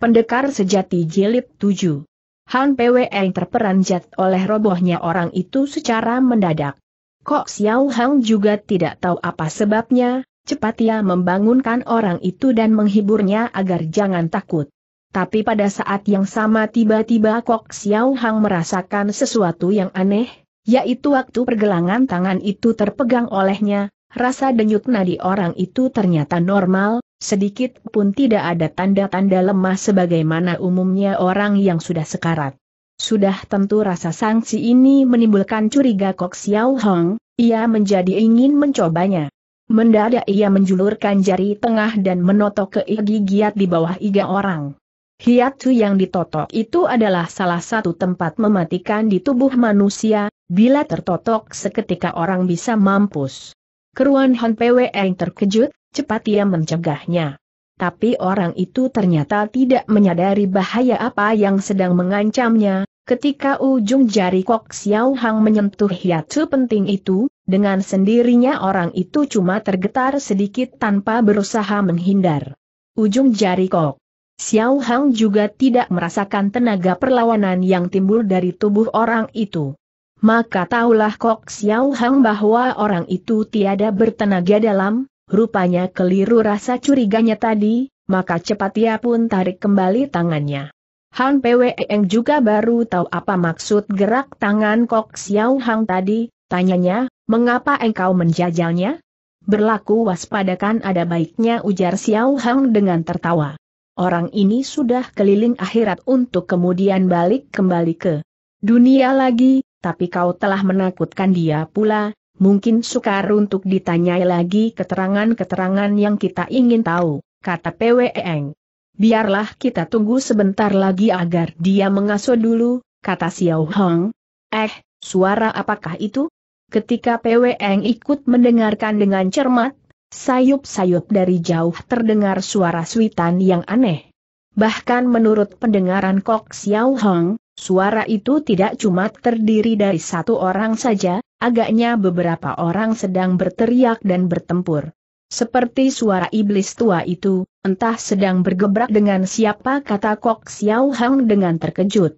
Pendekar Sejati Jilid 7 Han yang terperanjat oleh robohnya orang itu secara mendadak. Kok Xiao Hang juga tidak tahu apa sebabnya, cepat ia membangunkan orang itu dan menghiburnya agar jangan takut. Tapi pada saat yang sama tiba-tiba Kok Xiao Hang merasakan sesuatu yang aneh, yaitu waktu pergelangan tangan itu terpegang olehnya, rasa denyut nadi orang itu ternyata normal, Sedikit pun tidak ada tanda-tanda lemah sebagaimana umumnya orang yang sudah sekarat. Sudah tentu rasa sanksi ini menimbulkan curiga Kok Xiao Hong, ia menjadi ingin mencobanya. Mendadak ia menjulurkan jari tengah dan menotok ke gigi giat di bawah iga orang. Hiatu yang ditotok itu adalah salah satu tempat mematikan di tubuh manusia, bila tertotok seketika orang bisa mampus. Keruan Han PW yang terkejut, cepat ia mencegahnya. Tapi orang itu ternyata tidak menyadari bahaya apa yang sedang mengancamnya, ketika ujung jari Kok Xiao Hang menyentuh hiatu penting itu, dengan sendirinya orang itu cuma tergetar sedikit tanpa berusaha menghindar. Ujung jari Kok Xiao Hang juga tidak merasakan tenaga perlawanan yang timbul dari tubuh orang itu maka taulah Kok Xiao Hang bahwa orang itu tiada bertenaga dalam, rupanya keliru rasa curiganya tadi, maka cepat ia pun tarik kembali tangannya. Han Eng juga baru tahu apa maksud gerak tangan Kok Xiao Hang tadi, tanyanya, mengapa engkau menjajalnya? Berlaku waspadakan ada baiknya ujar Xiao Hang dengan tertawa. Orang ini sudah keliling akhirat untuk kemudian balik kembali ke dunia lagi, tapi kau telah menakutkan dia pula, mungkin sukar untuk ditanyai lagi keterangan-keterangan yang kita ingin tahu, kata PWEeng. Biarlah kita tunggu sebentar lagi agar dia mengasuh dulu, kata Xiao Hong. Eh, suara apakah itu? Ketika Eng ikut mendengarkan dengan cermat, sayup-sayup dari jauh terdengar suara suitan yang aneh. Bahkan menurut pendengaran Kok Xiao Hong, Suara itu tidak cuma terdiri dari satu orang saja, agaknya beberapa orang sedang berteriak dan bertempur. Seperti suara iblis tua itu, entah sedang bergebrak dengan siapa kata Kok Xiao Hang dengan terkejut.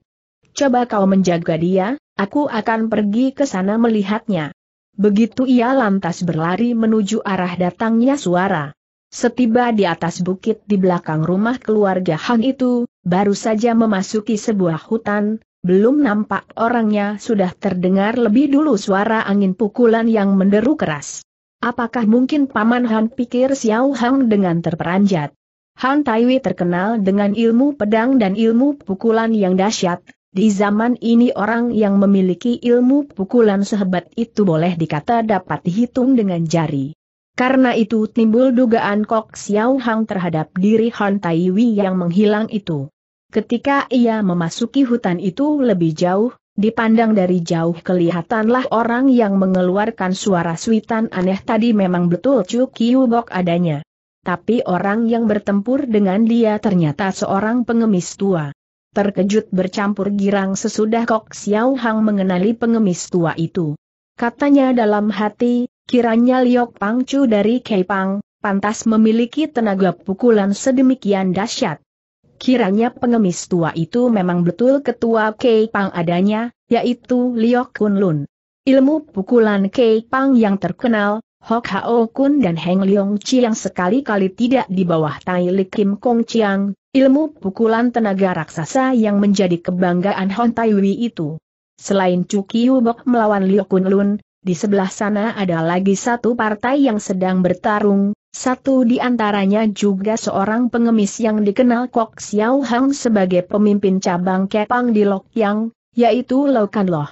Coba kau menjaga dia, aku akan pergi ke sana melihatnya. Begitu ia lantas berlari menuju arah datangnya suara. Setiba di atas bukit di belakang rumah keluarga Han itu, baru saja memasuki sebuah hutan, belum nampak orangnya sudah terdengar lebih dulu suara angin pukulan yang menderu keras. Apakah mungkin Paman Han pikir Xiao Hang dengan terperanjat? Han Taiwi terkenal dengan ilmu pedang dan ilmu pukulan yang dahsyat, di zaman ini orang yang memiliki ilmu pukulan sehebat itu boleh dikata dapat dihitung dengan jari. Karena itu timbul dugaan Kok Xiao Hang terhadap diri Han Taiwi yang menghilang itu. Ketika ia memasuki hutan itu lebih jauh, dipandang dari jauh kelihatanlah orang yang mengeluarkan suara suitan aneh tadi memang betul Chu bok adanya. Tapi orang yang bertempur dengan dia ternyata seorang pengemis tua. Terkejut bercampur girang sesudah Kok Xiao Hang mengenali pengemis tua itu. Katanya dalam hati, Kiranya Liok Pangcu dari Kepang pantas memiliki tenaga pukulan sedemikian dahsyat. Kiranya pengemis tua itu memang betul ketua Kepang adanya, yaitu Liok Kunlun. Ilmu pukulan Kepang yang terkenal, Hok Hao Kun dan Heng Leong yang sekali-kali tidak di bawah Tai Li Kim Kong Chiang, ilmu pukulan tenaga raksasa yang menjadi kebanggaan Hon Tai Wi itu. Selain Chu Kiu Bok melawan Liu Kunlun. Di sebelah sana ada lagi satu partai yang sedang bertarung, satu di antaranya juga seorang pengemis yang dikenal Kok Xiao Hang sebagai pemimpin cabang Kepang di Lok Yang, yaitu Lo Kan Loh.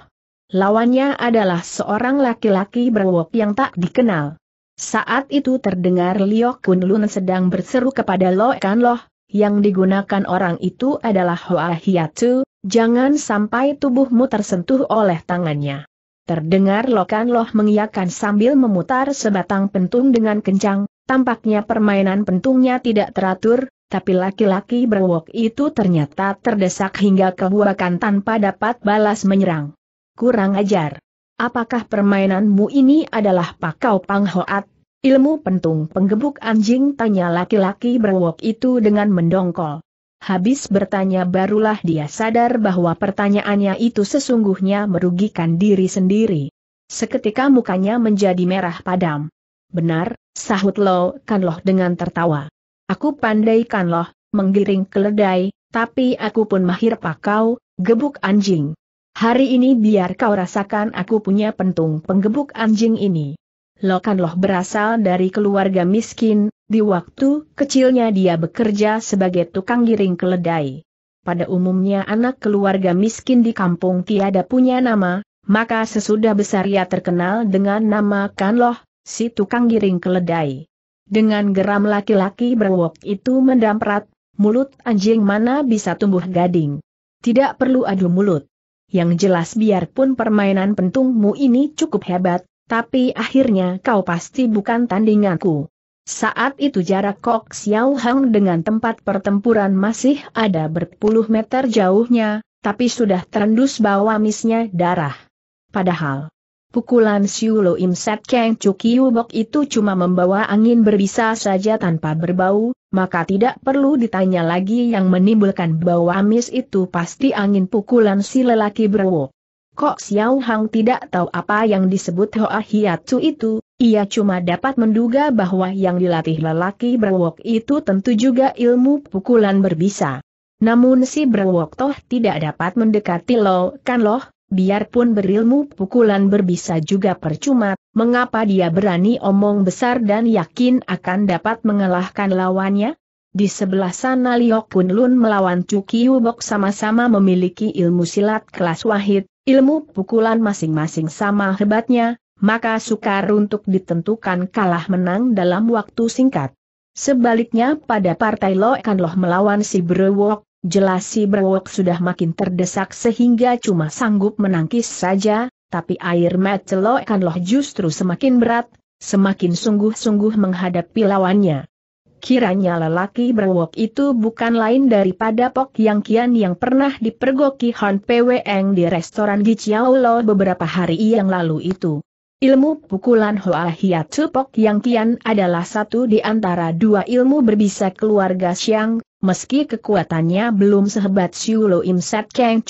Lawannya adalah seorang laki-laki berwok yang tak dikenal. Saat itu terdengar Lio Kun Lun sedang berseru kepada Lo Kan Loh, yang digunakan orang itu adalah Hoa Hiatu, jangan sampai tubuhmu tersentuh oleh tangannya. Terdengar Lokan Loh mengiyakan sambil memutar sebatang pentung dengan kencang, tampaknya permainan pentungnya tidak teratur, tapi laki-laki berwok itu ternyata terdesak hingga kebuakan tanpa dapat balas menyerang. Kurang ajar. Apakah permainanmu ini adalah pakau panghoat? Ilmu pentung penggebuk anjing tanya laki-laki berwok itu dengan mendongkol habis bertanya barulah dia sadar bahwa pertanyaannya itu sesungguhnya merugikan diri sendiri. Seketika mukanya menjadi merah padam. Benar, sahut Lo Kanloh dengan tertawa. Aku pandai Kanloh, menggiring keledai, tapi aku pun mahir pakau, gebuk anjing. Hari ini biar kau rasakan aku punya pentung penggebuk anjing ini. Lo Kanloh berasal dari keluarga miskin, di waktu kecilnya dia bekerja sebagai tukang giring keledai. Pada umumnya anak keluarga miskin di kampung tiada punya nama, maka sesudah besar ia terkenal dengan nama Kanloh, si tukang giring keledai. Dengan geram laki-laki berwok itu mendamprat, mulut anjing mana bisa tumbuh gading. Tidak perlu adu mulut. Yang jelas biarpun permainan pentungmu ini cukup hebat, tapi akhirnya kau pasti bukan tandinganku. Saat itu jarak Kok Xiao Hang dengan tempat pertempuran masih ada berpuluh meter jauhnya, tapi sudah terendus bau amisnya darah. Padahal, pukulan Siu Lo Im Set Keng Chukiu Bok itu cuma membawa angin berbisa saja tanpa berbau, maka tidak perlu ditanya lagi yang menimbulkan bau amis itu pasti angin pukulan si lelaki berwok. Kok Xiao Hang tidak tahu apa yang disebut Hoa Hiatsu itu, ia cuma dapat menduga bahwa yang dilatih lelaki berwok itu tentu juga ilmu pukulan berbisa. Namun si berwok toh tidak dapat mendekati Lo Kan Loh, biarpun berilmu pukulan berbisa juga percuma, mengapa dia berani omong besar dan yakin akan dapat mengalahkan lawannya? Di sebelah sana Liok Pun Lun melawan Cukiu Bok sama-sama memiliki ilmu silat kelas wahid, ilmu pukulan masing-masing sama hebatnya, maka sukar untuk ditentukan kalah menang dalam waktu singkat. Sebaliknya pada partai Loekan Loh melawan si Brewok, jelas si Brewok sudah makin terdesak sehingga cuma sanggup menangkis saja, tapi air mata Loekan Loh justru semakin berat, semakin sungguh-sungguh menghadapi lawannya. Kiranya lelaki berwok itu bukan lain daripada Pok Yang Kian yang pernah dipergoki Han Pweng di restoran Giciao Lo beberapa hari yang lalu itu. Ilmu pukulan Hoa Hiatu Pok Yang Kian adalah satu di antara dua ilmu berbisa keluarga Xiang, meski kekuatannya belum sehebat Xiu Lo Im Set Kang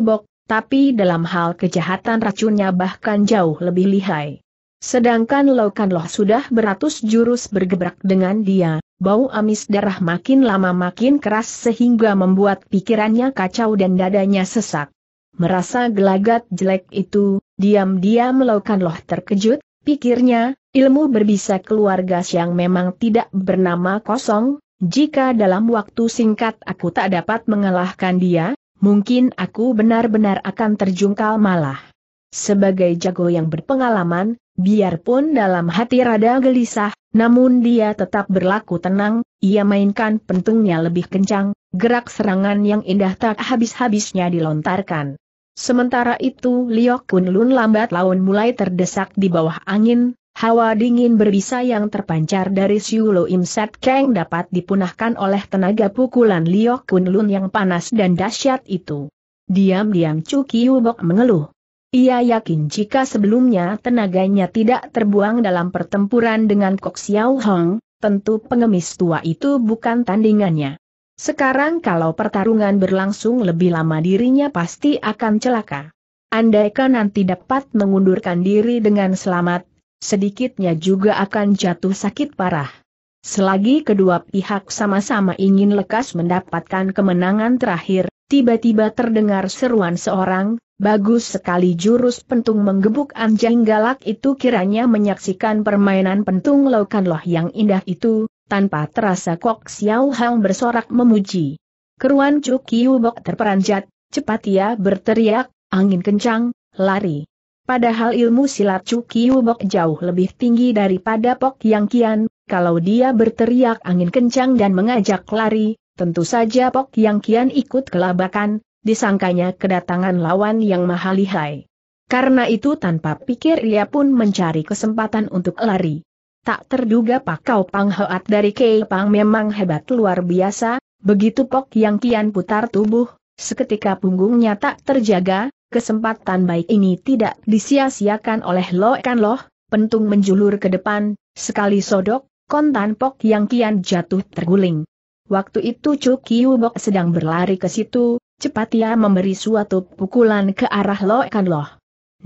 Bok, tapi dalam hal kejahatan racunnya bahkan jauh lebih lihai. Sedangkan Lo Kan Loh sudah beratus jurus bergebrak dengan dia, bau amis darah makin lama makin keras sehingga membuat pikirannya kacau dan dadanya sesak. Merasa gelagat jelek itu, diam-diam melakukan loh terkejut, pikirnya, ilmu berbisa keluarga yang memang tidak bernama kosong, jika dalam waktu singkat aku tak dapat mengalahkan dia, mungkin aku benar-benar akan terjungkal malah. Sebagai jago yang berpengalaman, biarpun dalam hati rada gelisah, namun dia tetap berlaku tenang, ia mainkan pentungnya lebih kencang, gerak serangan yang indah tak habis-habisnya dilontarkan. Sementara itu Liok Kun Lun lambat laun mulai terdesak di bawah angin, hawa dingin berbisa yang terpancar dari Siulo Im Sat Kang dapat dipunahkan oleh tenaga pukulan Liok Kun Lun yang panas dan dahsyat itu. Diam-diam Chu Kiu mengeluh. Ia yakin jika sebelumnya tenaganya tidak terbuang dalam pertempuran dengan Kok Xiao Hong, tentu pengemis tua itu bukan tandingannya. Sekarang kalau pertarungan berlangsung lebih lama dirinya pasti akan celaka. Andaikan nanti dapat mengundurkan diri dengan selamat, sedikitnya juga akan jatuh sakit parah. Selagi kedua pihak sama-sama ingin lekas mendapatkan kemenangan terakhir, tiba-tiba terdengar seruan seorang, bagus sekali jurus pentung menggebuk anjing galak itu kiranya menyaksikan permainan pentung laukan loh yang indah itu, tanpa terasa Kok Xiao Hang bersorak memuji. Keruan Chu Bok terperanjat, cepat ia berteriak, angin kencang, lari. Padahal ilmu silat Chu Bok jauh lebih tinggi daripada Pok Yang Kian, kalau dia berteriak angin kencang dan mengajak lari, Tentu saja Pok Yang Kian ikut kelabakan, disangkanya kedatangan lawan yang maha lihai. Karena itu tanpa pikir ia pun mencari kesempatan untuk lari. Tak terduga Pak Kau Pang Hoat dari Kei Pang memang hebat luar biasa, begitu Pok Yang Kian putar tubuh, seketika punggungnya tak terjaga, kesempatan baik ini tidak disia-siakan oleh Lo Kan Loh, pentung menjulur ke depan, sekali sodok, kontan Pok Yang Kian jatuh terguling. Waktu itu Chu Kiubok sedang berlari ke situ, cepat ia memberi suatu pukulan ke arah Lo Kan Loh.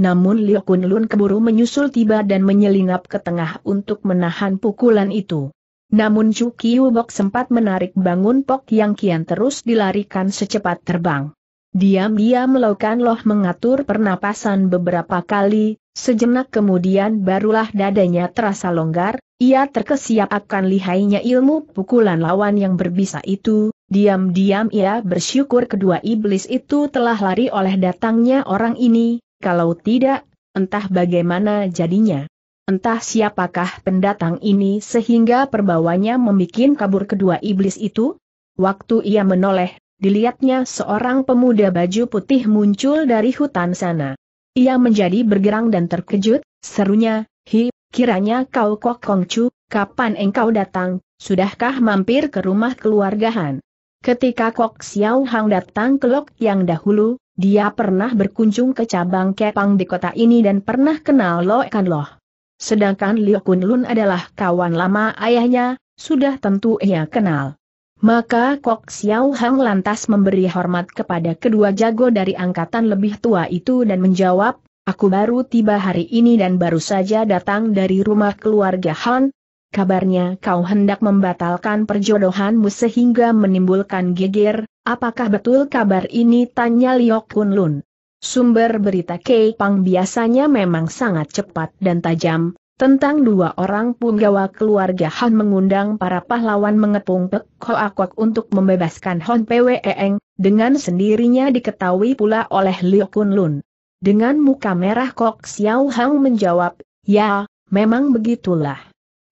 Namun Liu Kun Lun keburu menyusul tiba dan menyelinap ke tengah untuk menahan pukulan itu. Namun Chu Kiubok sempat menarik bangun pok yang kian terus dilarikan secepat terbang. Diam-diam Lo Kan Loh mengatur pernapasan beberapa kali, Sejenak kemudian barulah dadanya terasa longgar, ia terkesiap akan lihainya ilmu pukulan lawan yang berbisa itu, diam-diam ia bersyukur kedua iblis itu telah lari oleh datangnya orang ini, kalau tidak, entah bagaimana jadinya. Entah siapakah pendatang ini sehingga perbawanya membuat kabur kedua iblis itu? Waktu ia menoleh, dilihatnya seorang pemuda baju putih muncul dari hutan sana. Ia menjadi bergerang dan terkejut, serunya, hi, kiranya kau kok kongcu, kapan engkau datang, sudahkah mampir ke rumah keluargahan? Ketika Kok Xiao Hang datang ke Lok yang dahulu, dia pernah berkunjung ke cabang Kepang di kota ini dan pernah kenal Lo Kan Loh. Sedangkan Liu Kun Lun adalah kawan lama ayahnya, sudah tentu ia kenal. Maka Kok Xiao Hang lantas memberi hormat kepada kedua jago dari angkatan lebih tua itu dan menjawab, Aku baru tiba hari ini dan baru saja datang dari rumah keluarga Han. Kabarnya kau hendak membatalkan perjodohanmu sehingga menimbulkan geger, apakah betul kabar ini? Tanya Liok Kun Lun. Sumber berita Kei Pang biasanya memang sangat cepat dan tajam, tentang dua orang punggawa keluarga Han mengundang para pahlawan mengepung Pek Hoa untuk membebaskan Hon Pweeng, dengan sendirinya diketahui pula oleh Liu Kunlun. Dengan muka merah Kok Xiao Hang menjawab, ya, memang begitulah.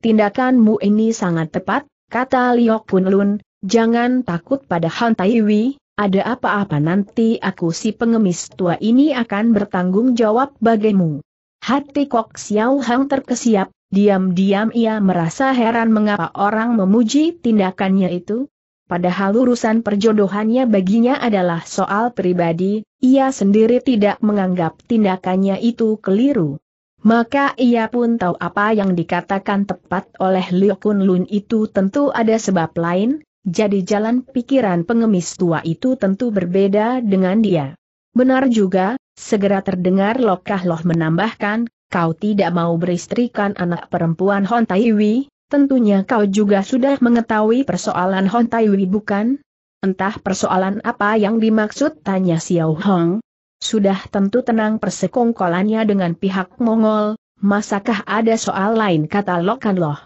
Tindakanmu ini sangat tepat, kata Liu Kunlun. jangan takut pada Han Taiwi, ada apa-apa nanti aku si pengemis tua ini akan bertanggung jawab bagimu. Hati Kok Xiao Hang terkesiap, diam-diam ia merasa heran mengapa orang memuji tindakannya itu. Padahal urusan perjodohannya baginya adalah soal pribadi, ia sendiri tidak menganggap tindakannya itu keliru. Maka ia pun tahu apa yang dikatakan tepat oleh Liu Kun Lun itu tentu ada sebab lain, jadi jalan pikiran pengemis tua itu tentu berbeda dengan dia. Benar juga, Segera terdengar Lokah Loh menambahkan, kau tidak mau beristrikan anak perempuan Hon Taiwi, tentunya kau juga sudah mengetahui persoalan Hon Taiwi bukan? Entah persoalan apa yang dimaksud tanya Xiao Hong. Sudah tentu tenang persekongkolannya dengan pihak Mongol, masakah ada soal lain kata Lokan Loh.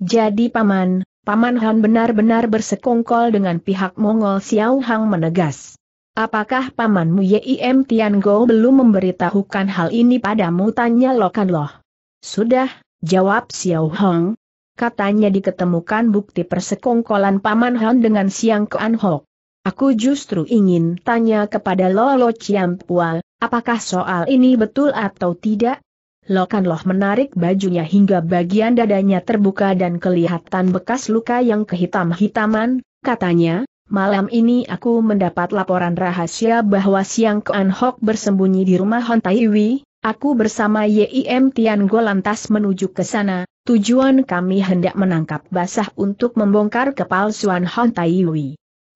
Jadi paman, paman Han benar-benar bersekongkol dengan pihak Mongol Xiao Hang menegas. Apakah pamanmu Yim Tian Go belum memberitahukan hal ini padamu? Tanya Lokan Loh. Sudah, jawab Xiao Hong. Katanya diketemukan bukti persekongkolan paman Han dengan Siang Kuan Hok. Aku justru ingin tanya kepada Lolo Pual, apakah soal ini betul atau tidak? Lokan Loh menarik bajunya hingga bagian dadanya terbuka dan kelihatan bekas luka yang kehitam-hitaman, katanya, Malam ini aku mendapat laporan rahasia bahwa Siang Kuan Hok bersembunyi di rumah Hon Tai aku bersama YIM Tian Go lantas menuju ke sana, tujuan kami hendak menangkap basah untuk membongkar kepalsuan Hon Tai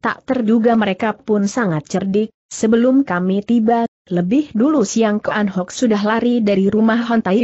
Tak terduga mereka pun sangat cerdik, sebelum kami tiba, lebih dulu Siang Kuan Hok sudah lari dari rumah Hon Tai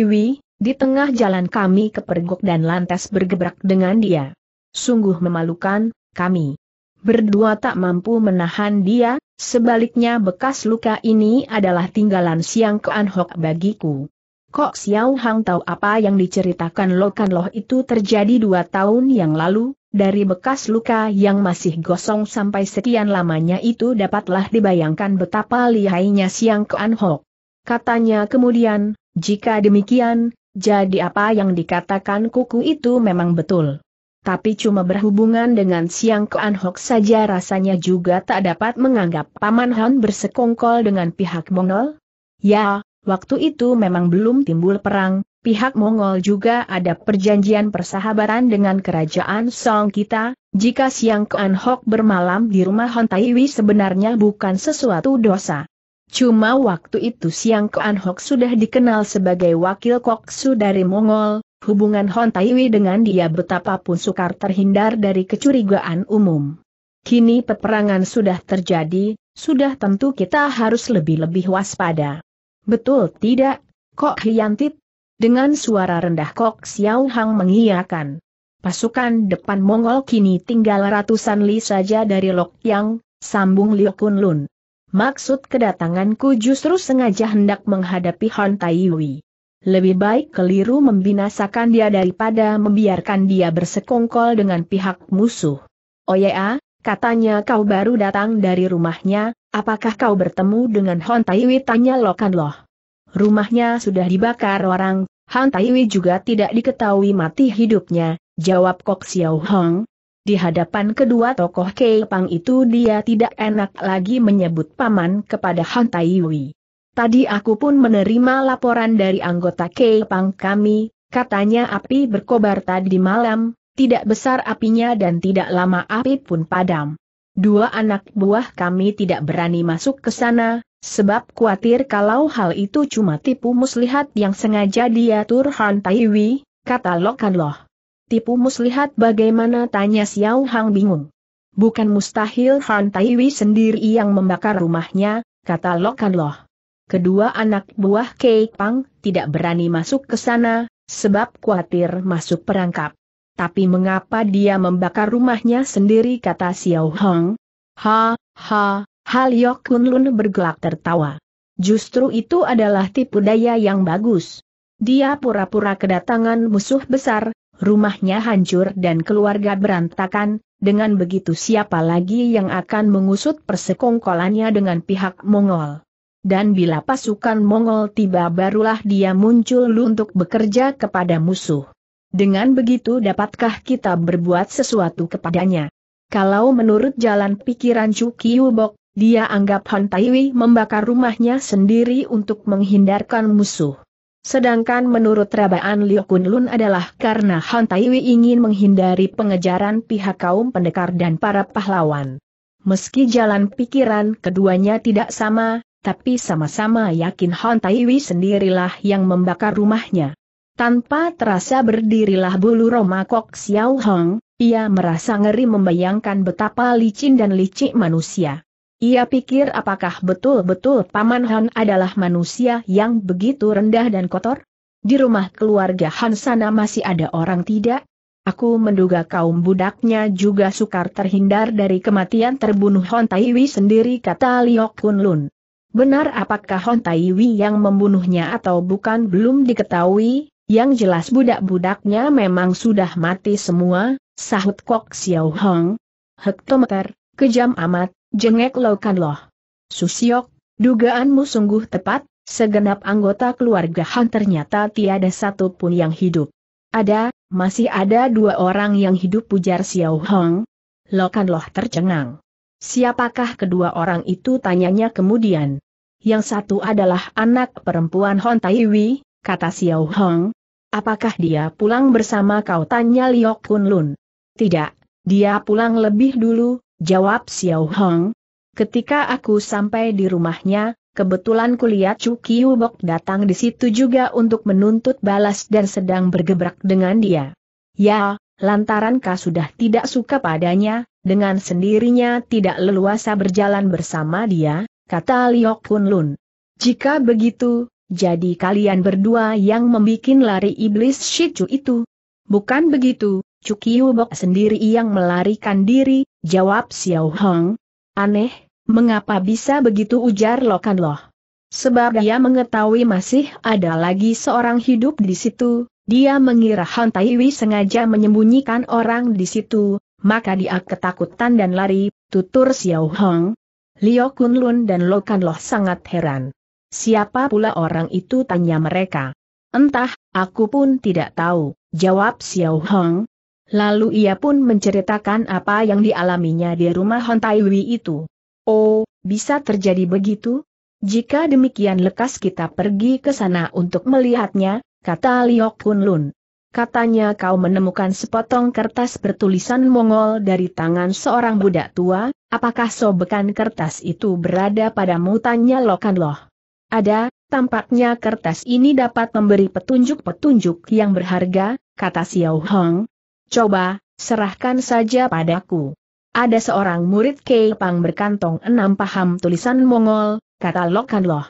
di tengah jalan kami kepergok dan lantas bergebrak dengan dia. Sungguh memalukan, kami berdua tak mampu menahan dia, sebaliknya bekas luka ini adalah tinggalan Siang Ke Hok bagiku. Kok Xiao Hang tahu apa yang diceritakan Lo Kan Loh itu terjadi dua tahun yang lalu, dari bekas luka yang masih gosong sampai sekian lamanya itu dapatlah dibayangkan betapa lihainya Siang Ke Hok. Katanya kemudian, jika demikian, jadi apa yang dikatakan kuku itu memang betul tapi cuma berhubungan dengan Siang Kuan Hok saja rasanya juga tak dapat menganggap Paman Han bersekongkol dengan pihak Mongol? Ya, waktu itu memang belum timbul perang, pihak Mongol juga ada perjanjian persahabatan dengan kerajaan Song kita, jika Siang Kuan Hok bermalam di rumah Han Taiwi sebenarnya bukan sesuatu dosa. Cuma waktu itu Siang Kuan Hok sudah dikenal sebagai wakil koksu dari Mongol, Hubungan Hon Taiwi dengan dia betapapun sukar terhindar dari kecurigaan umum. Kini peperangan sudah terjadi, sudah tentu kita harus lebih-lebih waspada. Betul tidak, Kok Hiantit? Dengan suara rendah Kok Xiao Hang mengiyakan. Pasukan depan Mongol kini tinggal ratusan li saja dari Lok Yang, sambung Liu Kun Lun. Maksud kedatanganku justru sengaja hendak menghadapi Han Taiwi lebih baik keliru membinasakan dia daripada membiarkan dia bersekongkol dengan pihak musuh. Oya, oh katanya kau baru datang dari rumahnya, apakah kau bertemu dengan Hon Taiwi? Tanya Lokan Loh. Rumahnya sudah dibakar orang, Han Taiwi juga tidak diketahui mati hidupnya, jawab Kok Xiao Hong. Di hadapan kedua tokoh Kei Pang itu dia tidak enak lagi menyebut paman kepada Han Taiwi. Tadi aku pun menerima laporan dari anggota Kepang kami, katanya api berkobar tadi malam, tidak besar apinya dan tidak lama api pun padam. Dua anak buah kami tidak berani masuk ke sana, sebab khawatir kalau hal itu cuma tipu muslihat yang sengaja diatur Han Taiwi, kata Lokan Loh. Tipu muslihat bagaimana tanya Xiao Hang bingung. Bukan mustahil Han Taiwi sendiri yang membakar rumahnya, kata Lokan Loh kedua anak buah Kei Pang tidak berani masuk ke sana, sebab khawatir masuk perangkap. Tapi mengapa dia membakar rumahnya sendiri kata Xiao Hong? Ha, ha, Haliok Kunlun bergelak tertawa. Justru itu adalah tipu daya yang bagus. Dia pura-pura kedatangan musuh besar, rumahnya hancur dan keluarga berantakan, dengan begitu siapa lagi yang akan mengusut persekongkolannya dengan pihak Mongol dan bila pasukan Mongol tiba barulah dia muncul untuk bekerja kepada musuh. Dengan begitu dapatkah kita berbuat sesuatu kepadanya? Kalau menurut jalan pikiran Chu Kiyubok, dia anggap Han Taiwi membakar rumahnya sendiri untuk menghindarkan musuh. Sedangkan menurut Rabaan Liu Kunlun adalah karena Han Taiwi ingin menghindari pengejaran pihak kaum pendekar dan para pahlawan. Meski jalan pikiran keduanya tidak sama, tapi sama-sama yakin Hon Taiwi sendirilah yang membakar rumahnya. Tanpa terasa berdirilah bulu Roma Kok Xiao Hong, ia merasa ngeri membayangkan betapa licin dan licik manusia. Ia pikir apakah betul-betul Paman Han adalah manusia yang begitu rendah dan kotor? Di rumah keluarga Han sana masih ada orang tidak? Aku menduga kaum budaknya juga sukar terhindar dari kematian terbunuh Hon Taiwi sendiri kata Liok Kun Lun. Benar apakah Hon Taiwi yang membunuhnya atau bukan belum diketahui, yang jelas budak-budaknya memang sudah mati semua, sahut Kok Xiao Hong. Hektometer, kejam amat, jengek Lokan Loh. Susiok, dugaanmu sungguh tepat, segenap anggota keluarga Han ternyata tiada satupun yang hidup. Ada, masih ada dua orang yang hidup pujar Xiao Hong. Lokan Loh tercengang. Siapakah kedua orang itu tanyanya kemudian yang satu adalah anak perempuan Hon Taiwi, kata Xiao Hong. Apakah dia pulang bersama kau tanya Liok Kun Lun? Tidak, dia pulang lebih dulu, jawab Xiao Hong. Ketika aku sampai di rumahnya, kebetulan kulihat Chu Bok datang di situ juga untuk menuntut balas dan sedang bergebrak dengan dia. Ya, lantaran kau sudah tidak suka padanya, dengan sendirinya tidak leluasa berjalan bersama dia, kata Liok pun Lun. Jika begitu, jadi kalian berdua yang membuat lari iblis Shichu itu. Bukan begitu, Cukiu Bok sendiri yang melarikan diri, jawab Xiao Hong. Aneh, mengapa bisa begitu ujar Lokan Loh? Sebab dia mengetahui masih ada lagi seorang hidup di situ, dia mengira Han Taiwi sengaja menyembunyikan orang di situ, maka dia ketakutan dan lari, tutur Xiao Hong, Lio Kunlun dan Lo Kanloh sangat heran. Siapa pula orang itu tanya mereka. Entah, aku pun tidak tahu, jawab Xiao Hong. Lalu ia pun menceritakan apa yang dialaminya di rumah Hon Taiwi itu. Oh, bisa terjadi begitu? Jika demikian lekas kita pergi ke sana untuk melihatnya, kata Lio Kunlun. Katanya kau menemukan sepotong kertas bertulisan Mongol dari tangan seorang budak tua, apakah sobekan kertas itu berada pada tanya Lokan Loh. Ada, tampaknya kertas ini dapat memberi petunjuk-petunjuk yang berharga, kata Xiao Hong. Coba, serahkan saja padaku. Ada seorang murid Kei Pang berkantong enam paham tulisan Mongol, kata Lokan Loh.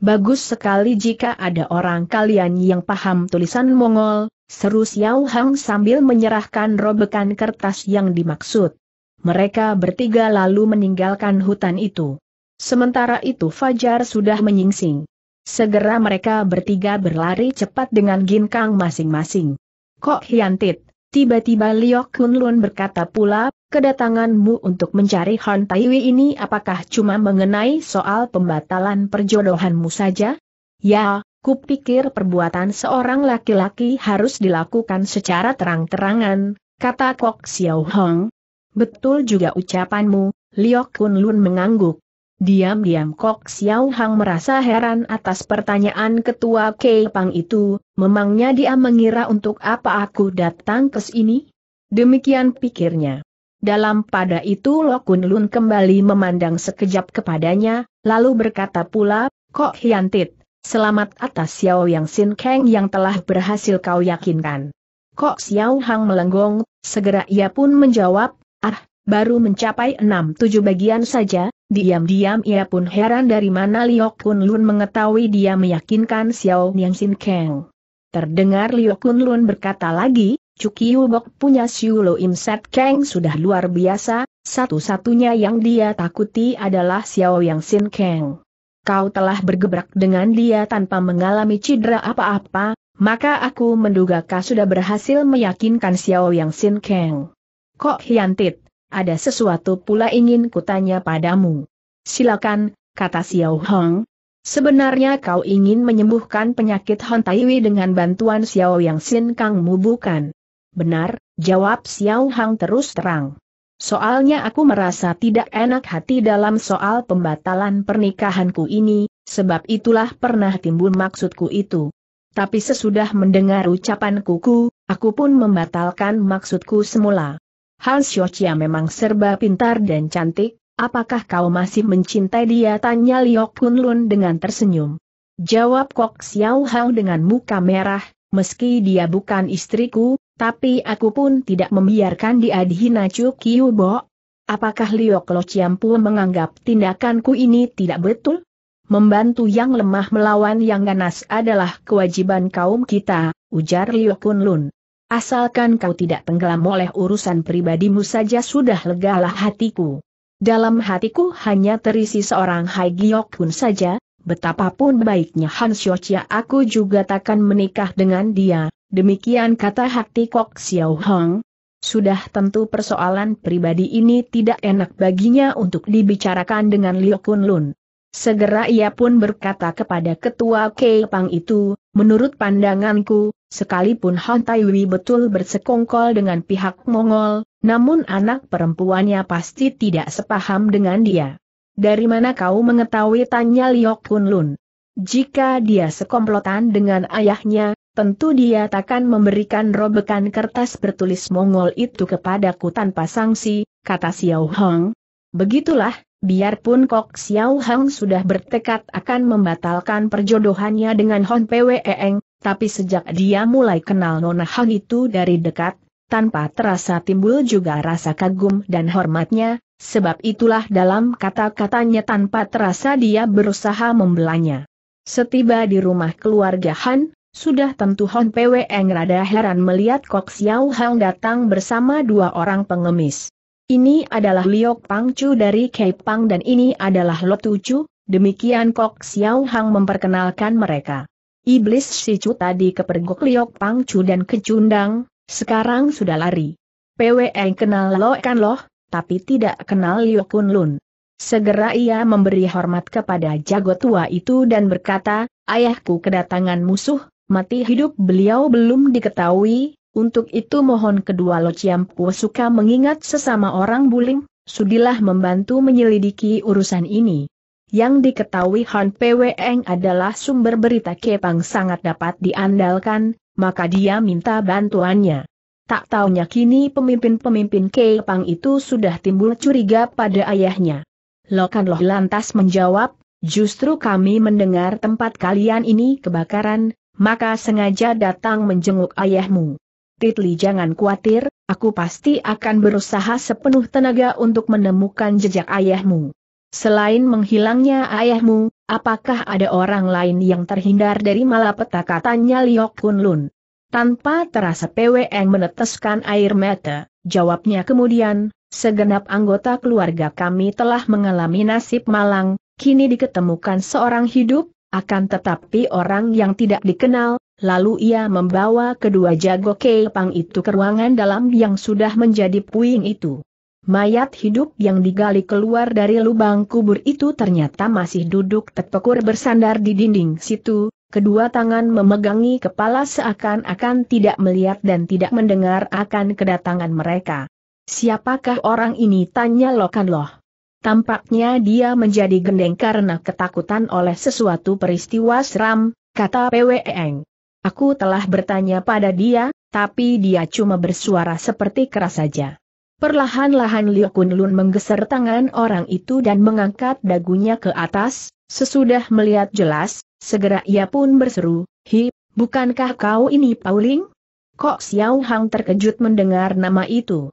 Bagus sekali jika ada orang kalian yang paham tulisan Mongol, Seru Xiao Hang sambil menyerahkan robekan kertas yang dimaksud. Mereka bertiga lalu meninggalkan hutan itu. Sementara itu Fajar sudah menyingsing. Segera mereka bertiga berlari cepat dengan ginkang masing-masing. Kok hiantit, tiba-tiba Liok Kunlun berkata pula, kedatanganmu untuk mencari Han Taiwi ini apakah cuma mengenai soal pembatalan perjodohanmu saja? Ya, Kupikir perbuatan seorang laki-laki harus dilakukan secara terang-terangan, kata Kok Xiao Hong. Betul juga ucapanmu, Liok Kun Lun mengangguk. Diam-diam Kok Xiao Hong merasa heran atas pertanyaan ketua Kei Pang itu, memangnya dia mengira untuk apa aku datang ke sini? Demikian pikirnya. Dalam pada itu Liok Kun Lun kembali memandang sekejap kepadanya, lalu berkata pula, Kok Hiantit, Selamat atas Xiao Yang Sin Kang yang telah berhasil kau yakinkan. Kok Xiao Hang melenggong, segera ia pun menjawab, ah, baru mencapai enam tujuh bagian saja, diam-diam ia pun heran dari mana Liok Kun Lun mengetahui dia meyakinkan Xiao Yang Sin Kang. Terdengar Liok Kun Lun berkata lagi, Cuki Hubok punya Xiu Lo Im Set Kang sudah luar biasa, satu-satunya yang dia takuti adalah Xiao Yang Sin Kang kau telah bergebrak dengan dia tanpa mengalami cedera apa-apa, maka aku menduga kau sudah berhasil meyakinkan Xiao Yang Sin Kang. Kok Hyantit, ada sesuatu pula ingin kutanya padamu. Silakan, kata Xiao Hong. Sebenarnya kau ingin menyembuhkan penyakit Hon Taiwi dengan bantuan Xiao Yang Sin Kangmu bukan? Benar, jawab Xiao Hang terus terang. Soalnya aku merasa tidak enak hati dalam soal pembatalan pernikahanku ini, sebab itulah pernah timbul maksudku itu. Tapi sesudah mendengar ucapan kuku, aku pun membatalkan maksudku semula. Hans Xiochia memang serba pintar dan cantik, apakah kau masih mencintai dia? Tanya Liu Kunlun dengan tersenyum. Jawab Kok Xiao Hao dengan muka merah, meski dia bukan istriku, tapi aku pun tidak membiarkan dia dihina Chu Kiu Bo. Apakah Liok Lo Ciampu menganggap tindakanku ini tidak betul? Membantu yang lemah melawan yang ganas adalah kewajiban kaum kita, ujar Liok Kun Lun. Asalkan kau tidak tenggelam oleh urusan pribadimu saja sudah legalah hatiku. Dalam hatiku hanya terisi seorang Hai Giok Kun saja, betapapun baiknya Han Xiochia aku juga takkan menikah dengan dia, Demikian kata hati Kok Xiao Hong. Sudah tentu persoalan pribadi ini tidak enak baginya untuk dibicarakan dengan Liu Kunlun. Segera ia pun berkata kepada ketua Pang itu, menurut pandanganku, sekalipun Han Taiwi betul bersekongkol dengan pihak Mongol, namun anak perempuannya pasti tidak sepaham dengan dia. Dari mana kau mengetahui tanya Liu Kunlun? Jika dia sekomplotan dengan ayahnya, tentu dia takkan memberikan robekan kertas bertulis Mongol itu kepadaku tanpa sanksi, kata Xiao Hong. Begitulah, biarpun Kok Xiao Hong sudah bertekad akan membatalkan perjodohannya dengan Hon Pwe tapi sejak dia mulai kenal Nona Hang itu dari dekat, tanpa terasa timbul juga rasa kagum dan hormatnya, sebab itulah dalam kata-katanya tanpa terasa dia berusaha membelanya. Setiba di rumah keluarga Han, sudah tentu Hon Pwe Eng rada heran melihat Kok Xiao Hang datang bersama dua orang pengemis. Ini adalah Liok Pang Chu dari Pang dan ini adalah Lotu Chu, demikian Kok Xiao Hang memperkenalkan mereka. Iblis si Chu tadi kepergok Liok Pang Chu dan kecundang, sekarang sudah lari. Pwe Eng kenal Lo Kan Lo? tapi tidak kenal Liok Kun Lun. Segera ia memberi hormat kepada jago tua itu dan berkata, Ayahku kedatangan musuh, mati hidup beliau belum diketahui, untuk itu mohon kedua Lo Ciampu suka mengingat sesama orang buling, sudilah membantu menyelidiki urusan ini. Yang diketahui Han Peweng adalah sumber berita Kepang sangat dapat diandalkan, maka dia minta bantuannya. Tak taunya kini pemimpin-pemimpin Kepang itu sudah timbul curiga pada ayahnya. Lokan Loh lantas menjawab, justru kami mendengar tempat kalian ini kebakaran, maka sengaja datang menjenguk ayahmu. Titli jangan khawatir, aku pasti akan berusaha sepenuh tenaga untuk menemukan jejak ayahmu. Selain menghilangnya ayahmu, apakah ada orang lain yang terhindar dari malapetaka tanya Liok Lun. Tanpa terasa PWN meneteskan air mata, jawabnya kemudian, segenap anggota keluarga kami telah mengalami nasib malang, kini diketemukan seorang hidup, akan tetapi orang yang tidak dikenal, lalu ia membawa kedua jago kepang itu ke ruangan dalam yang sudah menjadi puing itu. Mayat hidup yang digali keluar dari lubang kubur itu ternyata masih duduk terpekur bersandar di dinding situ, kedua tangan memegangi kepala seakan-akan tidak melihat dan tidak mendengar akan kedatangan mereka. Siapakah orang ini? Tanya Lokan Loh. Tampaknya dia menjadi gendeng karena ketakutan oleh sesuatu peristiwa seram, kata PWEng. Aku telah bertanya pada dia, tapi dia cuma bersuara seperti keras saja. Perlahan-lahan Liu Kunlun menggeser tangan orang itu dan mengangkat dagunya ke atas, sesudah melihat jelas, segera ia pun berseru, Hi, bukankah kau ini Pauling? Kok Xiao Hang terkejut mendengar nama itu?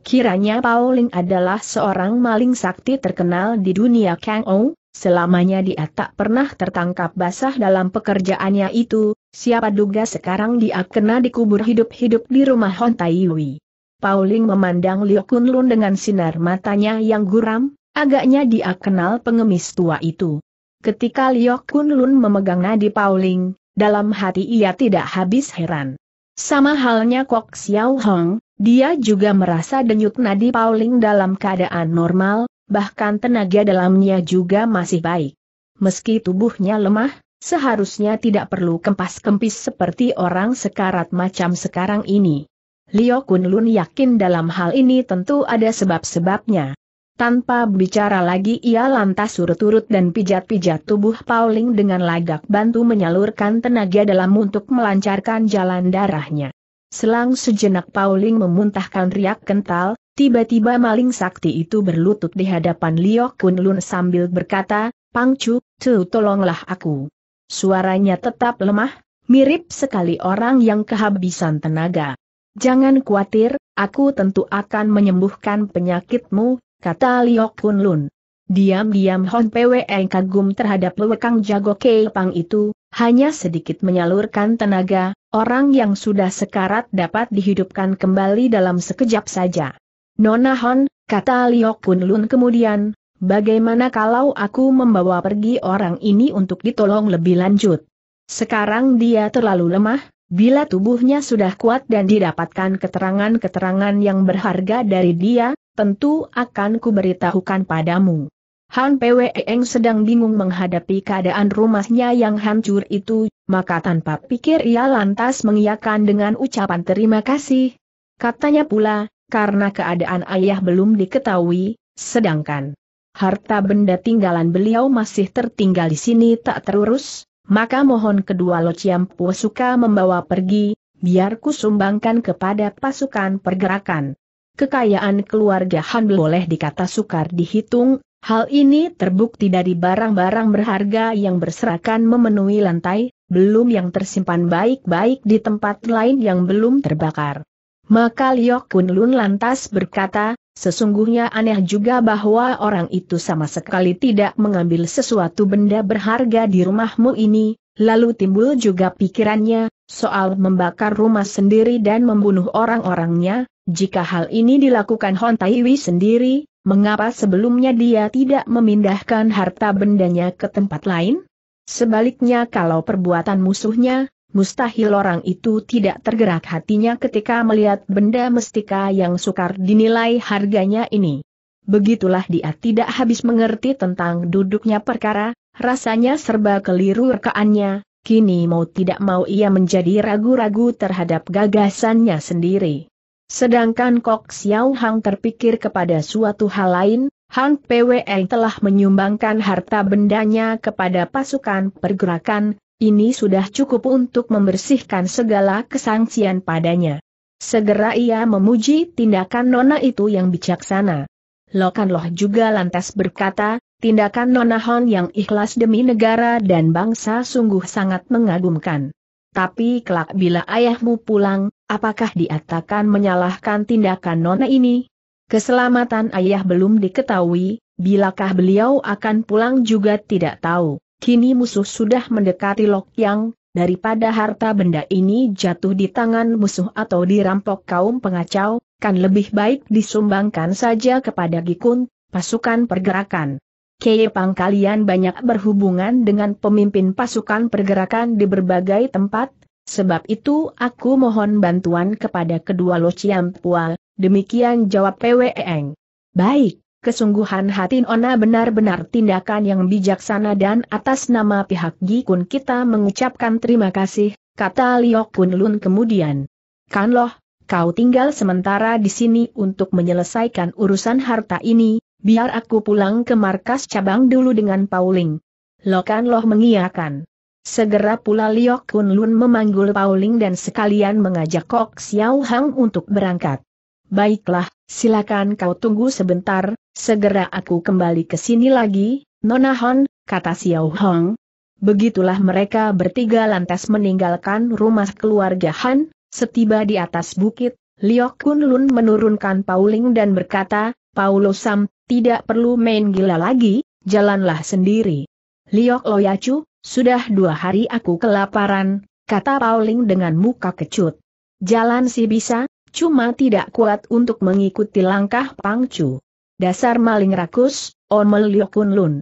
Kiranya Pauling adalah seorang maling sakti terkenal di dunia Kang Ou, selamanya dia tak pernah tertangkap basah dalam pekerjaannya itu, siapa duga sekarang dia kena dikubur hidup-hidup di rumah Hon Tai Wei. Pauling memandang Liu Lun dengan sinar matanya yang guram, agaknya dia kenal pengemis tua itu. Ketika Liu Lun memegang nadi Pauling, dalam hati ia tidak habis heran. Sama halnya Kok Xiao Hong, dia juga merasa denyut nadi Pauling dalam keadaan normal, bahkan tenaga dalamnya juga masih baik. Meski tubuhnya lemah, seharusnya tidak perlu kempas-kempis seperti orang sekarat macam sekarang ini. Leo Kunlun yakin dalam hal ini tentu ada sebab-sebabnya. Tanpa bicara lagi ia lantas surut-urut dan pijat-pijat tubuh Pauling dengan lagak bantu menyalurkan tenaga dalam untuk melancarkan jalan darahnya. Selang sejenak Pauling memuntahkan riak kental, tiba-tiba maling sakti itu berlutut di hadapan Liok Kunlun sambil berkata, Pangcu, tu tolonglah aku. Suaranya tetap lemah, mirip sekali orang yang kehabisan tenaga. Jangan khawatir, aku tentu akan menyembuhkan penyakitmu, kata Liok Kunlun. Diam-diam Hon Pwe kagum terhadap lewekang jago Kei Pang itu, hanya sedikit menyalurkan tenaga, orang yang sudah sekarat dapat dihidupkan kembali dalam sekejap saja. Nona Hon, kata Liok Kun Lun kemudian, bagaimana kalau aku membawa pergi orang ini untuk ditolong lebih lanjut? Sekarang dia terlalu lemah, Bila tubuhnya sudah kuat dan didapatkan keterangan-keterangan yang berharga dari dia, tentu akan kuberitahukan padamu. Han Eng sedang bingung menghadapi keadaan rumahnya yang hancur itu, maka tanpa pikir ia lantas mengiyakan dengan ucapan terima kasih. Katanya pula, karena keadaan ayah belum diketahui, sedangkan harta benda tinggalan beliau masih tertinggal di sini tak terurus, maka mohon kedua Lo Ciampu suka membawa pergi, biar sumbangkan kepada pasukan pergerakan. Kekayaan keluarga Han boleh dikata sukar dihitung, Hal ini terbukti dari barang-barang berharga yang berserakan memenuhi lantai, belum yang tersimpan baik-baik di tempat lain yang belum terbakar. Maka Liok Kun lantas berkata, sesungguhnya aneh juga bahwa orang itu sama sekali tidak mengambil sesuatu benda berharga di rumahmu ini, lalu timbul juga pikirannya, soal membakar rumah sendiri dan membunuh orang-orangnya, jika hal ini dilakukan Hon Taiwi sendiri, mengapa sebelumnya dia tidak memindahkan harta bendanya ke tempat lain? Sebaliknya kalau perbuatan musuhnya, mustahil orang itu tidak tergerak hatinya ketika melihat benda mestika yang sukar dinilai harganya ini. Begitulah dia tidak habis mengerti tentang duduknya perkara, rasanya serba keliru rekaannya, kini mau tidak mau ia menjadi ragu-ragu terhadap gagasannya sendiri. Sedangkan Kok Xiao Hang terpikir kepada suatu hal lain, Hang PWN telah menyumbangkan harta bendanya kepada pasukan pergerakan, ini sudah cukup untuk membersihkan segala kesangsian padanya. Segera ia memuji tindakan Nona itu yang bijaksana. Lokan Loh juga lantas berkata, tindakan Nona Hon yang ikhlas demi negara dan bangsa sungguh sangat mengagumkan. Tapi kelak bila ayahmu pulang, Apakah diatakan menyalahkan tindakan nona ini? Keselamatan ayah belum diketahui, bilakah beliau akan pulang juga tidak tahu. Kini musuh sudah mendekati Lok Yang, daripada harta benda ini jatuh di tangan musuh atau dirampok kaum pengacau, kan lebih baik disumbangkan saja kepada Gikun, pasukan pergerakan. Kepang kalian banyak berhubungan dengan pemimpin pasukan pergerakan di berbagai tempat, Sebab itu aku mohon bantuan kepada kedua Lo Ciam Pua, demikian jawab e Eng. Baik, kesungguhan hati Nona benar-benar tindakan yang bijaksana dan atas nama pihak Gikun kita mengucapkan terima kasih, kata Liok Kun Lun kemudian. Kan loh, kau tinggal sementara di sini untuk menyelesaikan urusan harta ini, biar aku pulang ke markas cabang dulu dengan Pauling. Lo kan Loh mengiyakan. Segera pula Liok Kun Lun memanggul Pauling dan sekalian mengajak Kok Xiao Hang untuk berangkat. Baiklah, silakan kau tunggu sebentar, segera aku kembali ke sini lagi, Nona Hon, kata Xiao Hong. Begitulah mereka bertiga lantas meninggalkan rumah keluarga Han, setiba di atas bukit, Liok Kun Lun menurunkan Pauling dan berkata, Paulo Sam, tidak perlu main gila lagi, jalanlah sendiri. Liok Loyacu, sudah dua hari aku kelaparan, kata Pauling dengan muka kecut. Jalan sih bisa, cuma tidak kuat untuk mengikuti langkah pangcu. Dasar maling rakus, Omel Liokun Lun.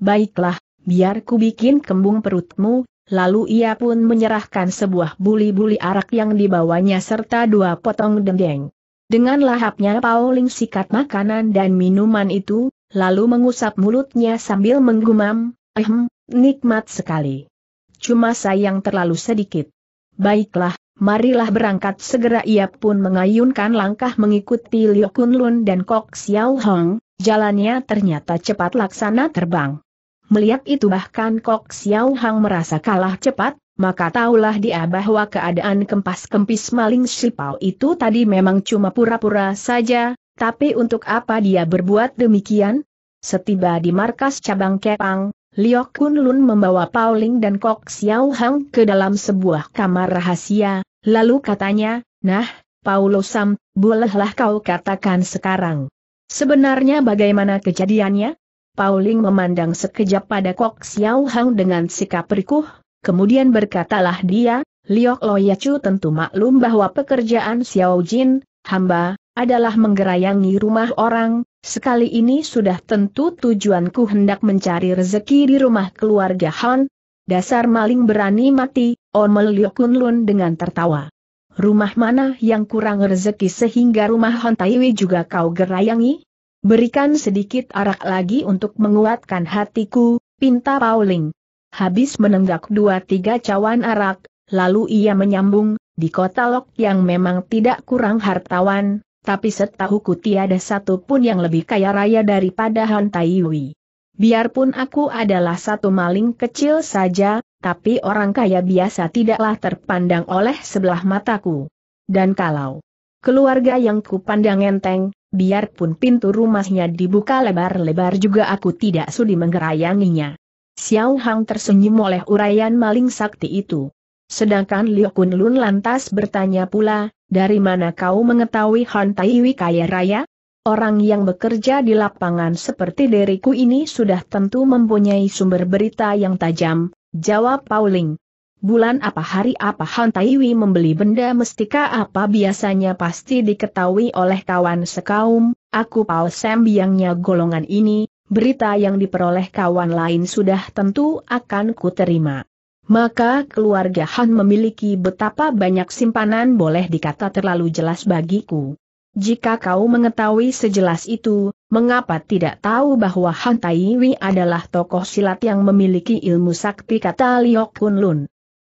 Baiklah, biar ku bikin kembung perutmu, lalu ia pun menyerahkan sebuah buli-buli arak yang dibawanya serta dua potong dendeng. Dengan lahapnya Pauling sikat makanan dan minuman itu, lalu mengusap mulutnya sambil menggumam, Ehem, hmm, nikmat sekali. Cuma sayang terlalu sedikit. Baiklah, marilah berangkat segera ia pun mengayunkan langkah mengikuti Liu Kunlun dan Kok Xiao Hong, jalannya ternyata cepat laksana terbang. Melihat itu bahkan Kok Xiao Hong merasa kalah cepat, maka taulah dia bahwa keadaan kempas-kempis maling Shipao itu tadi memang cuma pura-pura saja, tapi untuk apa dia berbuat demikian? Setiba di markas cabang Kepang, Liu Kun Lun membawa Pauling dan Kok Xiao Hang ke dalam sebuah kamar rahasia, lalu katanya, Nah, Paulo Sam, bolehlah kau katakan sekarang. Sebenarnya bagaimana kejadiannya? Pauling memandang sekejap pada Kok Xiao Hang dengan sikap rikuh, kemudian berkatalah dia, Liok Loyacu tentu maklum bahwa pekerjaan Xiao Jin, hamba, adalah menggerayangi rumah orang, Sekali ini sudah tentu tujuanku hendak mencari rezeki di rumah keluarga Han. Dasar maling berani mati, Omel oh Lio Kunlun dengan tertawa. Rumah mana yang kurang rezeki sehingga rumah Han Taiwi juga kau gerayangi? Berikan sedikit arak lagi untuk menguatkan hatiku, pinta Pauling. Habis menenggak dua tiga cawan arak, lalu ia menyambung, di kota Lok yang memang tidak kurang hartawan, tapi setahuku tiada satu pun yang lebih kaya raya daripada Han Taiwi. Biarpun aku adalah satu maling kecil saja, tapi orang kaya biasa tidaklah terpandang oleh sebelah mataku. Dan kalau keluarga yang kupandang enteng, biarpun pintu rumahnya dibuka lebar-lebar juga aku tidak sudi menggerayanginya. Xiao Hang tersenyum oleh uraian maling sakti itu. Sedangkan Liu Kun Lun lantas bertanya pula, dari mana kau mengetahui Han Taiwi kaya Raya? Orang yang bekerja di lapangan seperti diriku ini sudah tentu mempunyai sumber berita yang tajam, jawab Pauling. Bulan apa hari apa Han Taiwi membeli benda mestika apa biasanya pasti diketahui oleh kawan sekaum, aku Paul Sam biangnya golongan ini, berita yang diperoleh kawan lain sudah tentu akan kuterima. Maka keluarga Han memiliki betapa banyak simpanan boleh dikata terlalu jelas bagiku. Jika kau mengetahui sejelas itu, mengapa tidak tahu bahwa Han Taiwi adalah tokoh silat yang memiliki ilmu sakti kata Liok Kun Lun.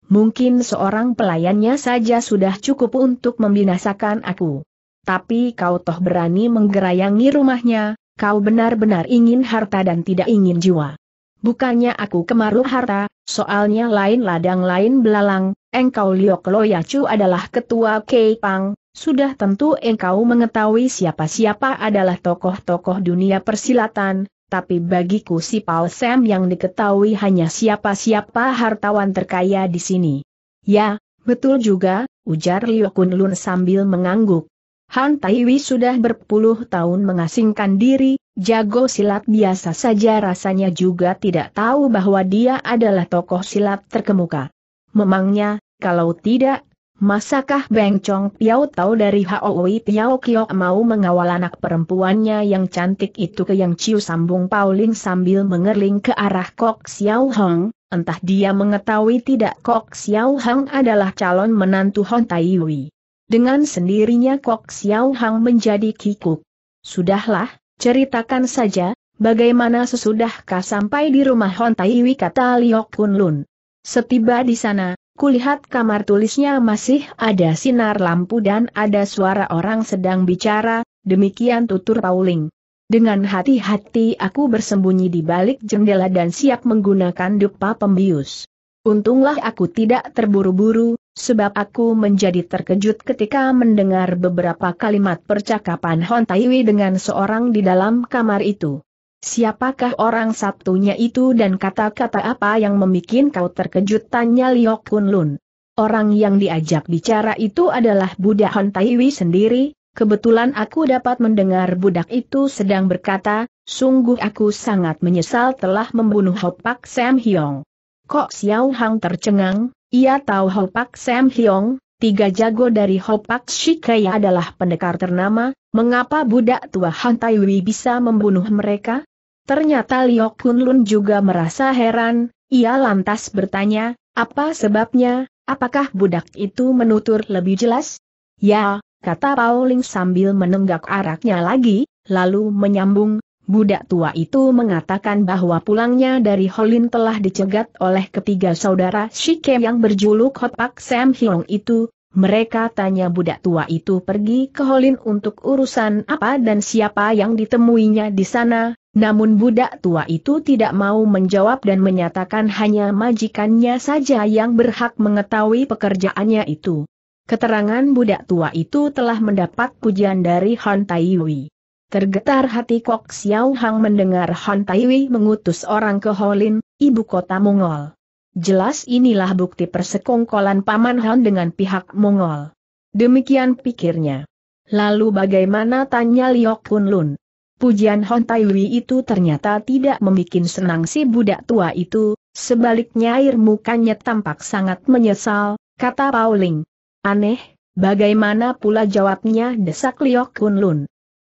Mungkin seorang pelayannya saja sudah cukup untuk membinasakan aku. Tapi kau toh berani menggerayangi rumahnya, kau benar-benar ingin harta dan tidak ingin jiwa. Bukannya aku kemaruh harta, Soalnya lain ladang lain belalang, engkau Liok Yacu adalah ketua Kei sudah tentu engkau mengetahui siapa-siapa adalah tokoh-tokoh dunia persilatan, tapi bagiku si Paul Sam yang diketahui hanya siapa-siapa hartawan terkaya di sini. Ya, betul juga, ujar Liu Lun sambil mengangguk. Han Taiwi sudah berpuluh tahun mengasingkan diri, Jago silat biasa saja rasanya juga tidak tahu bahwa dia adalah tokoh silat terkemuka. Memangnya, kalau tidak, masakah Beng Chong Piao tahu dari Haoi Piao Kio mau mengawal anak perempuannya yang cantik itu ke Yang Ciu sambung Pauling sambil mengerling ke arah Kok Xiao Hong? Entah dia mengetahui tidak Kok Xiao Hang adalah calon menantu Hon Tai Wei. Dengan sendirinya Kok Xiao Hang menjadi kikuk. Sudahlah, Ceritakan saja, bagaimana sesudahkah sampai di rumah Hon Taiwi kata Liok Kun Setiba di sana, kulihat kamar tulisnya masih ada sinar lampu dan ada suara orang sedang bicara, demikian tutur Pauling. Dengan hati-hati aku bersembunyi di balik jendela dan siap menggunakan dupa pembius. Untunglah aku tidak terburu-buru, sebab aku menjadi terkejut ketika mendengar beberapa kalimat percakapan Hon Taiwi dengan seorang di dalam kamar itu. Siapakah orang satunya itu dan kata-kata apa yang membuat kau terkejut tanya Liok Kun Lun. Orang yang diajak bicara itu adalah budak Hon Taiwi sendiri, kebetulan aku dapat mendengar budak itu sedang berkata, sungguh aku sangat menyesal telah membunuh Hopak Sam Hyong. Kok Xiao Hang tercengang, ia tahu Hopak Sam Hyong, tiga jago dari Hopak Shikaya adalah pendekar ternama, mengapa budak tua Han Wei bisa membunuh mereka? Ternyata Liok Lun juga merasa heran, ia lantas bertanya, apa sebabnya, apakah budak itu menutur lebih jelas? Ya, kata Pauling sambil menenggak araknya lagi, lalu menyambung, Budak tua itu mengatakan bahwa pulangnya dari Holin telah dicegat oleh ketiga saudara Shike yang berjuluk Hotpak Sam Hyong itu. Mereka tanya budak tua itu pergi ke Holin untuk urusan apa dan siapa yang ditemuinya di sana, namun budak tua itu tidak mau menjawab dan menyatakan hanya majikannya saja yang berhak mengetahui pekerjaannya itu. Keterangan budak tua itu telah mendapat pujian dari Han Taiyui. Tergetar hati Kok Xiao Hang mendengar Han Taiwi mengutus orang ke Holin, ibu kota Mongol. Jelas inilah bukti persekongkolan Paman Han dengan pihak Mongol. Demikian pikirnya. Lalu bagaimana tanya Liok Kun Lun? Pujian Han Taiwi itu ternyata tidak membuat senang si budak tua itu, sebaliknya air mukanya tampak sangat menyesal, kata Pauling. Aneh, bagaimana pula jawabnya desak Liok Kun Lun?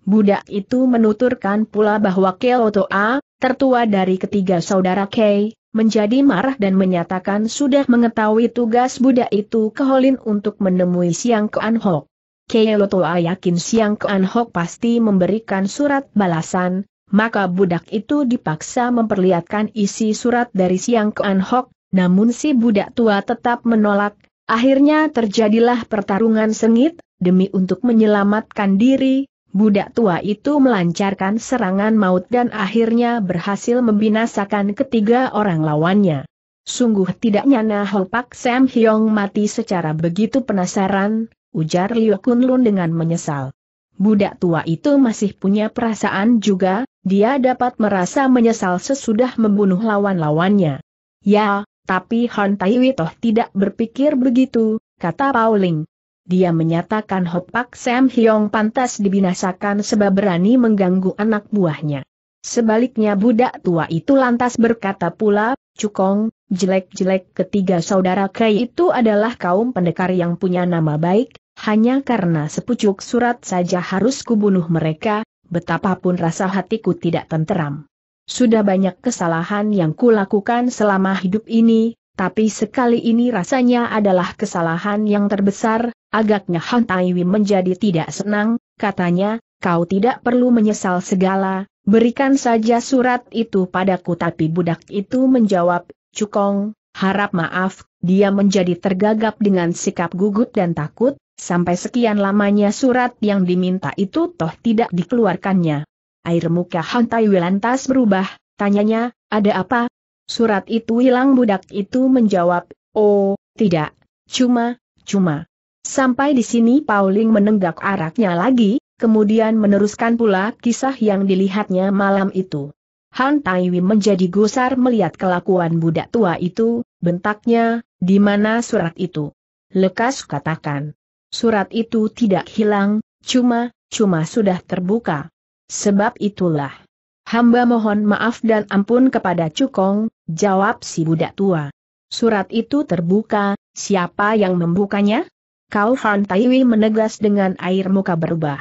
Budak itu menuturkan pula bahwa Keotoa, tertua dari ketiga saudara Kei, menjadi marah dan menyatakan sudah mengetahui tugas budak itu ke Holin untuk menemui Siang Kean Hok. Keo yakin Siang Kean Hok pasti memberikan surat balasan, maka budak itu dipaksa memperlihatkan isi surat dari Siang Kean Hok, namun si budak tua tetap menolak, akhirnya terjadilah pertarungan sengit, demi untuk menyelamatkan diri, Budak tua itu melancarkan serangan maut dan akhirnya berhasil membinasakan ketiga orang lawannya. Sungguh tidak nyana Pak Sam Hyong mati secara begitu penasaran, ujar Liu Kunlun dengan menyesal. Budak tua itu masih punya perasaan juga, dia dapat merasa menyesal sesudah membunuh lawan-lawannya. Ya, tapi Han Tai Witoh tidak berpikir begitu, kata Pauling dia menyatakan Hopak Sam Hyong pantas dibinasakan sebab berani mengganggu anak buahnya. Sebaliknya budak tua itu lantas berkata pula, Cukong, jelek-jelek ketiga saudara Kai itu adalah kaum pendekar yang punya nama baik, hanya karena sepucuk surat saja harus kubunuh mereka, betapapun rasa hatiku tidak tenteram. Sudah banyak kesalahan yang kulakukan selama hidup ini, tapi sekali ini rasanya adalah kesalahan yang terbesar, Agaknya Han Taiwi menjadi tidak senang, katanya, kau tidak perlu menyesal segala, berikan saja surat itu padaku tapi budak itu menjawab, Cukong, harap maaf, dia menjadi tergagap dengan sikap gugut dan takut, sampai sekian lamanya surat yang diminta itu toh tidak dikeluarkannya. Air muka Han Taiwi lantas berubah, tanyanya, ada apa? Surat itu hilang budak itu menjawab, oh, tidak, cuma, cuma, Sampai di sini Pauling menenggak araknya lagi, kemudian meneruskan pula kisah yang dilihatnya malam itu. Han Taiwi menjadi gusar melihat kelakuan budak tua itu, bentaknya, di mana surat itu? Lekas katakan. Surat itu tidak hilang, cuma, cuma sudah terbuka. Sebab itulah. Hamba mohon maaf dan ampun kepada Cukong, jawab si budak tua. Surat itu terbuka, siapa yang membukanya? Kau Han Taiwi menegas dengan air muka berubah.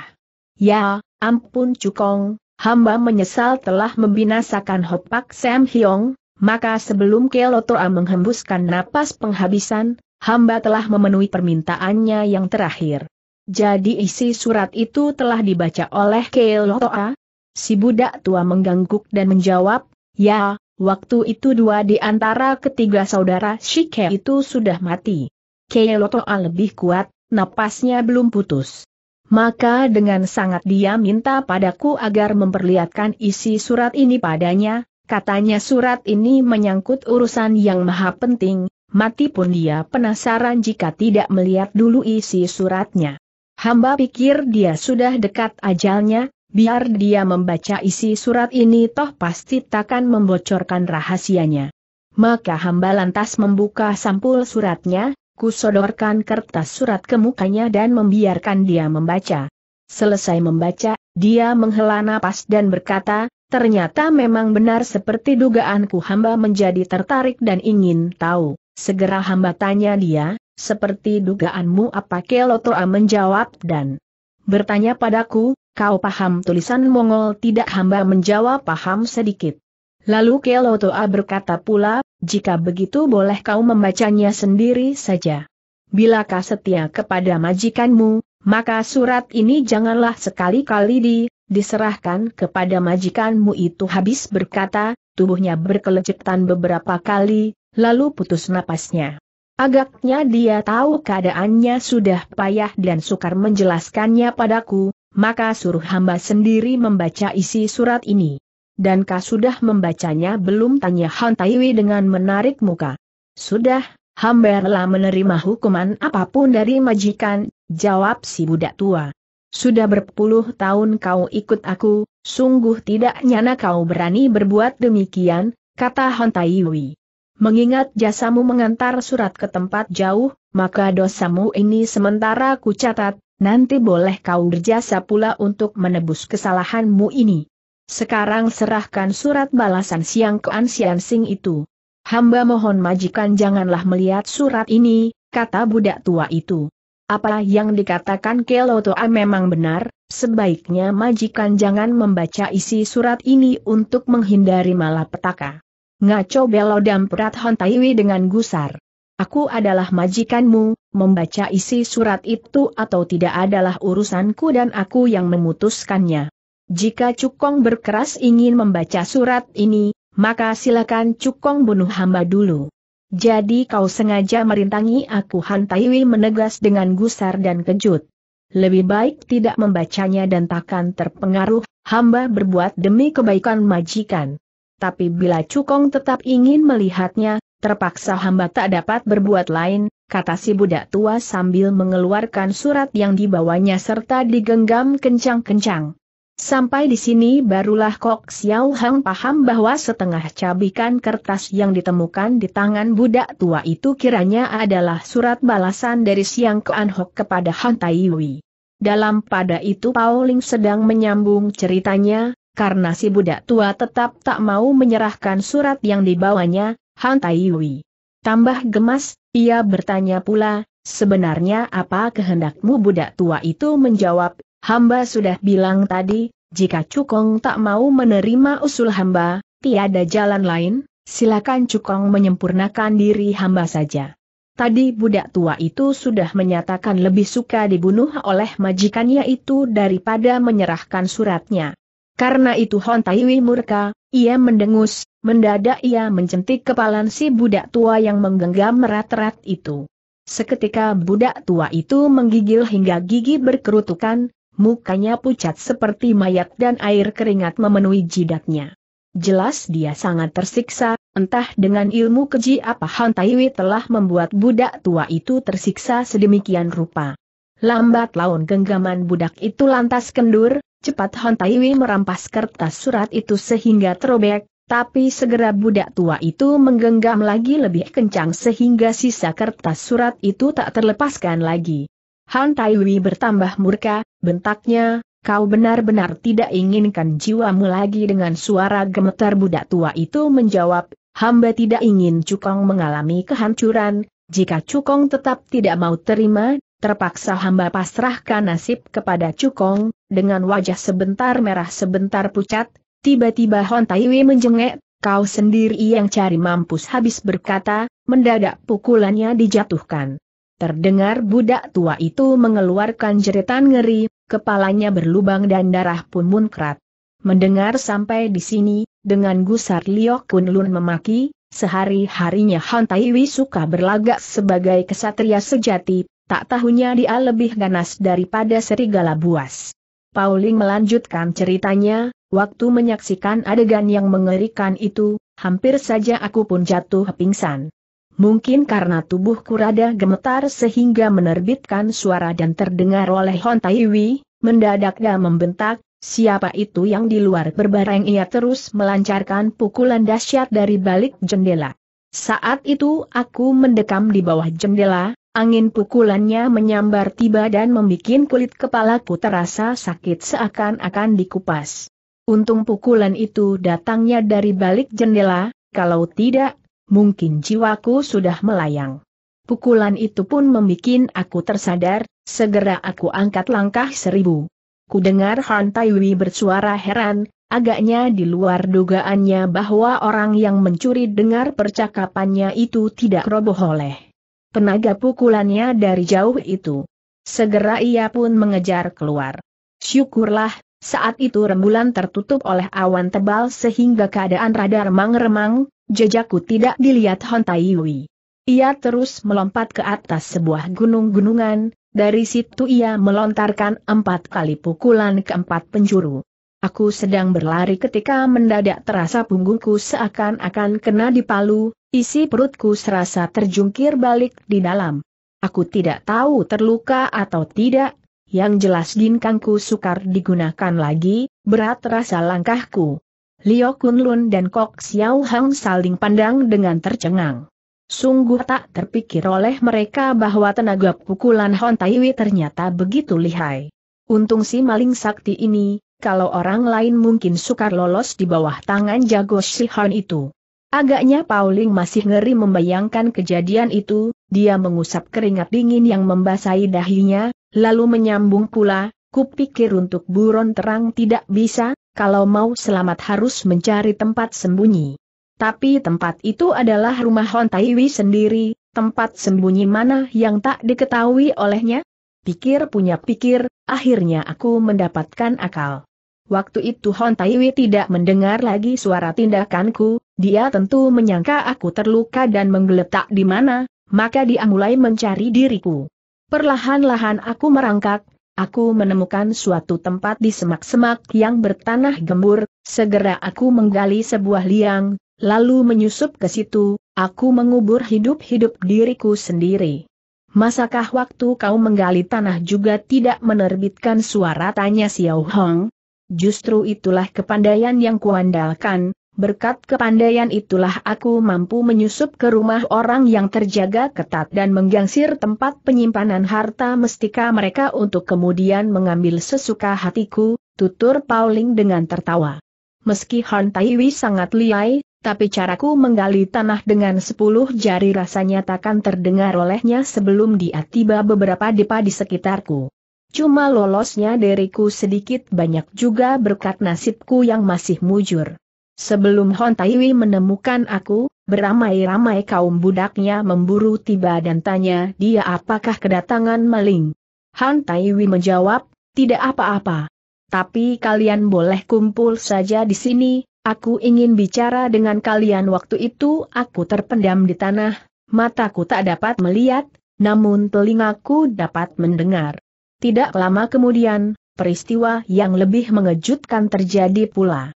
Ya, ampun Cukong, hamba menyesal telah membinasakan Hopak Sam Hyong, maka sebelum Kelotoa menghembuskan napas penghabisan, hamba telah memenuhi permintaannya yang terakhir. Jadi isi surat itu telah dibaca oleh Kelotoa? Si budak tua mengangguk dan menjawab, ya, waktu itu dua di antara ketiga saudara Shike itu sudah mati. Keilotoa lebih kuat, napasnya belum putus. Maka dengan sangat dia minta padaku agar memperlihatkan isi surat ini padanya, katanya surat ini menyangkut urusan yang maha penting, mati pun dia penasaran jika tidak melihat dulu isi suratnya. Hamba pikir dia sudah dekat ajalnya, biar dia membaca isi surat ini toh pasti takkan membocorkan rahasianya. Maka hamba lantas membuka sampul suratnya, kusodorkan kertas surat ke mukanya dan membiarkan dia membaca. Selesai membaca, dia menghela napas dan berkata, ternyata memang benar seperti dugaanku hamba menjadi tertarik dan ingin tahu. Segera hamba tanya dia, seperti dugaanmu apa Kelotoa menjawab dan bertanya padaku, kau paham tulisan Mongol tidak hamba menjawab paham sedikit. Lalu Kelotoa berkata pula, jika begitu boleh kau membacanya sendiri saja. Bila kau setia kepada majikanmu, maka surat ini janganlah sekali-kali di, diserahkan kepada majikanmu itu habis berkata, tubuhnya berkelecetan beberapa kali, lalu putus napasnya. Agaknya dia tahu keadaannya sudah payah dan sukar menjelaskannya padaku, maka suruh hamba sendiri membaca isi surat ini. Dan kau sudah membacanya belum tanya Han Taiwi dengan menarik muka. Sudah, rela menerima hukuman apapun dari majikan, jawab si budak tua. Sudah berpuluh tahun kau ikut aku, sungguh tidak nyana kau berani berbuat demikian, kata Han Taiwi. Mengingat jasamu mengantar surat ke tempat jauh, maka dosamu ini sementara ku catat, nanti boleh kau berjasa pula untuk menebus kesalahanmu ini. Sekarang serahkan surat balasan siang ke Ansian Sing itu. Hamba mohon majikan janganlah melihat surat ini, kata budak tua itu. Apa yang dikatakan Kelotoa memang benar, sebaiknya majikan jangan membaca isi surat ini untuk menghindari malapetaka. Ngaco belo damprat Hontaiwi dengan gusar. Aku adalah majikanmu, membaca isi surat itu atau tidak adalah urusanku dan aku yang memutuskannya. Jika Cukong berkeras ingin membaca surat ini, maka silakan Cukong bunuh hamba dulu. Jadi kau sengaja merintangi aku Han Taiwi menegas dengan gusar dan kejut. Lebih baik tidak membacanya dan takkan terpengaruh, hamba berbuat demi kebaikan majikan. Tapi bila Cukong tetap ingin melihatnya, terpaksa hamba tak dapat berbuat lain, kata si budak tua sambil mengeluarkan surat yang dibawanya serta digenggam kencang-kencang. Sampai di sini barulah Kok Xiao Hang paham bahwa setengah cabikan kertas yang ditemukan di tangan budak tua itu kiranya adalah surat balasan dari Siang Kuan Hok kepada Han Tai Dalam pada itu Pauling sedang menyambung ceritanya, karena si budak tua tetap tak mau menyerahkan surat yang dibawanya, Han Tai Tambah gemas, ia bertanya pula, sebenarnya apa kehendakmu budak tua itu menjawab, Hamba sudah bilang tadi, jika Cukong tak mau menerima usul hamba, tiada jalan lain, silakan Cukong menyempurnakan diri hamba saja. Tadi budak tua itu sudah menyatakan lebih suka dibunuh oleh majikannya itu daripada menyerahkan suratnya. Karena itu Hon Taiwi murka, ia mendengus, mendadak ia mencentik kepalan si budak tua yang menggenggam erat-erat itu. Seketika budak tua itu menggigil hingga gigi berkerutukan, Mukanya pucat seperti mayat dan air keringat memenuhi jidatnya. Jelas dia sangat tersiksa, entah dengan ilmu keji apa Han Taiwi telah membuat budak tua itu tersiksa sedemikian rupa. Lambat laun genggaman budak itu lantas kendur, cepat Han Taiwi merampas kertas surat itu sehingga terobek, tapi segera budak tua itu menggenggam lagi lebih kencang sehingga sisa kertas surat itu tak terlepaskan lagi. Han Taiwi bertambah murka, Bentaknya, kau benar-benar tidak inginkan jiwamu lagi dengan suara gemetar budak tua itu menjawab, hamba tidak ingin Cukong mengalami kehancuran, jika Cukong tetap tidak mau terima, terpaksa hamba pasrahkan nasib kepada Cukong, dengan wajah sebentar merah sebentar pucat, tiba-tiba Hon Wei menjengek, kau sendiri yang cari mampus habis berkata, mendadak pukulannya dijatuhkan. Terdengar budak tua itu mengeluarkan jeritan ngeri, kepalanya berlubang dan darah pun munkrat. Mendengar sampai di sini, dengan gusar Liok Kunlun memaki, sehari-harinya Han Taiwi suka berlagak sebagai kesatria sejati, tak tahunya dia lebih ganas daripada serigala buas. Pauling melanjutkan ceritanya, waktu menyaksikan adegan yang mengerikan itu, hampir saja aku pun jatuh pingsan. Mungkin karena tubuhku rada gemetar sehingga menerbitkan suara dan terdengar oleh Hon Taiwi, mendadak dia membentak, siapa itu yang di luar berbareng ia terus melancarkan pukulan dahsyat dari balik jendela. Saat itu aku mendekam di bawah jendela, angin pukulannya menyambar tiba dan membuat kulit kepalaku terasa sakit seakan-akan dikupas. Untung pukulan itu datangnya dari balik jendela, kalau tidak, mungkin jiwaku sudah melayang. Pukulan itu pun membuat aku tersadar, segera aku angkat langkah seribu. Ku dengar Han Taiwi bersuara heran, agaknya di luar dugaannya bahwa orang yang mencuri dengar percakapannya itu tidak roboh oleh penaga pukulannya dari jauh itu. Segera ia pun mengejar keluar. Syukurlah, saat itu rembulan tertutup oleh awan tebal sehingga keadaan radar mengeremang. Jejakku tidak dilihat Hon Taiwi. Ia terus melompat ke atas sebuah gunung-gunungan, dari situ ia melontarkan empat kali pukulan ke empat penjuru. Aku sedang berlari ketika mendadak terasa punggungku seakan-akan kena dipalu, isi perutku serasa terjungkir balik di dalam. Aku tidak tahu terluka atau tidak, yang jelas ginkangku sukar digunakan lagi, berat rasa langkahku. Lio Kunlun dan Kok Xiao Hang saling pandang dengan tercengang. Sungguh tak terpikir oleh mereka bahwa tenaga pukulan Hon Taiwi ternyata begitu lihai. Untung si maling sakti ini, kalau orang lain mungkin sukar lolos di bawah tangan jago si Hon itu. Agaknya Pauling masih ngeri membayangkan kejadian itu, dia mengusap keringat dingin yang membasahi dahinya, lalu menyambung pula, kupikir untuk buron terang tidak bisa, kalau mau selamat harus mencari tempat sembunyi. Tapi tempat itu adalah rumah Hon Taiwi sendiri, tempat sembunyi mana yang tak diketahui olehnya? Pikir punya pikir, akhirnya aku mendapatkan akal. Waktu itu Hon Taiwi tidak mendengar lagi suara tindakanku, dia tentu menyangka aku terluka dan menggeletak di mana, maka dia mulai mencari diriku. Perlahan-lahan aku merangkak, aku menemukan suatu tempat di semak-semak yang bertanah gembur, segera aku menggali sebuah liang, lalu menyusup ke situ, aku mengubur hidup-hidup diriku sendiri. Masakah waktu kau menggali tanah juga tidak menerbitkan suara tanya Xiao Hong? Justru itulah kepandaian yang kuandalkan, Berkat kepandaian itulah aku mampu menyusup ke rumah orang yang terjaga ketat dan menggangsir tempat penyimpanan harta mestika mereka untuk kemudian mengambil sesuka hatiku, tutur Pauling dengan tertawa. Meski Han Taiwi sangat liai, tapi caraku menggali tanah dengan sepuluh jari rasanya takkan terdengar olehnya sebelum dia tiba beberapa depa di sekitarku. Cuma lolosnya diriku sedikit banyak juga berkat nasibku yang masih mujur. Sebelum Hon Taiwi menemukan aku, beramai-ramai kaum budaknya memburu tiba dan tanya dia apakah kedatangan maling. Han Taiwi menjawab, tidak apa-apa. Tapi kalian boleh kumpul saja di sini, aku ingin bicara dengan kalian waktu itu aku terpendam di tanah, mataku tak dapat melihat, namun telingaku dapat mendengar. Tidak lama kemudian, peristiwa yang lebih mengejutkan terjadi pula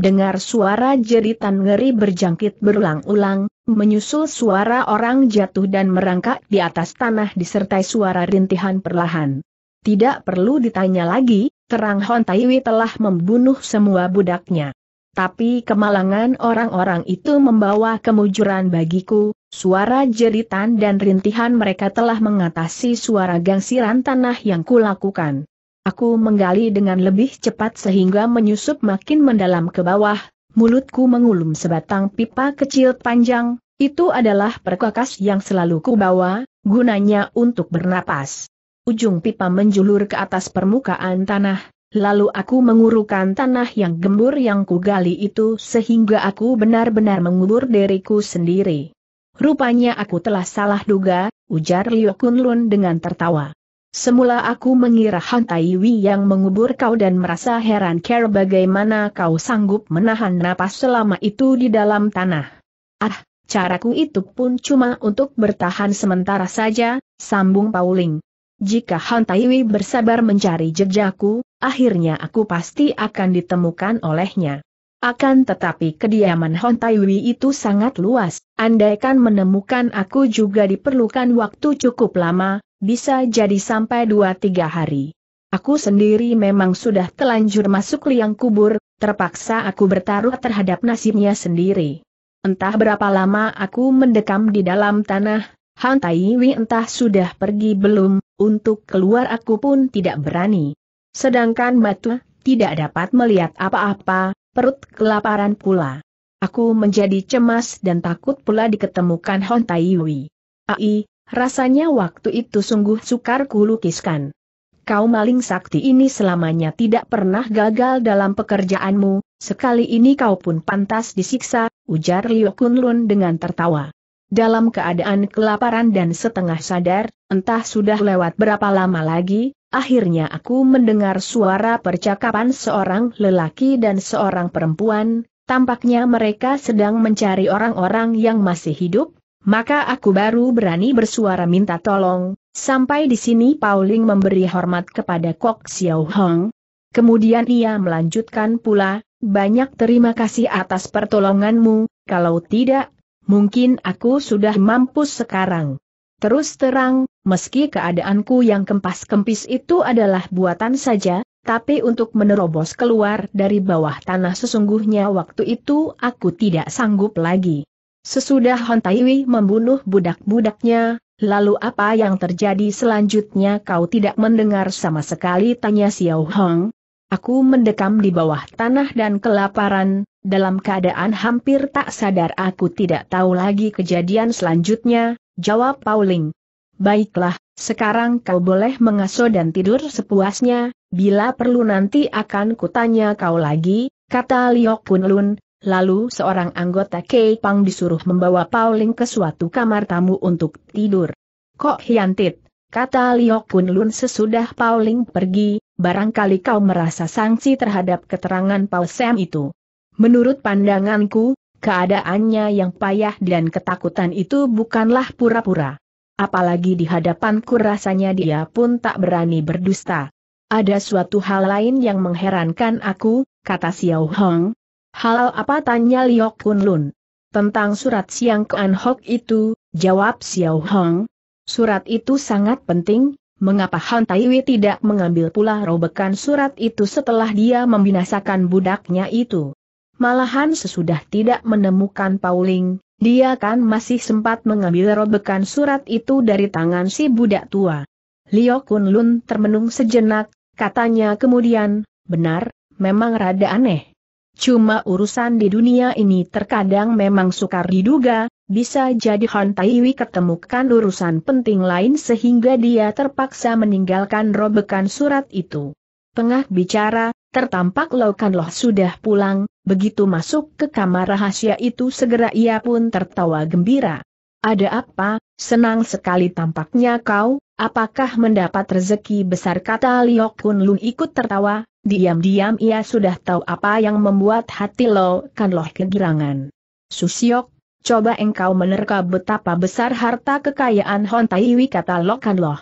dengar suara jeritan ngeri berjangkit berulang-ulang, menyusul suara orang jatuh dan merangkak di atas tanah disertai suara rintihan perlahan. Tidak perlu ditanya lagi, terang Hon Taiwi telah membunuh semua budaknya. Tapi kemalangan orang-orang itu membawa kemujuran bagiku, suara jeritan dan rintihan mereka telah mengatasi suara gangsiran tanah yang kulakukan. Aku menggali dengan lebih cepat sehingga menyusup makin mendalam ke bawah, mulutku mengulum sebatang pipa kecil panjang, itu adalah perkakas yang selalu kubawa, gunanya untuk bernapas. Ujung pipa menjulur ke atas permukaan tanah, lalu aku mengurukan tanah yang gembur yang kugali itu sehingga aku benar-benar mengubur diriku sendiri. Rupanya aku telah salah duga, ujar Liu Kunlun dengan tertawa. Semula aku mengira Han Taiwi yang mengubur kau dan merasa heran care bagaimana kau sanggup menahan napas selama itu di dalam tanah. Ah, caraku itu pun cuma untuk bertahan sementara saja, sambung Pauling. Jika Han Taiwi bersabar mencari jejakku, akhirnya aku pasti akan ditemukan olehnya. Akan tetapi kediaman Han Taiwi itu sangat luas, andaikan menemukan aku juga diperlukan waktu cukup lama, bisa jadi sampai dua tiga hari. Aku sendiri memang sudah telanjur masuk liang kubur, terpaksa aku bertaruh terhadap nasibnya sendiri. Entah berapa lama aku mendekam di dalam tanah, Han Taiwi entah sudah pergi belum, untuk keluar aku pun tidak berani. Sedangkan Batu tidak dapat melihat apa-apa, perut kelaparan pula. Aku menjadi cemas dan takut pula diketemukan Hon Taiwi. Ai, Rasanya waktu itu sungguh sukar kulukiskan. Kau maling sakti ini selamanya tidak pernah gagal dalam pekerjaanmu, sekali ini kau pun pantas disiksa, ujar Liu Kunlun dengan tertawa. Dalam keadaan kelaparan dan setengah sadar, entah sudah lewat berapa lama lagi, akhirnya aku mendengar suara percakapan seorang lelaki dan seorang perempuan, tampaknya mereka sedang mencari orang-orang yang masih hidup, maka aku baru berani bersuara minta tolong. Sampai di sini Pauling memberi hormat kepada Kok Xiao Hong. Kemudian ia melanjutkan pula, banyak terima kasih atas pertolonganmu, kalau tidak, mungkin aku sudah mampus sekarang. Terus terang, meski keadaanku yang kempas-kempis itu adalah buatan saja, tapi untuk menerobos keluar dari bawah tanah sesungguhnya waktu itu aku tidak sanggup lagi. Sesudah Hon Taiwi membunuh budak-budaknya, lalu apa yang terjadi selanjutnya kau tidak mendengar sama sekali tanya Xiao Hong. Aku mendekam di bawah tanah dan kelaparan, dalam keadaan hampir tak sadar aku tidak tahu lagi kejadian selanjutnya, jawab Pauling. Baiklah, sekarang kau boleh mengasuh dan tidur sepuasnya, bila perlu nanti akan kutanya kau lagi, kata Liok Kun Lun, Lalu seorang anggota Kei Pang disuruh membawa Pauling ke suatu kamar tamu untuk tidur. Kok hiantit, kata Liok Kun Lun sesudah Pauling pergi, barangkali kau merasa sanksi terhadap keterangan Paul Sam itu. Menurut pandanganku, keadaannya yang payah dan ketakutan itu bukanlah pura-pura. Apalagi di hadapanku rasanya dia pun tak berani berdusta. Ada suatu hal lain yang mengherankan aku, kata Xiao Hong, Hal apa tanya Liok Kunlun? Tentang surat Siang Kuan Hok itu, jawab Xiao Hong. Surat itu sangat penting, mengapa Han Taiwi tidak mengambil pula robekan surat itu setelah dia membinasakan budaknya itu? Malahan sesudah tidak menemukan Pauling, dia kan masih sempat mengambil robekan surat itu dari tangan si budak tua. Liu Kunlun termenung sejenak, katanya kemudian, benar, memang rada aneh. Cuma urusan di dunia ini terkadang memang sukar diduga, bisa jadi Han Taiwi ketemukan urusan penting lain sehingga dia terpaksa meninggalkan robekan surat itu. Tengah bicara, tertampak Lokan Loh sudah pulang, begitu masuk ke kamar rahasia itu segera ia pun tertawa gembira. Ada apa, senang sekali tampaknya kau, apakah mendapat rezeki besar kata Liok Kun Lun ikut tertawa, Diam-diam ia sudah tahu apa yang membuat hati Lo Kan Loh kegirangan. Susiok, coba engkau menerka betapa besar harta kekayaan Hon Taiwi kata Lo Kan Loh.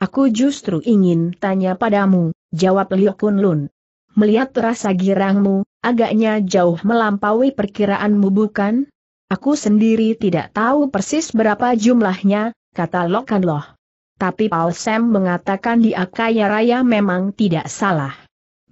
Aku justru ingin tanya padamu, jawab Liu Kun Lun. Melihat rasa girangmu, agaknya jauh melampaui perkiraanmu bukan? Aku sendiri tidak tahu persis berapa jumlahnya, kata Lokan Loh. Tapi Paul Sam mengatakan dia kaya raya memang tidak salah.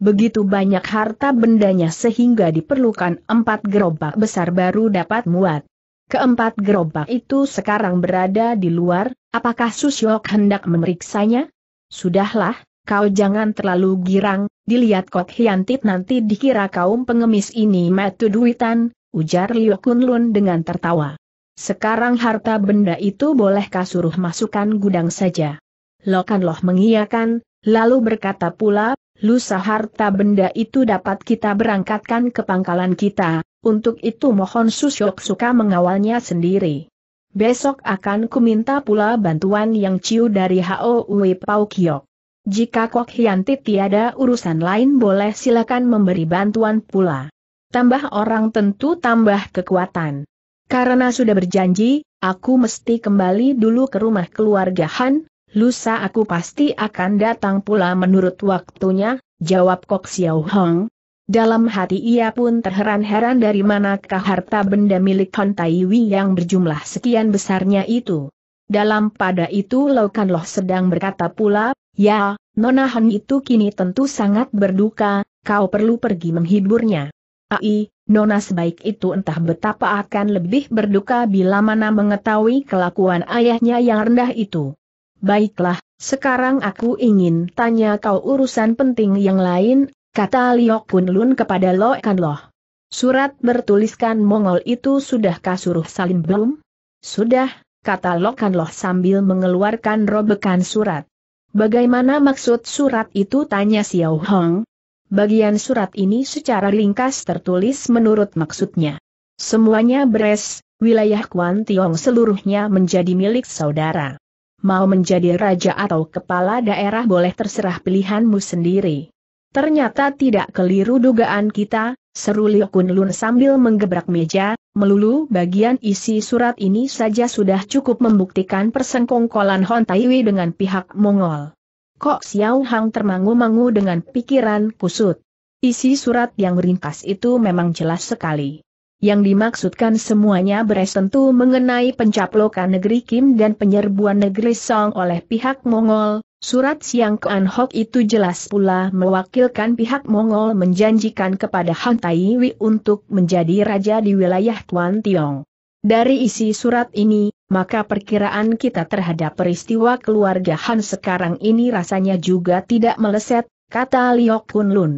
Begitu banyak harta bendanya sehingga diperlukan empat gerobak besar baru dapat muat. Keempat gerobak itu sekarang berada di luar, apakah Susyok hendak memeriksanya? Sudahlah, kau jangan terlalu girang, dilihat kok Hiantit nanti dikira kaum pengemis ini metu duitan, ujar Liu Kunlun dengan tertawa. Sekarang harta benda itu boleh kasuruh masukkan gudang saja. Lokan Loh mengiyakan, lalu berkata pula, lusa harta benda itu dapat kita berangkatkan ke pangkalan kita, untuk itu mohon Susyok suka mengawalnya sendiri. Besok akan kuminta pula bantuan yang ciu dari Wei Pau Kyo. Jika Kok Hianti tiada urusan lain boleh silakan memberi bantuan pula. Tambah orang tentu tambah kekuatan. Karena sudah berjanji, aku mesti kembali dulu ke rumah keluarga Han, lusa aku pasti akan datang pula menurut waktunya, jawab Kok Xiao Hong. Dalam hati ia pun terheran-heran dari manakah harta benda milik Tai Taiwi yang berjumlah sekian besarnya itu. Dalam pada itu Lau Kan Loh sedang berkata pula, Ya, Nona Han itu kini tentu sangat berduka, kau perlu pergi menghiburnya. Ai, Nona sebaik itu entah betapa akan lebih berduka bila mana mengetahui kelakuan ayahnya yang rendah itu. Baiklah, sekarang aku ingin tanya kau urusan penting yang lain, kata Liok Lun kepada Lo Kanloh. Surat bertuliskan Mongol itu sudah kasuruh salin belum? Sudah, kata Lo Kanloh sambil mengeluarkan robekan surat. Bagaimana maksud surat itu tanya Xiao Hong? Bagian surat ini secara ringkas tertulis menurut maksudnya. Semuanya beres, wilayah Kuantiong seluruhnya menjadi milik saudara mau menjadi raja atau kepala daerah boleh terserah pilihanmu sendiri. Ternyata tidak keliru dugaan kita, seru Liu Kunlun sambil menggebrak meja, melulu bagian isi surat ini saja sudah cukup membuktikan persengkongkolan Hon Taiwi dengan pihak Mongol. Kok Xiao Hang termangu-mangu dengan pikiran kusut. Isi surat yang ringkas itu memang jelas sekali. Yang dimaksudkan semuanya beres tentu mengenai pencaplokan negeri Kim dan penyerbuan negeri Song oleh pihak Mongol, Surat Siang ke Anhok itu jelas pula mewakilkan pihak Mongol menjanjikan kepada Han Taiwi untuk menjadi raja di wilayah Tuan Tiong. Dari isi surat ini, maka perkiraan kita terhadap peristiwa keluarga Han sekarang ini rasanya juga tidak meleset, kata Liok Kun Lun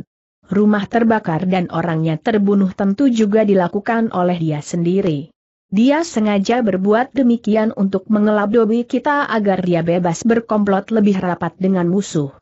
rumah terbakar dan orangnya terbunuh tentu juga dilakukan oleh dia sendiri. Dia sengaja berbuat demikian untuk mengelabui kita agar dia bebas berkomplot lebih rapat dengan musuh.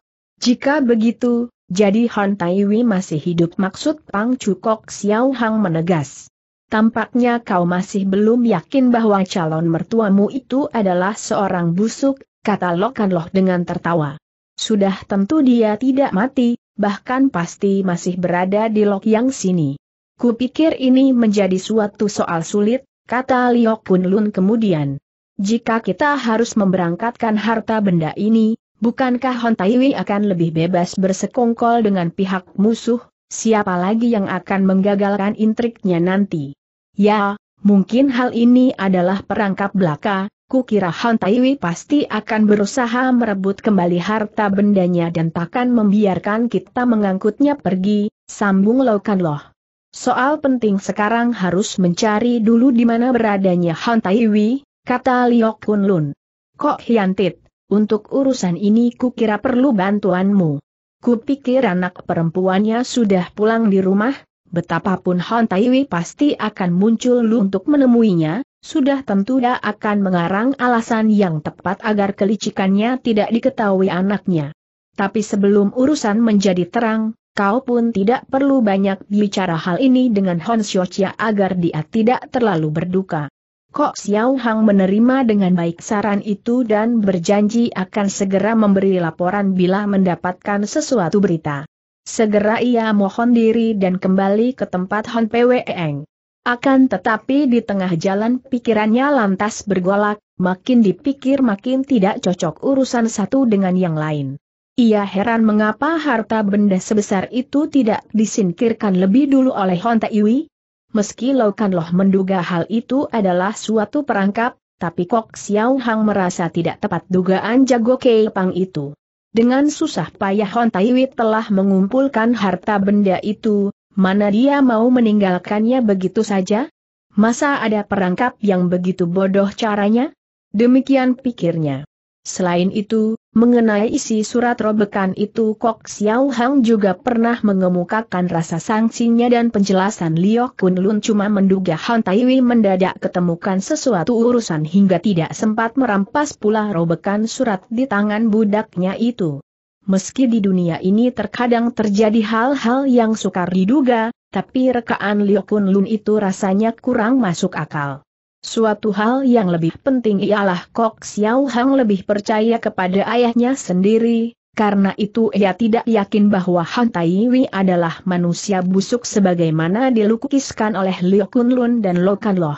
Jika begitu, jadi Han Taiwi masih hidup maksud Pang Cukok Xiao Hang menegas. Tampaknya kau masih belum yakin bahwa calon mertuamu itu adalah seorang busuk, kata Lokan Loh dengan tertawa. Sudah tentu dia tidak mati, bahkan pasti masih berada di lok yang sini. Kupikir ini menjadi suatu soal sulit, kata Liok Kun kemudian. Jika kita harus memberangkatkan harta benda ini, bukankah Hon Taiwi akan lebih bebas bersekongkol dengan pihak musuh, siapa lagi yang akan menggagalkan intriknya nanti? Ya, mungkin hal ini adalah perangkap belaka, Kukira Han Taiwi pasti akan berusaha merebut kembali harta bendanya dan takkan membiarkan kita mengangkutnya pergi, sambung Laukan Loh. Soal penting sekarang harus mencari dulu di mana beradanya Han Taiwi, kata Liok Kun Lun. Kok Hyantit, untuk urusan ini kukira perlu bantuanmu. Kupikir anak perempuannya sudah pulang di rumah, betapapun Han Taiwi pasti akan muncul lu untuk menemuinya, sudah tentu dia akan mengarang alasan yang tepat agar kelicikannya tidak diketahui anaknya. Tapi sebelum urusan menjadi terang, kau pun tidak perlu banyak bicara hal ini dengan Hon Xiochia agar dia tidak terlalu berduka. Kok Xiao Hang menerima dengan baik saran itu dan berjanji akan segera memberi laporan bila mendapatkan sesuatu berita. Segera ia mohon diri dan kembali ke tempat Hon Eng. Akan tetapi di tengah jalan pikirannya lantas bergolak, makin dipikir makin tidak cocok urusan satu dengan yang lain. Ia heran mengapa harta benda sebesar itu tidak disingkirkan lebih dulu oleh Honta Iwi. Meski Kan Loh menduga hal itu adalah suatu perangkap, tapi Kok Xiao Hang merasa tidak tepat dugaan jago Keipang itu. Dengan susah payah Tai Yui telah mengumpulkan harta benda itu, Mana dia mau meninggalkannya begitu saja? Masa ada perangkap yang begitu bodoh caranya? Demikian pikirnya. Selain itu, mengenai isi surat robekan itu Kok Xiao Hang juga pernah mengemukakan rasa sangsinya dan penjelasan Liok Kun Lun cuma menduga Han Taiwi mendadak ketemukan sesuatu urusan hingga tidak sempat merampas pula robekan surat di tangan budaknya itu meski di dunia ini terkadang terjadi hal-hal yang sukar diduga, tapi rekaan Liu Kun Lun itu rasanya kurang masuk akal. Suatu hal yang lebih penting ialah Kok Xiao Hang lebih percaya kepada ayahnya sendiri, karena itu ia tidak yakin bahwa Han Wei adalah manusia busuk sebagaimana dilukiskan oleh Liu Lun dan Lo kan Loh.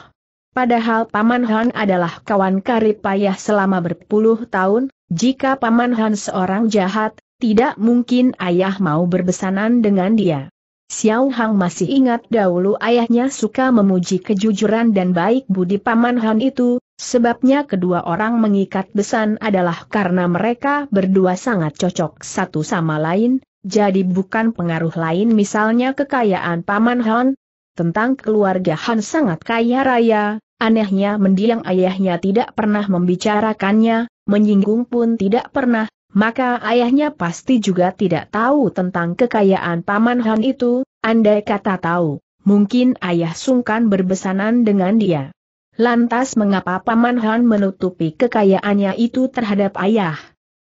Padahal Paman Han adalah kawan karib ayah selama berpuluh tahun, jika Paman Han seorang jahat, tidak mungkin ayah mau berbesanan dengan dia. Xiao Hang masih ingat dahulu ayahnya suka memuji kejujuran dan baik budi Paman Han itu, sebabnya kedua orang mengikat besan adalah karena mereka berdua sangat cocok satu sama lain, jadi bukan pengaruh lain misalnya kekayaan Paman Han. Tentang keluarga Han sangat kaya raya, anehnya mendiang ayahnya tidak pernah membicarakannya, menyinggung pun tidak pernah, maka ayahnya pasti juga tidak tahu tentang kekayaan Paman Han itu, andai kata tahu, mungkin ayah sungkan berbesanan dengan dia. Lantas mengapa Paman Han menutupi kekayaannya itu terhadap ayah?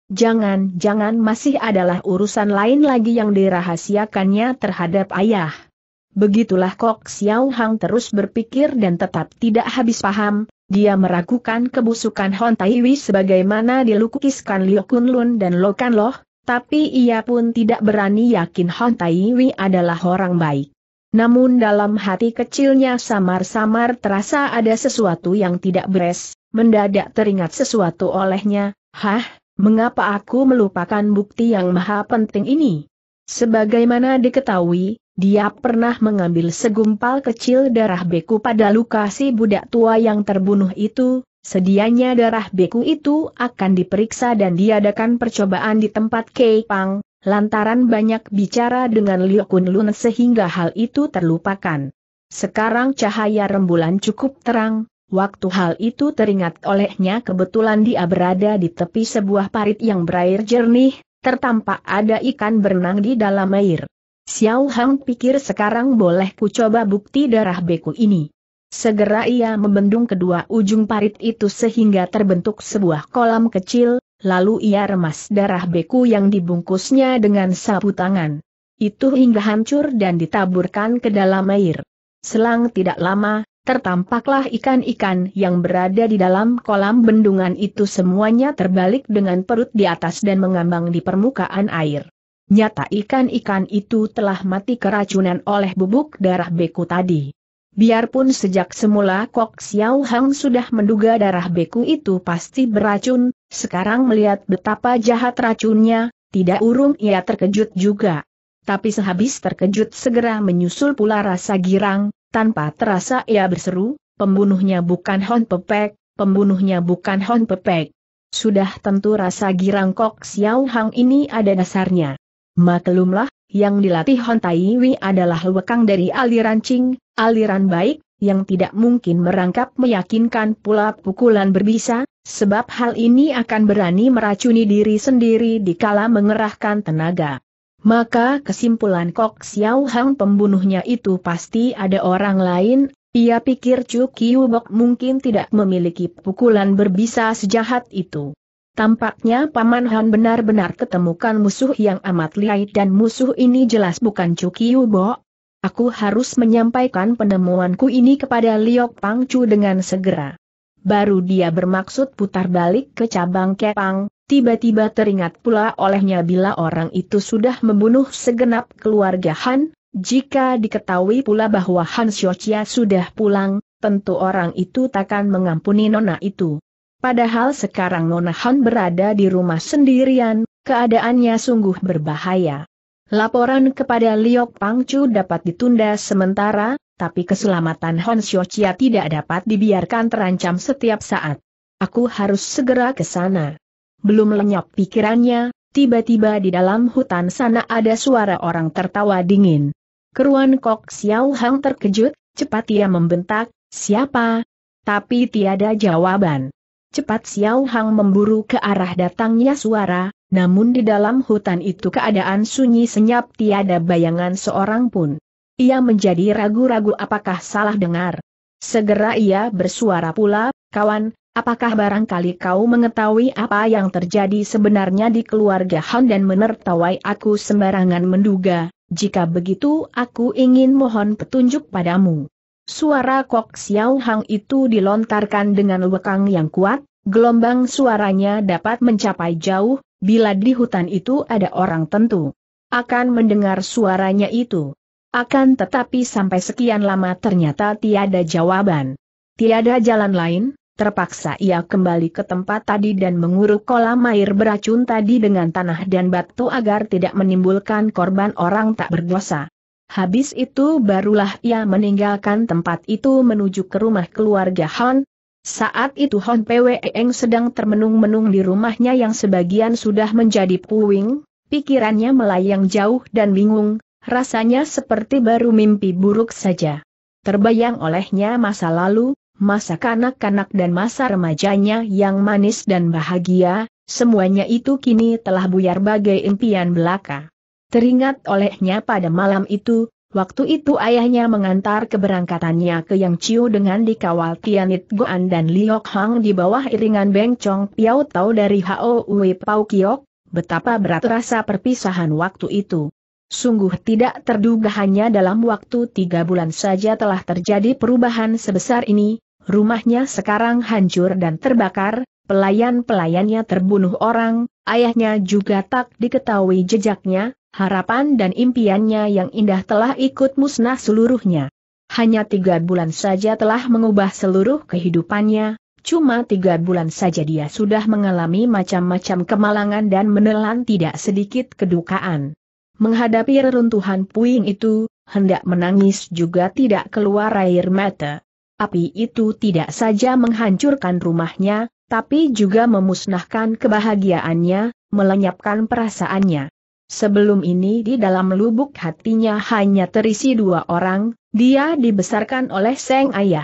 Jangan-jangan masih adalah urusan lain lagi yang dirahasiakannya terhadap ayah. Begitulah Kok Xiao Hang terus berpikir dan tetap tidak habis paham, dia meragukan kebusukan Hon Taiwi sebagaimana dilukiskan Liu Kunlun dan Lo Loh, tapi ia pun tidak berani yakin Hon Taiwi adalah orang baik. Namun dalam hati kecilnya samar-samar terasa ada sesuatu yang tidak beres, mendadak teringat sesuatu olehnya, hah, mengapa aku melupakan bukti yang maha penting ini? Sebagaimana diketahui, dia pernah mengambil segumpal kecil darah beku pada luka si budak tua yang terbunuh itu, sedianya darah beku itu akan diperiksa dan diadakan percobaan di tempat Keipang, lantaran banyak bicara dengan Liu Kunlun sehingga hal itu terlupakan. Sekarang cahaya rembulan cukup terang, Waktu hal itu teringat olehnya kebetulan dia berada di tepi sebuah parit yang berair jernih, tertampak ada ikan berenang di dalam air. Xiao Hang pikir sekarang boleh ku coba bukti darah beku ini. Segera ia membendung kedua ujung parit itu sehingga terbentuk sebuah kolam kecil, lalu ia remas darah beku yang dibungkusnya dengan sapu tangan. Itu hingga hancur dan ditaburkan ke dalam air. Selang tidak lama, tertampaklah ikan-ikan yang berada di dalam kolam bendungan itu semuanya terbalik dengan perut di atas dan mengambang di permukaan air. Nyata ikan-ikan itu telah mati keracunan oleh bubuk darah beku tadi. Biarpun sejak semula Kok Xiao Hang sudah menduga darah beku itu pasti beracun, sekarang melihat betapa jahat racunnya, tidak urung ia terkejut juga. Tapi sehabis terkejut segera menyusul pula rasa girang, tanpa terasa ia berseru, pembunuhnya bukan Hon Pepek, pembunuhnya bukan Hon Pepek. Sudah tentu rasa girang Kok Xiao Hang ini ada dasarnya. Maklumlah, yang dilatih Hon adalah lekang dari aliran Qing, aliran baik, yang tidak mungkin merangkap meyakinkan pula pukulan berbisa, sebab hal ini akan berani meracuni diri sendiri dikala mengerahkan tenaga. Maka kesimpulan Kok Xiao Hang pembunuhnya itu pasti ada orang lain, ia pikir Chu Kiu Bok mungkin tidak memiliki pukulan berbisa sejahat itu. Tampaknya Paman Han benar-benar ketemukan musuh yang amat liai dan musuh ini jelas bukan Cukiu Bo. Aku harus menyampaikan penemuanku ini kepada Liok Pangcu dengan segera. Baru dia bermaksud putar balik ke cabang Kepang, tiba-tiba teringat pula olehnya bila orang itu sudah membunuh segenap keluarga Han, jika diketahui pula bahwa Han Xiochia sudah pulang, tentu orang itu takkan mengampuni nona itu. Padahal sekarang Nona Han berada di rumah sendirian, keadaannya sungguh berbahaya. Laporan kepada Liok Pangcu dapat ditunda sementara, tapi keselamatan Hon Xiochia tidak dapat dibiarkan terancam setiap saat. Aku harus segera ke sana. Belum lenyap pikirannya, tiba-tiba di dalam hutan sana ada suara orang tertawa dingin. Keruan Kok Xiao Hang terkejut, cepat ia membentak, siapa? Tapi tiada jawaban. Cepat Xiao Hang memburu ke arah datangnya suara, namun di dalam hutan itu keadaan sunyi senyap tiada bayangan seorang pun. Ia menjadi ragu-ragu apakah salah dengar. Segera ia bersuara pula, kawan, apakah barangkali kau mengetahui apa yang terjadi sebenarnya di keluarga Han dan menertawai aku sembarangan menduga, jika begitu aku ingin mohon petunjuk padamu. Suara Kok Xiao Hang itu dilontarkan dengan lekang yang kuat, gelombang suaranya dapat mencapai jauh, bila di hutan itu ada orang tentu. Akan mendengar suaranya itu. Akan tetapi sampai sekian lama ternyata tiada jawaban. Tiada jalan lain, terpaksa ia kembali ke tempat tadi dan menguruk kolam air beracun tadi dengan tanah dan batu agar tidak menimbulkan korban orang tak berdosa. Habis itu barulah ia meninggalkan tempat itu menuju ke rumah keluarga Han. Saat itu Hon Pwe sedang termenung-menung di rumahnya yang sebagian sudah menjadi puing, pikirannya melayang jauh dan bingung, rasanya seperti baru mimpi buruk saja. Terbayang olehnya masa lalu, masa kanak-kanak dan masa remajanya yang manis dan bahagia, semuanya itu kini telah buyar bagai impian belaka. Teringat olehnya pada malam itu, waktu itu ayahnya mengantar keberangkatannya ke Yang Chiu dengan dikawal Tianit Goan dan Liok Hang di bawah iringan Beng Chong Piao Tau dari Hao Ui Pau Kiok, betapa berat rasa perpisahan waktu itu. Sungguh tidak terduga hanya dalam waktu tiga bulan saja telah terjadi perubahan sebesar ini, rumahnya sekarang hancur dan terbakar, pelayan-pelayannya terbunuh orang, ayahnya juga tak diketahui jejaknya, Harapan dan impiannya yang indah telah ikut musnah seluruhnya. Hanya tiga bulan saja telah mengubah seluruh kehidupannya, cuma tiga bulan saja dia sudah mengalami macam-macam kemalangan dan menelan tidak sedikit kedukaan. Menghadapi reruntuhan puing itu, hendak menangis juga tidak keluar air mata. Api itu tidak saja menghancurkan rumahnya, tapi juga memusnahkan kebahagiaannya, melenyapkan perasaannya. Sebelum ini di dalam lubuk hatinya hanya terisi dua orang, dia dibesarkan oleh Seng Ayah.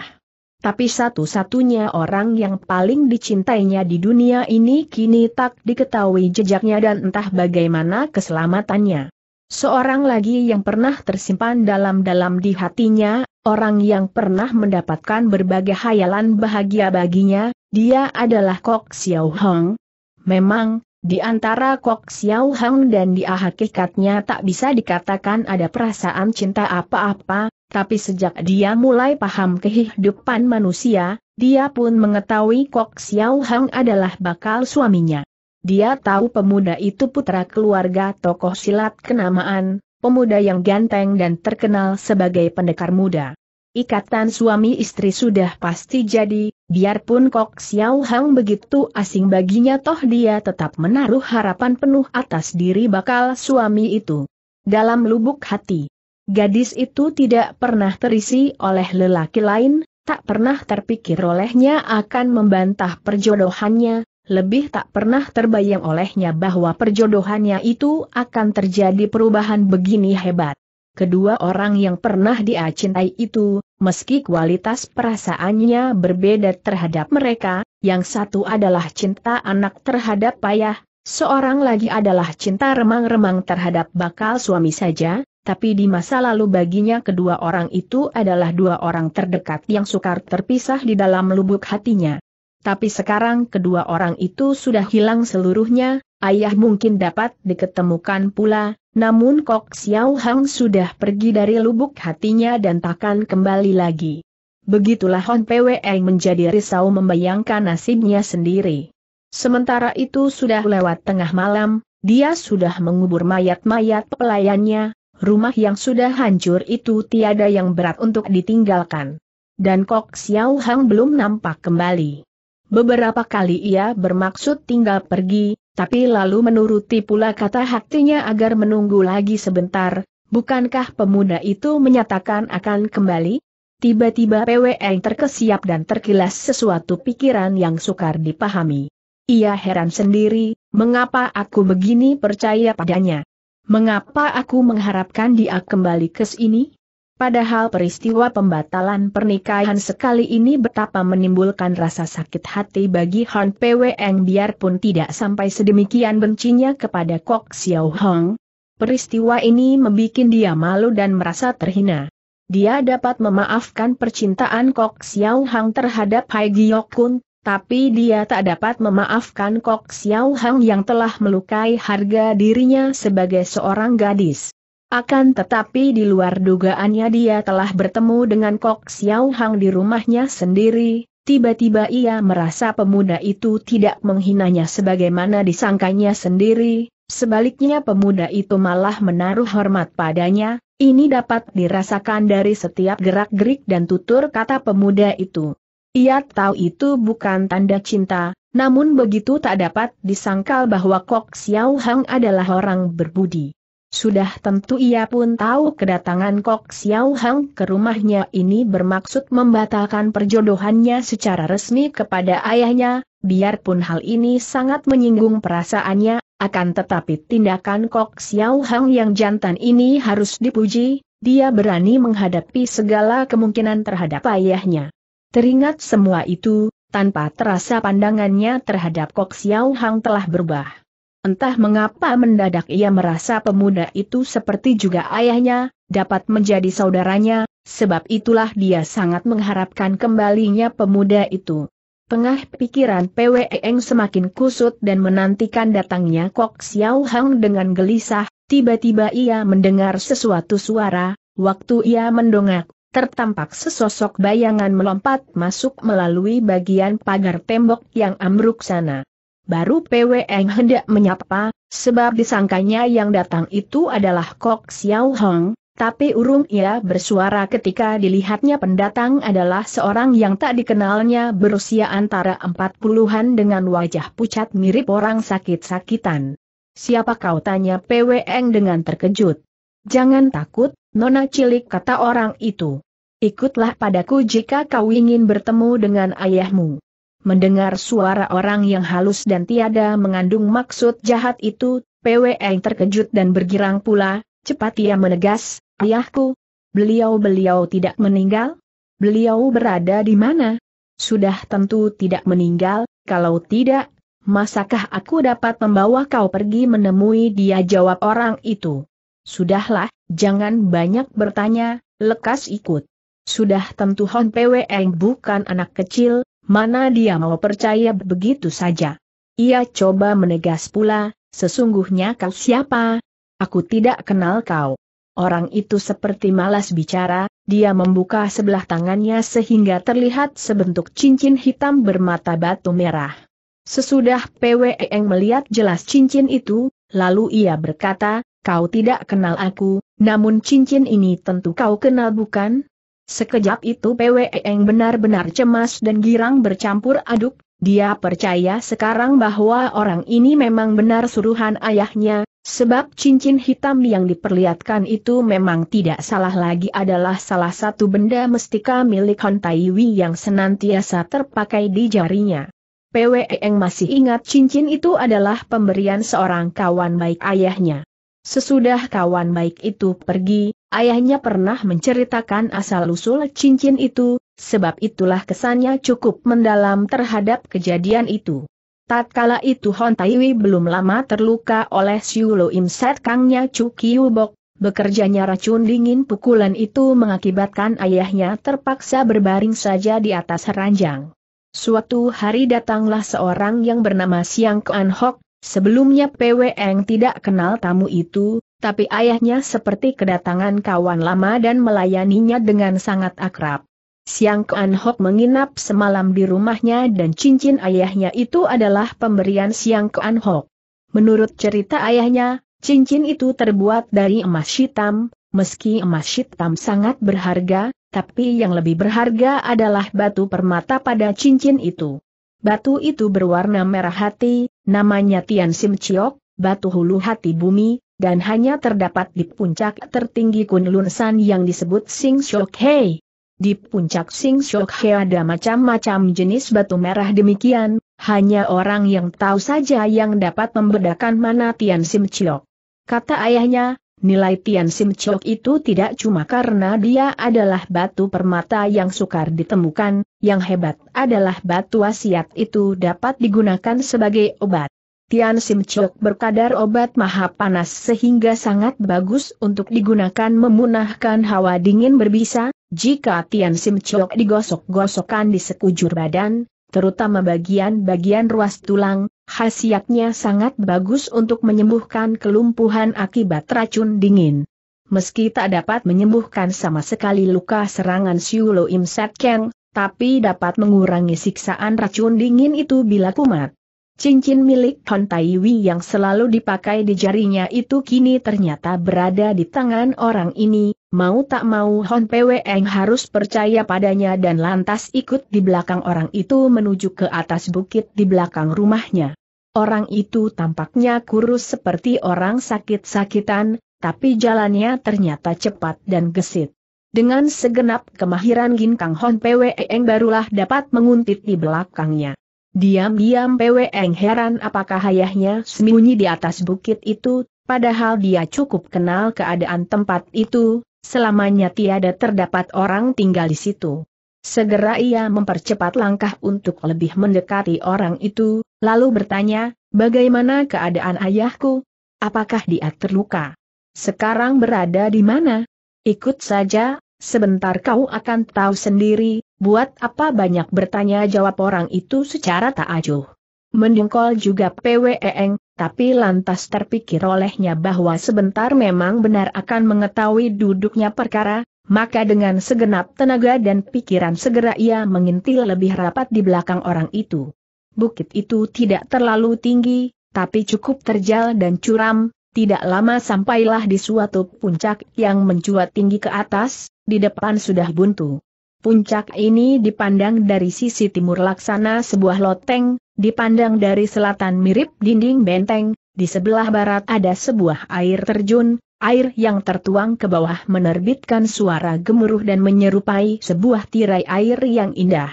Tapi satu-satunya orang yang paling dicintainya di dunia ini kini tak diketahui jejaknya dan entah bagaimana keselamatannya. Seorang lagi yang pernah tersimpan dalam-dalam di hatinya, orang yang pernah mendapatkan berbagai hayalan bahagia baginya, dia adalah Kok Xiao Hong. Memang, di antara Kok Xiao Hang dan dia hakikatnya tak bisa dikatakan ada perasaan cinta apa-apa, tapi sejak dia mulai paham kehidupan manusia, dia pun mengetahui Kok Xiao Hang adalah bakal suaminya. Dia tahu pemuda itu putra keluarga tokoh silat kenamaan, pemuda yang ganteng dan terkenal sebagai pendekar muda. Ikatan suami istri sudah pasti jadi, Biarpun Kok Xiao Hang begitu asing baginya toh dia tetap menaruh harapan penuh atas diri bakal suami itu. Dalam lubuk hati, gadis itu tidak pernah terisi oleh lelaki lain, tak pernah terpikir olehnya akan membantah perjodohannya, lebih tak pernah terbayang olehnya bahwa perjodohannya itu akan terjadi perubahan begini hebat. Kedua orang yang pernah dia cintai itu, meski kualitas perasaannya berbeda terhadap mereka, yang satu adalah cinta anak terhadap payah, seorang lagi adalah cinta remang-remang terhadap bakal suami saja, tapi di masa lalu baginya kedua orang itu adalah dua orang terdekat yang sukar terpisah di dalam lubuk hatinya. Tapi sekarang kedua orang itu sudah hilang seluruhnya, ayah mungkin dapat diketemukan pula, namun Kok Xiao Hang sudah pergi dari lubuk hatinya dan takkan kembali lagi. Begitulah Hon Pwe menjadi risau membayangkan nasibnya sendiri. Sementara itu sudah lewat tengah malam, dia sudah mengubur mayat-mayat pelayannya, rumah yang sudah hancur itu tiada yang berat untuk ditinggalkan. Dan Kok Xiao Hang belum nampak kembali. Beberapa kali ia bermaksud tinggal pergi, tapi lalu menuruti pula kata hatinya agar menunggu lagi sebentar, bukankah pemuda itu menyatakan akan kembali? Tiba-tiba PWN terkesiap dan terkilas sesuatu pikiran yang sukar dipahami. Ia heran sendiri, mengapa aku begini percaya padanya? Mengapa aku mengharapkan dia kembali ke sini? Padahal peristiwa pembatalan pernikahan sekali ini betapa menimbulkan rasa sakit hati bagi Han Eng biarpun tidak sampai sedemikian bencinya kepada Kok Xiao Hong. Peristiwa ini membuat dia malu dan merasa terhina. Dia dapat memaafkan percintaan Kok Xiao Hong terhadap Hai Giok Kun, tapi dia tak dapat memaafkan Kok Xiao Hong yang telah melukai harga dirinya sebagai seorang gadis. Akan tetapi di luar dugaannya dia telah bertemu dengan Kok Xiao Hang di rumahnya sendiri, tiba-tiba ia merasa pemuda itu tidak menghinanya sebagaimana disangkanya sendiri, sebaliknya pemuda itu malah menaruh hormat padanya, ini dapat dirasakan dari setiap gerak-gerik dan tutur kata pemuda itu. Ia tahu itu bukan tanda cinta, namun begitu tak dapat disangkal bahwa Kok Xiao Hang adalah orang berbudi. Sudah tentu ia pun tahu kedatangan Kok Xiao Hang ke rumahnya ini bermaksud membatalkan perjodohannya secara resmi kepada ayahnya, biarpun hal ini sangat menyinggung perasaannya, akan tetapi tindakan Kok Xiao Hang yang jantan ini harus dipuji, dia berani menghadapi segala kemungkinan terhadap ayahnya. Teringat semua itu, tanpa terasa pandangannya terhadap Kok Xiao Hang telah berubah. Entah mengapa mendadak ia merasa pemuda itu seperti juga ayahnya, dapat menjadi saudaranya, sebab itulah dia sangat mengharapkan kembalinya pemuda itu. Pengah pikiran yang e semakin kusut dan menantikan datangnya Kok Xiao Hang dengan gelisah, tiba-tiba ia mendengar sesuatu suara, waktu ia mendongak, tertampak sesosok bayangan melompat masuk melalui bagian pagar tembok yang ambruk sana. Baru PWN hendak menyapa, sebab disangkanya yang datang itu adalah Kok Xiao Hong, tapi urung ia bersuara ketika dilihatnya pendatang adalah seorang yang tak dikenalnya berusia antara empat puluhan dengan wajah pucat mirip orang sakit-sakitan. Siapa kau tanya PWN dengan terkejut. Jangan takut, nona cilik kata orang itu. Ikutlah padaku jika kau ingin bertemu dengan ayahmu. Mendengar suara orang yang halus dan tiada mengandung maksud jahat itu, PWN terkejut dan bergirang pula, cepat ia menegas, ayahku, beliau-beliau tidak meninggal? Beliau berada di mana? Sudah tentu tidak meninggal, kalau tidak, masakah aku dapat membawa kau pergi menemui dia jawab orang itu? Sudahlah, jangan banyak bertanya, lekas ikut. Sudah tentu Hon PWN bukan anak kecil, Mana dia mau percaya begitu saja. Ia coba menegas pula, sesungguhnya kau siapa? Aku tidak kenal kau. Orang itu seperti malas bicara, dia membuka sebelah tangannya sehingga terlihat sebentuk cincin hitam bermata batu merah. Sesudah yang e melihat jelas cincin itu, lalu ia berkata, kau tidak kenal aku, namun cincin ini tentu kau kenal bukan? Sekejap itu PWEng benar-benar cemas dan girang bercampur aduk, dia percaya sekarang bahwa orang ini memang benar suruhan ayahnya, sebab cincin hitam yang diperlihatkan itu memang tidak salah lagi adalah salah satu benda mestika milik Hon Taiwi yang senantiasa terpakai di jarinya. PWEng masih ingat cincin itu adalah pemberian seorang kawan baik ayahnya. Sesudah kawan baik itu pergi, Ayahnya pernah menceritakan asal-usul cincin itu, sebab itulah kesannya cukup mendalam terhadap kejadian itu. Tatkala itu Hon Taiwi belum lama terluka oleh Siulo Imset Kangnya Chu Kiu bekerjanya racun dingin pukulan itu mengakibatkan ayahnya terpaksa berbaring saja di atas ranjang. Suatu hari datanglah seorang yang bernama Siang Kuan Hok, sebelumnya PW Eng tidak kenal tamu itu, tapi ayahnya seperti kedatangan kawan lama dan melayaninya dengan sangat akrab. Siang Kuan Hok menginap semalam di rumahnya dan cincin ayahnya itu adalah pemberian Siang Kuan Hok. Menurut cerita ayahnya, cincin itu terbuat dari emas hitam, meski emas hitam sangat berharga, tapi yang lebih berharga adalah batu permata pada cincin itu. Batu itu berwarna merah hati, namanya Tian Sim Chiok, batu hulu hati bumi, dan hanya terdapat di puncak tertinggi Kunlun San yang disebut Sing Shok Hei. Di puncak Sing Shok Hei ada macam-macam jenis batu merah demikian, hanya orang yang tahu saja yang dapat membedakan mana Tian Sim Chiok. Kata ayahnya, nilai Tian Sim Chiok itu tidak cuma karena dia adalah batu permata yang sukar ditemukan, yang hebat adalah batu wasiat itu dapat digunakan sebagai obat. Tian Sim Chok berkadar obat maha panas sehingga sangat bagus untuk digunakan memunahkan hawa dingin berbisa, jika Tian Sim Chok digosok-gosokkan di sekujur badan, terutama bagian-bagian ruas tulang, khasiatnya sangat bagus untuk menyembuhkan kelumpuhan akibat racun dingin. Meski tak dapat menyembuhkan sama sekali luka serangan Siulo Im Set Keng, tapi dapat mengurangi siksaan racun dingin itu bila kumat. Cincin milik Hon Taiwi yang selalu dipakai di jarinya itu kini ternyata berada di tangan orang ini, mau tak mau Hon Eng harus percaya padanya dan lantas ikut di belakang orang itu menuju ke atas bukit di belakang rumahnya. Orang itu tampaknya kurus seperti orang sakit-sakitan, tapi jalannya ternyata cepat dan gesit. Dengan segenap kemahiran Ginkang Hon Eng barulah dapat menguntit di belakangnya. Diam-diam Peweng heran apakah ayahnya sembunyi di atas bukit itu, padahal dia cukup kenal keadaan tempat itu, selamanya tiada terdapat orang tinggal di situ. Segera ia mempercepat langkah untuk lebih mendekati orang itu, lalu bertanya, bagaimana keadaan ayahku? Apakah dia terluka? Sekarang berada di mana? Ikut saja, Sebentar kau akan tahu sendiri, buat apa banyak bertanya jawab orang itu secara tak acuh. Mendengkol juga e Eng, tapi lantas terpikir olehnya bahwa sebentar memang benar akan mengetahui duduknya perkara, maka dengan segenap tenaga dan pikiran segera ia mengintil lebih rapat di belakang orang itu. Bukit itu tidak terlalu tinggi, tapi cukup terjal dan curam, tidak lama sampailah di suatu puncak yang mencuat tinggi ke atas, di depan sudah buntu. Puncak ini dipandang dari sisi timur laksana sebuah loteng, dipandang dari selatan mirip dinding benteng, di sebelah barat ada sebuah air terjun, air yang tertuang ke bawah menerbitkan suara gemuruh dan menyerupai sebuah tirai air yang indah.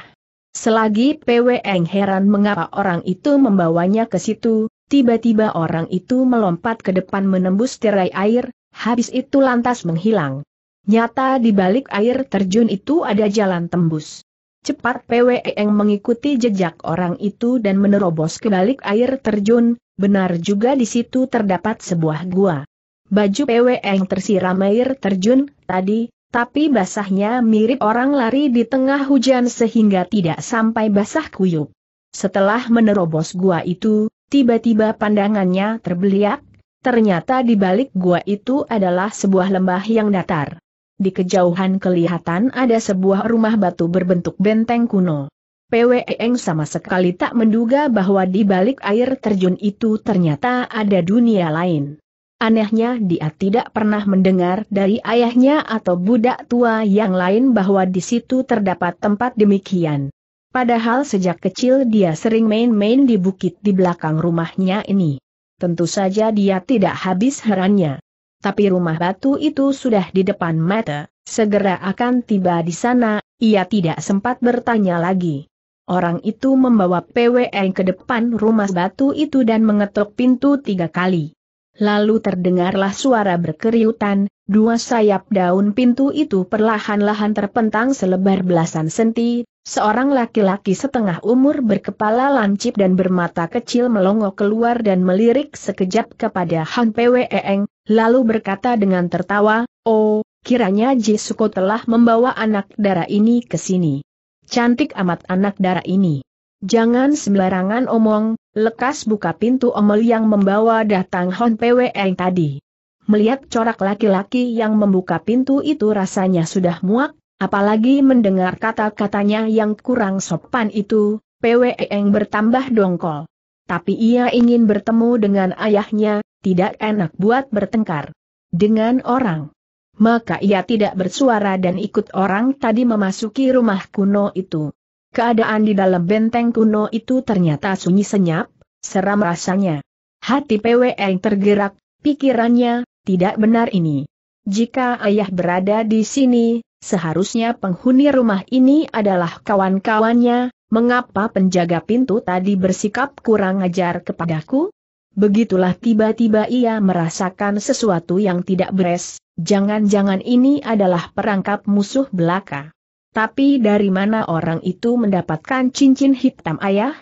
Selagi PWN heran mengapa orang itu membawanya ke situ, tiba-tiba orang itu melompat ke depan menembus tirai air, habis itu lantas menghilang. Nyata di balik air terjun itu ada jalan tembus. Cepat PWE yang mengikuti jejak orang itu dan menerobos ke balik air terjun, benar juga di situ terdapat sebuah gua. Baju PWE yang tersiram air terjun, tadi, tapi basahnya mirip orang lari di tengah hujan sehingga tidak sampai basah kuyup. Setelah menerobos gua itu, tiba-tiba pandangannya terbeliak, ternyata di balik gua itu adalah sebuah lembah yang datar di kejauhan kelihatan ada sebuah rumah batu berbentuk benteng kuno. Eng sama sekali tak menduga bahwa di balik air terjun itu ternyata ada dunia lain. Anehnya dia tidak pernah mendengar dari ayahnya atau budak tua yang lain bahwa di situ terdapat tempat demikian. Padahal sejak kecil dia sering main-main di bukit di belakang rumahnya ini. Tentu saja dia tidak habis herannya tapi rumah batu itu sudah di depan mata, segera akan tiba di sana, ia tidak sempat bertanya lagi. Orang itu membawa PWN ke depan rumah batu itu dan mengetuk pintu tiga kali. Lalu terdengarlah suara berkeriutan, dua sayap daun pintu itu perlahan-lahan terpentang selebar belasan senti, seorang laki-laki setengah umur berkepala lancip dan bermata kecil melongo keluar dan melirik sekejap kepada Han Eng lalu berkata dengan tertawa, Oh, kiranya Jisuko telah membawa anak darah ini ke sini. Cantik amat anak darah ini. Jangan sembarangan omong, lekas buka pintu omel yang membawa datang Hon PWE tadi. Melihat corak laki-laki yang membuka pintu itu rasanya sudah muak, apalagi mendengar kata-katanya yang kurang sopan itu, PWE bertambah dongkol. Tapi ia ingin bertemu dengan ayahnya, tidak enak buat bertengkar dengan orang. Maka ia tidak bersuara dan ikut orang tadi memasuki rumah kuno itu. Keadaan di dalam benteng kuno itu ternyata sunyi senyap, seram rasanya. Hati yang tergerak, pikirannya, tidak benar ini. Jika ayah berada di sini, seharusnya penghuni rumah ini adalah kawan-kawannya, mengapa penjaga pintu tadi bersikap kurang ajar kepadaku? Begitulah tiba-tiba ia merasakan sesuatu yang tidak beres, jangan-jangan ini adalah perangkap musuh belaka. Tapi dari mana orang itu mendapatkan cincin hitam ayah?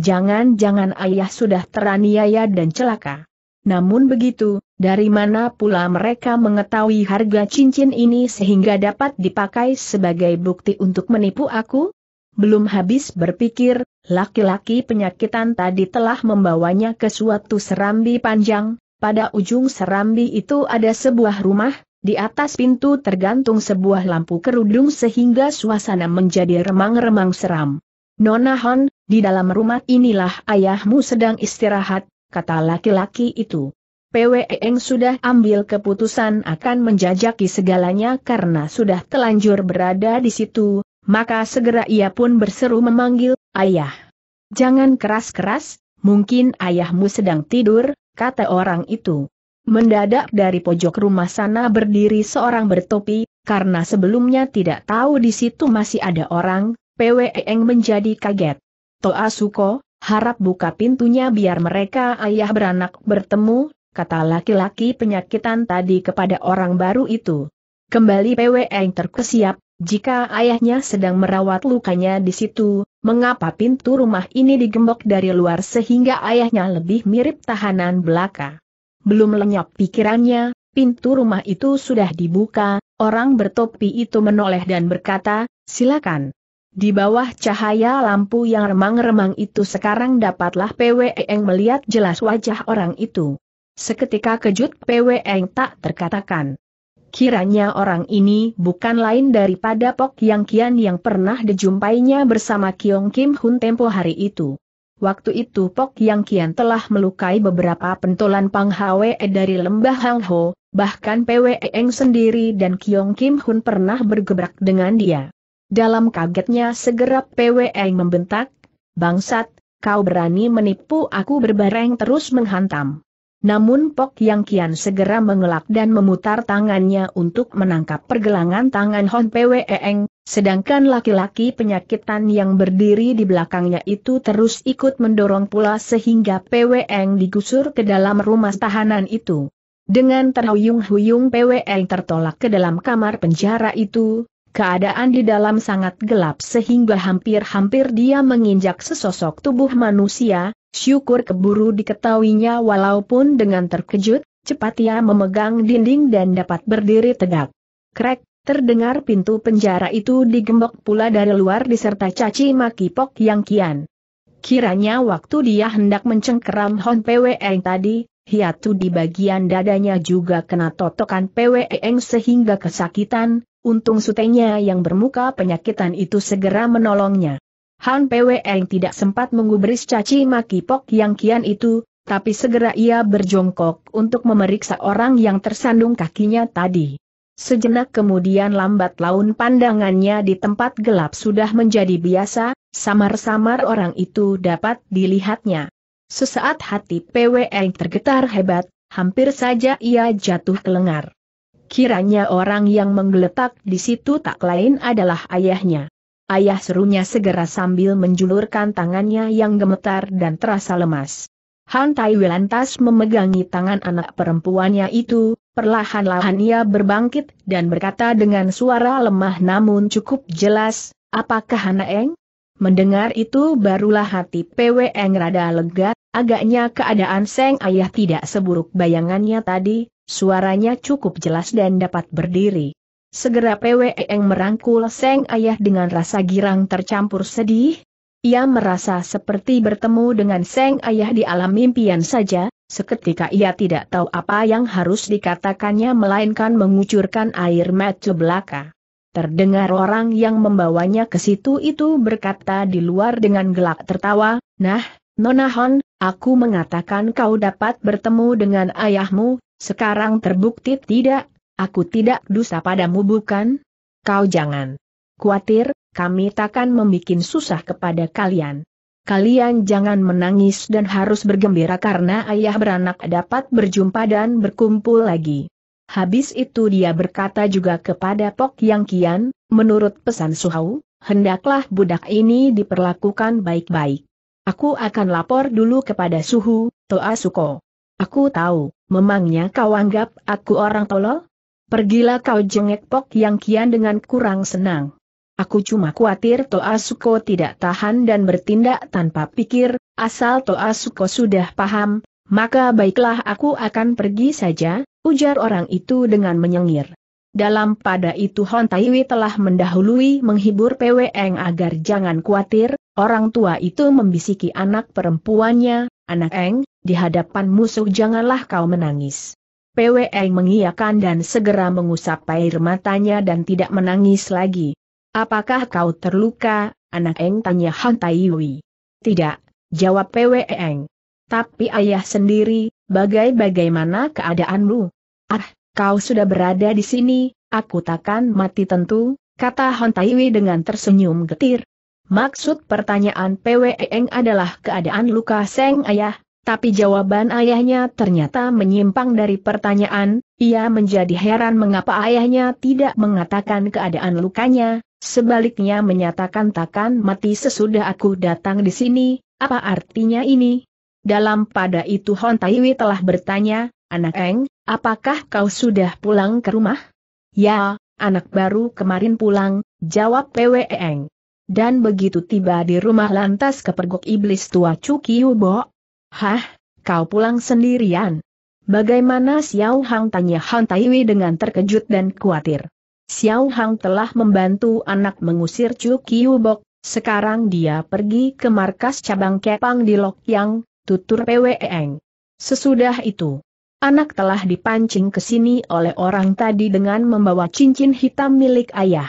Jangan-jangan ayah sudah teraniaya dan celaka. Namun begitu, dari mana pula mereka mengetahui harga cincin ini sehingga dapat dipakai sebagai bukti untuk menipu aku? Belum habis berpikir, Laki-laki penyakitan tadi telah membawanya ke suatu serambi panjang, pada ujung serambi itu ada sebuah rumah, di atas pintu tergantung sebuah lampu kerudung sehingga suasana menjadi remang-remang seram. Nona Hon, di dalam rumah inilah ayahmu sedang istirahat, kata laki-laki itu. PWEeng sudah ambil keputusan akan menjajaki segalanya karena sudah telanjur berada di situ, maka segera ia pun berseru memanggil, Ayah. Jangan keras-keras, mungkin ayahmu sedang tidur, kata orang itu. Mendadak dari pojok rumah sana berdiri seorang bertopi, karena sebelumnya tidak tahu di situ masih ada orang, Eng menjadi kaget. Toa Suko, harap buka pintunya biar mereka ayah beranak bertemu, kata laki-laki penyakitan tadi kepada orang baru itu. Kembali PWE yang terkesiap, jika ayahnya sedang merawat lukanya di situ, mengapa pintu rumah ini digembok dari luar sehingga ayahnya lebih mirip tahanan belaka? Belum lenyap pikirannya, pintu rumah itu sudah dibuka, orang bertopi itu menoleh dan berkata, silakan. Di bawah cahaya lampu yang remang-remang itu sekarang dapatlah PWEng melihat jelas wajah orang itu. Seketika kejut PWEng tak terkatakan. Kiranya orang ini bukan lain daripada Pok Yang Kian yang pernah dijumpainya bersama Kiong Kim Hun tempo hari itu. Waktu itu Pok Yang Kian telah melukai beberapa pentolan Pang Hwe dari lembah Hang Ho, bahkan Pwe Eng sendiri dan Kiong Kim Hun pernah bergebrak dengan dia. Dalam kagetnya segera Pwe Eng membentak, Bangsat, kau berani menipu aku berbareng terus menghantam. Namun Pok Yang Kian segera mengelak dan memutar tangannya untuk menangkap pergelangan tangan Hon Eng, sedangkan laki-laki penyakitan yang berdiri di belakangnya itu terus ikut mendorong pula sehingga Eng digusur ke dalam rumah tahanan itu. Dengan terhuyung-huyung Eng tertolak ke dalam kamar penjara itu, Keadaan di dalam sangat gelap sehingga hampir-hampir dia menginjak sesosok tubuh manusia, Syukur keburu diketahuinya walaupun dengan terkejut, cepat ia memegang dinding dan dapat berdiri tegak. Krek, terdengar pintu penjara itu digembok pula dari luar diserta caci maki Pok Yang Kian. Kiranya waktu dia hendak mencengkeram Hon Pweng tadi, hiatu di bagian dadanya juga kena totokan Pweng sehingga kesakitan, untung sutenya yang bermuka penyakitan itu segera menolongnya. Han Peweng tidak sempat menggubris caci maki Pok Yang Kian itu, tapi segera ia berjongkok untuk memeriksa orang yang tersandung kakinya tadi. Sejenak kemudian lambat laun pandangannya di tempat gelap sudah menjadi biasa, samar-samar orang itu dapat dilihatnya. Sesaat hati PWL tergetar hebat, hampir saja ia jatuh ke kelengar. Kiranya orang yang menggeletak di situ tak lain adalah ayahnya. Ayah serunya segera sambil menjulurkan tangannya yang gemetar dan terasa lemas. Han Tai lantas memegangi tangan anak perempuannya itu, perlahan-lahan ia berbangkit dan berkata dengan suara lemah namun cukup jelas, apakah Eng? Mendengar itu barulah hati Eng rada lega, agaknya keadaan Seng Ayah tidak seburuk bayangannya tadi, suaranya cukup jelas dan dapat berdiri. Segera yang merangkul Seng Ayah dengan rasa girang tercampur sedih. Ia merasa seperti bertemu dengan Seng Ayah di alam impian saja, seketika ia tidak tahu apa yang harus dikatakannya melainkan mengucurkan air mata belaka. Terdengar orang yang membawanya ke situ itu berkata di luar dengan gelak tertawa, Nah, Nonahon, aku mengatakan kau dapat bertemu dengan ayahmu, sekarang terbukti tidak, Aku tidak dusta padamu bukan? Kau jangan khawatir, kami takkan membuat susah kepada kalian. Kalian jangan menangis dan harus bergembira karena ayah beranak dapat berjumpa dan berkumpul lagi. Habis itu dia berkata juga kepada Pok Yang Kian, menurut pesan Suhau, hendaklah budak ini diperlakukan baik-baik. Aku akan lapor dulu kepada Suhu, Toa Suko. Aku tahu, memangnya kau anggap aku orang tolol? Pergilah kau jengek pok yang kian dengan kurang senang. Aku cuma khawatir Toa Suko tidak tahan dan bertindak tanpa pikir, asal Toa Suko sudah paham, maka baiklah aku akan pergi saja, ujar orang itu dengan menyengir. Dalam pada itu Hon Taiwi telah mendahului menghibur Peweng agar jangan khawatir, orang tua itu membisiki anak perempuannya, anak Eng, di hadapan musuh janganlah kau menangis. PWE mengiyakan dan segera mengusap air matanya dan tidak menangis lagi. Apakah kau terluka, anak Eng tanya Han Taiwi. Tidak, jawab PWE Eng. Tapi ayah sendiri, bagai-bagaimana keadaanmu? Ah, kau sudah berada di sini, aku takkan mati tentu, kata Han Taiwi dengan tersenyum getir. Maksud pertanyaan PWE Eng adalah keadaan luka Seng ayah, tapi jawaban ayahnya ternyata menyimpang dari pertanyaan, ia menjadi heran mengapa ayahnya tidak mengatakan keadaan lukanya, sebaliknya menyatakan takkan mati sesudah aku datang di sini, apa artinya ini? Dalam pada itu Hon Taiwi telah bertanya, anak Eng, apakah kau sudah pulang ke rumah? Ya, anak baru kemarin pulang, jawab PWE Eng. Dan begitu tiba di rumah lantas kepergok iblis tua Cuki Bok, Hah, kau pulang sendirian? Bagaimana Xiao Hang tanya Han Taiwi dengan terkejut dan khawatir. Xiao Hang telah membantu anak mengusir Chu Kiu Bok, sekarang dia pergi ke markas cabang Kepang di Lok Yang, tutur PWEeng. Sesudah itu, anak telah dipancing ke sini oleh orang tadi dengan membawa cincin hitam milik ayah.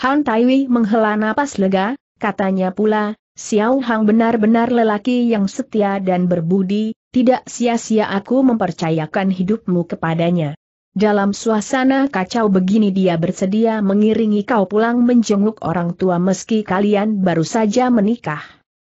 Han Taiwi menghela napas lega, katanya pula, Xiao Hang benar-benar lelaki yang setia dan berbudi, tidak sia-sia aku mempercayakan hidupmu kepadanya. Dalam suasana kacau begini dia bersedia mengiringi kau pulang menjenguk orang tua meski kalian baru saja menikah.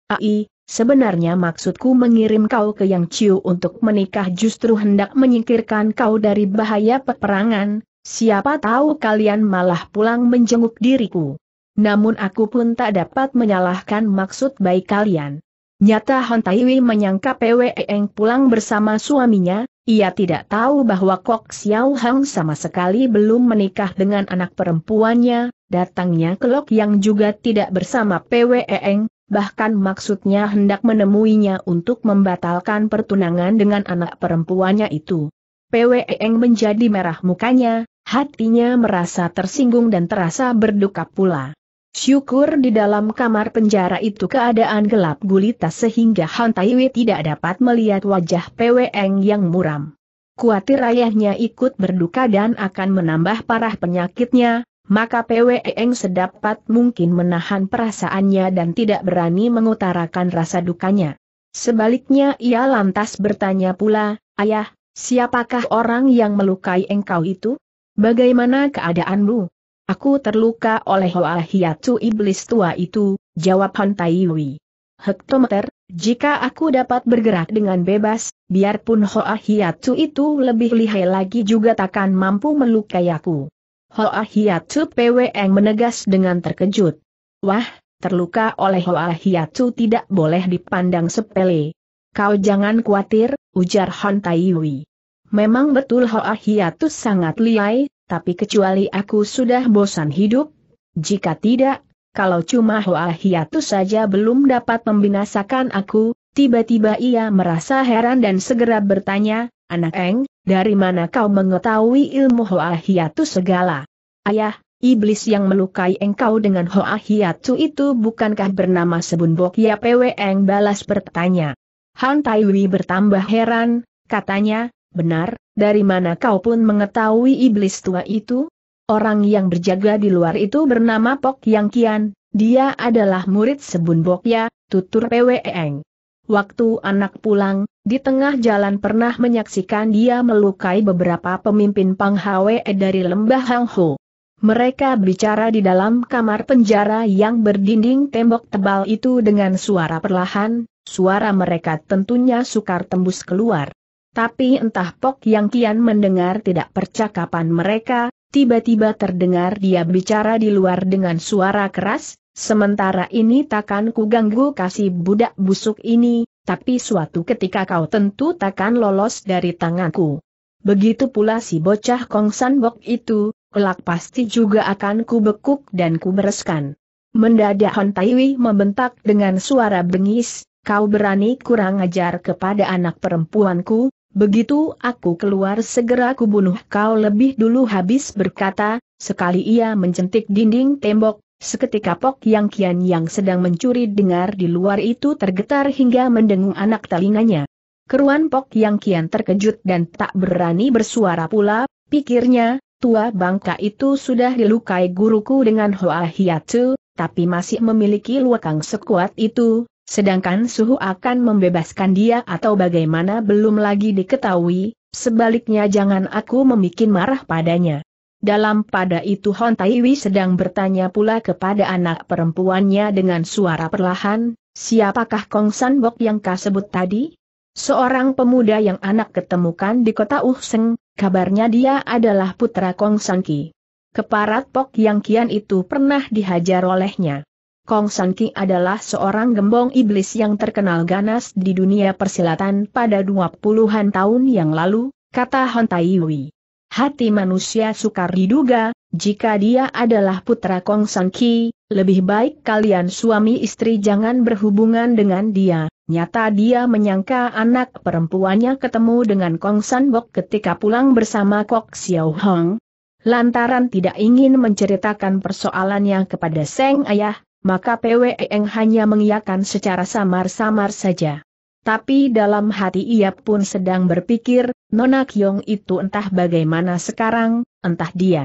Ai, sebenarnya maksudku mengirim kau ke Yang Ciu untuk menikah justru hendak menyingkirkan kau dari bahaya peperangan, siapa tahu kalian malah pulang menjenguk diriku. Namun aku pun tak dapat menyalahkan maksud baik kalian. Nyata Hon Taiwi menyangka PW Eng pulang bersama suaminya, ia tidak tahu bahwa Kok Xiao Hang sama sekali belum menikah dengan anak perempuannya, datangnya Kelok yang juga tidak bersama PW Eng, bahkan maksudnya hendak menemuinya untuk membatalkan pertunangan dengan anak perempuannya itu. PW Eng menjadi merah mukanya, hatinya merasa tersinggung dan terasa berduka pula. Syukur di dalam kamar penjara itu keadaan gelap gulita sehingga Han Taiwe tidak dapat melihat wajah Pweng yang muram. Kuatir ayahnya ikut berduka dan akan menambah parah penyakitnya, maka Pweng sedapat mungkin menahan perasaannya dan tidak berani mengutarakan rasa dukanya. Sebaliknya ia lantas bertanya pula, Ayah, siapakah orang yang melukai engkau itu? Bagaimana keadaanmu? Aku terluka oleh Hoa Hiatu iblis tua itu, jawab Han Taiwi. Hektometer, jika aku dapat bergerak dengan bebas, biarpun Hoa Hiatu itu lebih lihai lagi juga takkan mampu melukai aku. Hoa Hiatu PWN menegas dengan terkejut. Wah, terluka oleh Hoa Hiatu tidak boleh dipandang sepele. Kau jangan khawatir, ujar Han Taiwi. Memang betul Hoa Hiatu sangat lihai tapi kecuali aku sudah bosan hidup, jika tidak, kalau cuma Hoa Hiatu saja belum dapat membinasakan aku, tiba-tiba ia merasa heran dan segera bertanya, Anak Eng, dari mana kau mengetahui ilmu Hoa Hiatu segala? Ayah, iblis yang melukai engkau dengan Hoa Hiatu itu bukankah bernama Sebunbok Ya Pwe Eng balas bertanya. Han Taiwi bertambah heran, katanya, benar, dari mana kau pun mengetahui iblis tua itu? Orang yang berjaga di luar itu bernama Pok Yang Kian, dia adalah murid Sebun Bok Ya, tutur Eng. Waktu anak pulang, di tengah jalan pernah menyaksikan dia melukai beberapa pemimpin Pang Hwe dari lembah Hang Ho. Mereka bicara di dalam kamar penjara yang berdinding tembok tebal itu dengan suara perlahan, suara mereka tentunya sukar tembus keluar. Tapi entah Pok Yang Kian mendengar tidak percakapan mereka, tiba-tiba terdengar dia bicara di luar dengan suara keras, sementara ini takkan kuganggu kasih budak busuk ini, tapi suatu ketika kau tentu takkan lolos dari tanganku. Begitu pula si bocah Kong San Bok itu, kelak pasti juga akan kubekuk dan kubereskan. Mendadak Hon Taiwi membentak dengan suara bengis, kau berani kurang ajar kepada anak perempuanku, Begitu aku keluar segera kubunuh kau lebih dulu habis berkata, sekali ia mencentik dinding tembok, seketika Pok Yang Kian yang sedang mencuri dengar di luar itu tergetar hingga mendengung anak telinganya. Keruan Pok Yang Kian terkejut dan tak berani bersuara pula, pikirnya, tua bangka itu sudah dilukai guruku dengan Hoa hiatu tapi masih memiliki luakang sekuat itu, Sedangkan suhu akan membebaskan dia atau bagaimana belum lagi diketahui, sebaliknya jangan aku membuat marah padanya. Dalam pada itu Hon Taiwi sedang bertanya pula kepada anak perempuannya dengan suara perlahan, siapakah Kong San Bok yang kau sebut tadi? Seorang pemuda yang anak ketemukan di kota Uhseng, kabarnya dia adalah putra Kong San Ki. Keparat Pok yang kian itu pernah dihajar olehnya. Kong San Ki adalah seorang gembong iblis yang terkenal ganas di dunia persilatan pada 20-an tahun yang lalu, kata Hon Tai Wei. Hati manusia sukar diduga, jika dia adalah putra Kong San Ki, lebih baik kalian suami istri jangan berhubungan dengan dia. Nyata dia menyangka anak perempuannya ketemu dengan Kong San Bok ketika pulang bersama Kok Xiao Hong. Lantaran tidak ingin menceritakan persoalannya kepada Seng Ayah, maka PWEng hanya mengiyakan secara samar-samar saja. Tapi dalam hati ia pun sedang berpikir, Nona Kyong itu entah bagaimana sekarang, entah dia.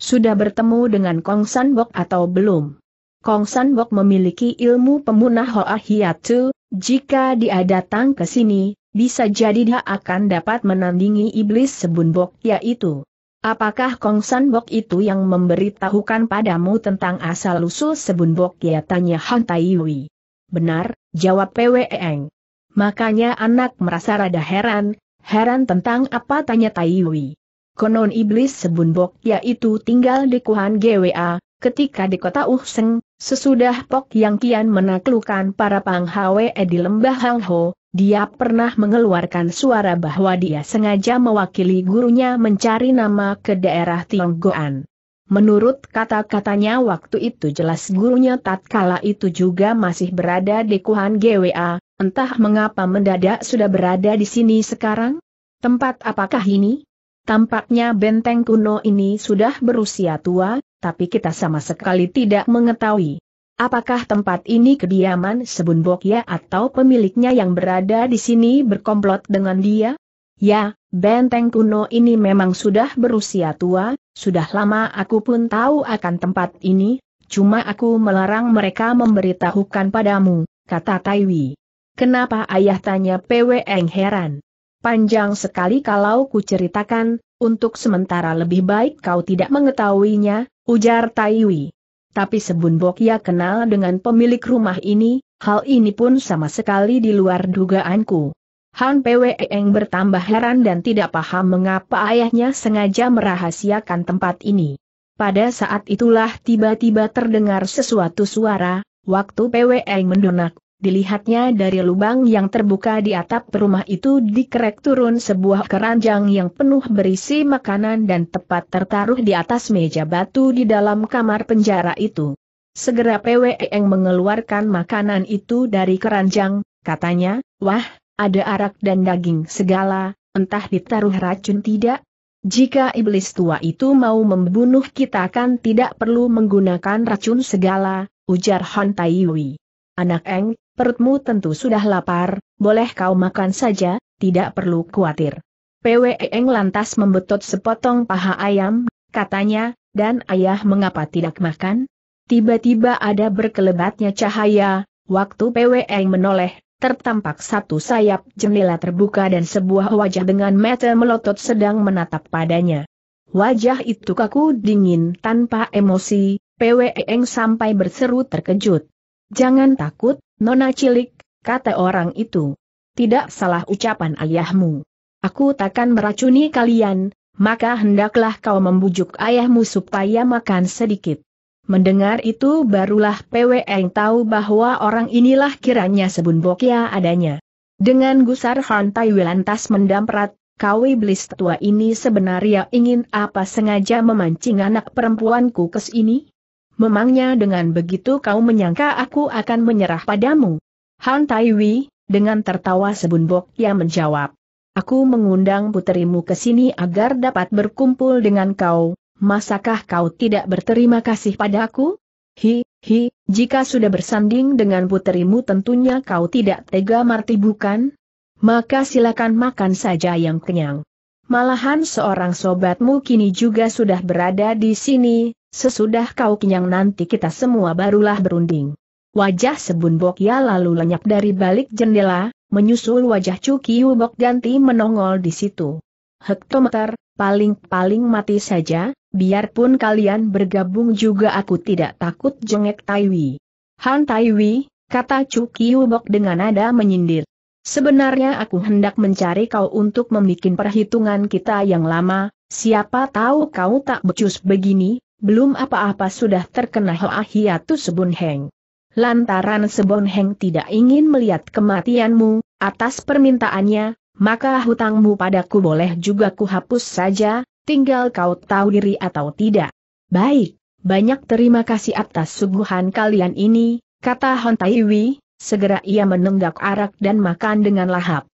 Sudah bertemu dengan Kong San Bok atau belum? Kong San Bok memiliki ilmu pemunah Hoa Hiatu, jika dia datang ke sini, bisa jadi dia akan dapat menandingi iblis sebun Bok yaitu. Apakah Kong San Bok itu yang memberitahukan padamu tentang asal-usul Sebun Bok ya tanya Han Tai Yui. Benar, jawab Pwe Eng. Makanya anak merasa rada heran, heran tentang apa tanya Tai Yui. Konon iblis Sebun Bok yaitu tinggal di Kuhan GWA, ketika di kota Uhseng, sesudah Pok Yang Kian menaklukkan para Pang Hwe di lembah Hang Ho, dia pernah mengeluarkan suara bahwa dia sengaja mewakili gurunya mencari nama ke daerah Tionggoan. Menurut kata-katanya waktu itu jelas gurunya tatkala itu juga masih berada di Kuhan GWA, entah mengapa mendadak sudah berada di sini sekarang? Tempat apakah ini? Tampaknya benteng kuno ini sudah berusia tua, tapi kita sama sekali tidak mengetahui. Apakah tempat ini kediaman Sebun Bokya atau pemiliknya yang berada di sini berkomplot dengan dia? Ya, benteng kuno ini memang sudah berusia tua, sudah lama aku pun tahu akan tempat ini, cuma aku melarang mereka memberitahukan padamu, kata Taiwi. Kenapa ayah tanya PW heran? Panjang sekali kalau ku ceritakan, untuk sementara lebih baik kau tidak mengetahuinya, ujar Taiwi. Tapi sebunbok ya kenal dengan pemilik rumah ini, hal ini pun sama sekali di luar dugaanku. Han Pweng bertambah heran dan tidak paham mengapa ayahnya sengaja merahasiakan tempat ini. Pada saat itulah tiba-tiba terdengar sesuatu suara, waktu Pweng mendonak Dilihatnya dari lubang yang terbuka di atap rumah itu dikerek turun sebuah keranjang yang penuh berisi makanan dan tepat tertaruh di atas meja batu di dalam kamar penjara itu. Segera yang e mengeluarkan makanan itu dari keranjang, katanya, wah, ada arak dan daging segala, entah ditaruh racun tidak? Jika iblis tua itu mau membunuh kita kan tidak perlu menggunakan racun segala, ujar Han Taiwi. Anak Eng, perutmu tentu sudah lapar, boleh kau makan saja, tidak perlu khawatir. Eng lantas membetot sepotong paha ayam, katanya, dan ayah mengapa tidak makan? Tiba-tiba ada berkelebatnya cahaya, waktu Eng menoleh, tertampak satu sayap jendela terbuka dan sebuah wajah dengan mata melotot sedang menatap padanya. Wajah itu kaku dingin tanpa emosi, Eng sampai berseru terkejut. Jangan takut, Nona Cilik, kata orang itu. Tidak salah ucapan ayahmu. Aku takkan meracuni kalian, maka hendaklah kau membujuk ayahmu supaya makan sedikit. Mendengar itu barulah PWN tahu bahwa orang inilah kiranya sebun bokya adanya. Dengan gusar hantai Wilantas mendamprat, kau iblis tua ini sebenarnya ingin apa sengaja memancing anak perempuanku kesini? ini? Memangnya dengan begitu kau menyangka aku akan menyerah padamu? Han Taiwi, dengan tertawa sebunbok ia menjawab. Aku mengundang puterimu ke sini agar dapat berkumpul dengan kau, masakah kau tidak berterima kasih padaku? Hi, hi, jika sudah bersanding dengan puterimu tentunya kau tidak tega marti bukan? Maka silakan makan saja yang kenyang. Malahan seorang sobatmu kini juga sudah berada di sini, Sesudah kau kenyang nanti kita semua barulah berunding. Wajah Sebun ya lalu lenyap dari balik jendela, menyusul wajah cukiu bok ganti menongol di situ. Hektometer, paling-paling mati saja, biarpun kalian bergabung juga aku tidak takut jengek Taiwi. Han Taiwi, kata cukiu bok dengan nada menyindir. Sebenarnya aku hendak mencari kau untuk membuat perhitungan kita yang lama, siapa tahu kau tak becus begini, belum apa-apa sudah terkena Hoa Hiatus Bunheng. Lantaran Sebonheng tidak ingin melihat kematianmu, atas permintaannya, maka hutangmu padaku boleh juga kuhapus saja, tinggal kau tahu diri atau tidak. Baik, banyak terima kasih atas suguhan kalian ini, kata Hon Taiwi, segera ia menenggak arak dan makan dengan lahap.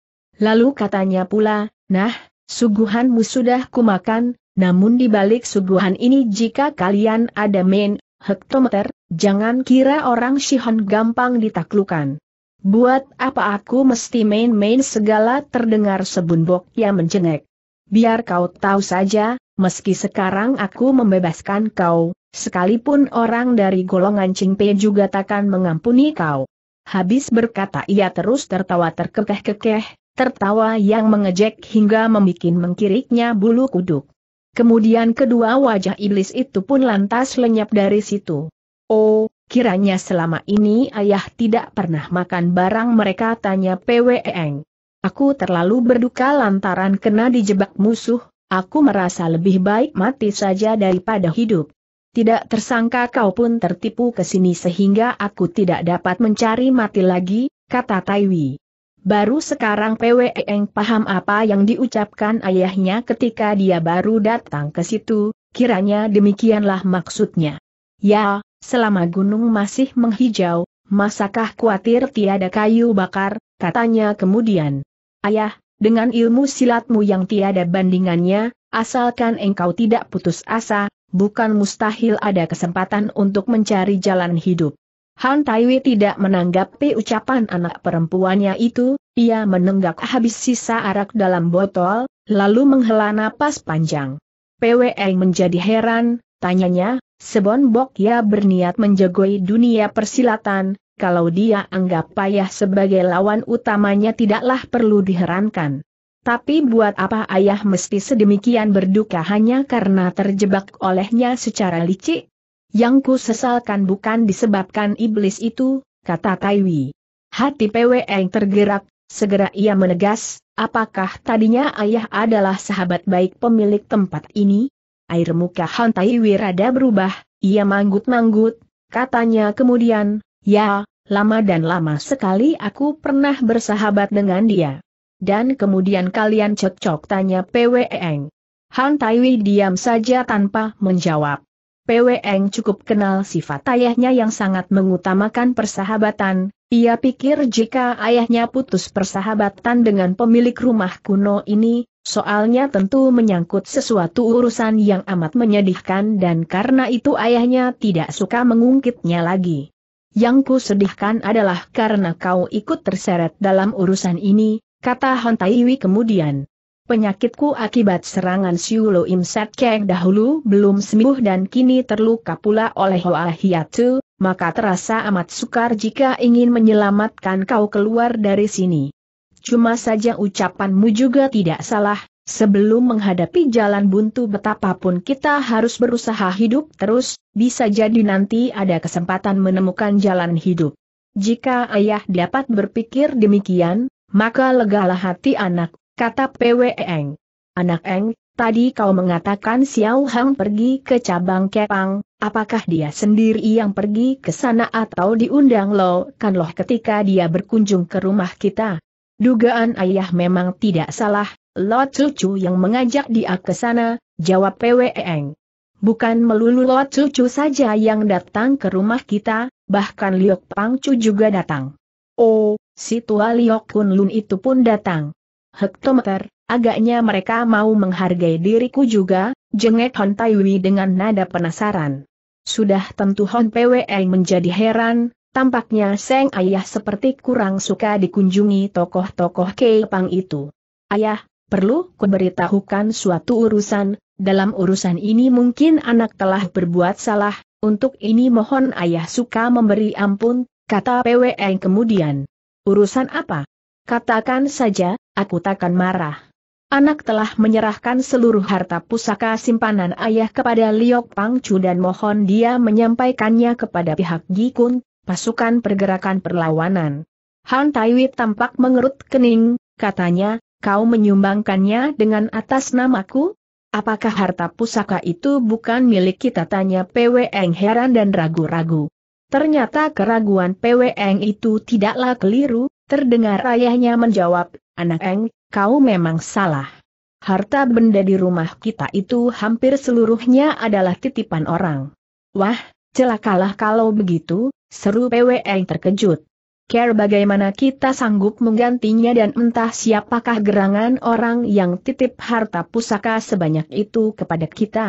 Lalu katanya pula, nah, suguhanmu sudah kumakan, namun di balik suguhan ini jika kalian ada main hektometer, jangan kira orang Shihon gampang ditaklukan. Buat apa aku mesti main-main segala terdengar sebunbok yang menjengek? Biar kau tahu saja, meski sekarang aku membebaskan kau, sekalipun orang dari golongan Cingpe juga takkan mengampuni kau. Habis berkata ia terus tertawa terkekeh-kekeh, tertawa yang mengejek hingga membuat mengkiriknya bulu kuduk. Kemudian kedua wajah iblis itu pun lantas lenyap dari situ. Oh, kiranya selama ini ayah tidak pernah makan barang mereka tanya PWEeng. Aku terlalu berduka lantaran kena dijebak musuh, aku merasa lebih baik mati saja daripada hidup. Tidak tersangka kau pun tertipu ke sini sehingga aku tidak dapat mencari mati lagi, kata Taiwi. Baru sekarang PWEng paham apa yang diucapkan ayahnya ketika dia baru datang ke situ, kiranya demikianlah maksudnya. Ya, selama gunung masih menghijau, masakah khawatir tiada kayu bakar, katanya kemudian. Ayah, dengan ilmu silatmu yang tiada bandingannya, asalkan engkau tidak putus asa, bukan mustahil ada kesempatan untuk mencari jalan hidup. Han Taiwi tidak menanggapi ucapan anak perempuannya itu, ia menenggak habis sisa arak dalam botol, lalu menghela napas panjang. PWE menjadi heran, tanyanya, Sebon Bok ya berniat menjagoi dunia persilatan, kalau dia anggap payah sebagai lawan utamanya tidaklah perlu diherankan. Tapi buat apa ayah mesti sedemikian berduka hanya karena terjebak olehnya secara licik? Yang ku sesalkan bukan disebabkan iblis itu, kata Taiwi. Hati PWN tergerak, segera ia menegas, apakah tadinya ayah adalah sahabat baik pemilik tempat ini? Air muka Han Taiwi rada berubah, ia manggut-manggut, katanya kemudian, ya, lama dan lama sekali aku pernah bersahabat dengan dia. Dan kemudian kalian cocok, tanya eng. Han Taiwi diam saja tanpa menjawab. Peweng cukup kenal sifat ayahnya yang sangat mengutamakan persahabatan, ia pikir jika ayahnya putus persahabatan dengan pemilik rumah kuno ini, soalnya tentu menyangkut sesuatu urusan yang amat menyedihkan dan karena itu ayahnya tidak suka mengungkitnya lagi. Yang ku sedihkan adalah karena kau ikut terseret dalam urusan ini, kata Hontaiwi kemudian. Penyakitku akibat serangan Siulo Imsat Keng dahulu belum sembuh dan kini terluka pula oleh Hoa Hiatu, maka terasa amat sukar jika ingin menyelamatkan kau keluar dari sini. Cuma saja ucapanmu juga tidak salah, sebelum menghadapi jalan buntu betapapun kita harus berusaha hidup terus, bisa jadi nanti ada kesempatan menemukan jalan hidup. Jika ayah dapat berpikir demikian, maka legalah hati anak, kata PW Eng. Anak Eng, tadi kau mengatakan Xiao Hang pergi ke cabang Kepang, apakah dia sendiri yang pergi ke sana atau diundang Lo Kan Loh ketika dia berkunjung ke rumah kita? Dugaan ayah memang tidak salah, Lo Cucu yang mengajak dia ke sana, jawab PW Eng. Bukan melulu Lo Cucu saja yang datang ke rumah kita, bahkan Liok Pangcu juga datang. Oh, si tua Liok Kun Lun itu pun datang hektometer, agaknya mereka mau menghargai diriku juga, jengek Hon Taiwi dengan nada penasaran. Sudah tentu Hon Pwe menjadi heran, tampaknya Seng Ayah seperti kurang suka dikunjungi tokoh-tokoh Kepang itu. Ayah, perlu beritahukan suatu urusan, dalam urusan ini mungkin anak telah berbuat salah, untuk ini mohon ayah suka memberi ampun, kata Pwe kemudian. Urusan apa? Katakan saja, aku takkan marah. Anak telah menyerahkan seluruh harta pusaka simpanan ayah kepada Liok Pang Pangcu dan mohon dia menyampaikannya kepada pihak Gikun, pasukan pergerakan perlawanan. Han Taiwi tampak mengerut kening, katanya, kau menyumbangkannya dengan atas namaku? Apakah harta pusaka itu bukan milik kita tanya PWN heran dan ragu-ragu. Ternyata keraguan PWN itu tidaklah keliru, Terdengar ayahnya menjawab, anak Eng, kau memang salah. Harta benda di rumah kita itu hampir seluruhnya adalah titipan orang. Wah, celakalah kalau begitu, seru PWE terkejut. Care bagaimana kita sanggup menggantinya dan entah siapakah gerangan orang yang titip harta pusaka sebanyak itu kepada kita.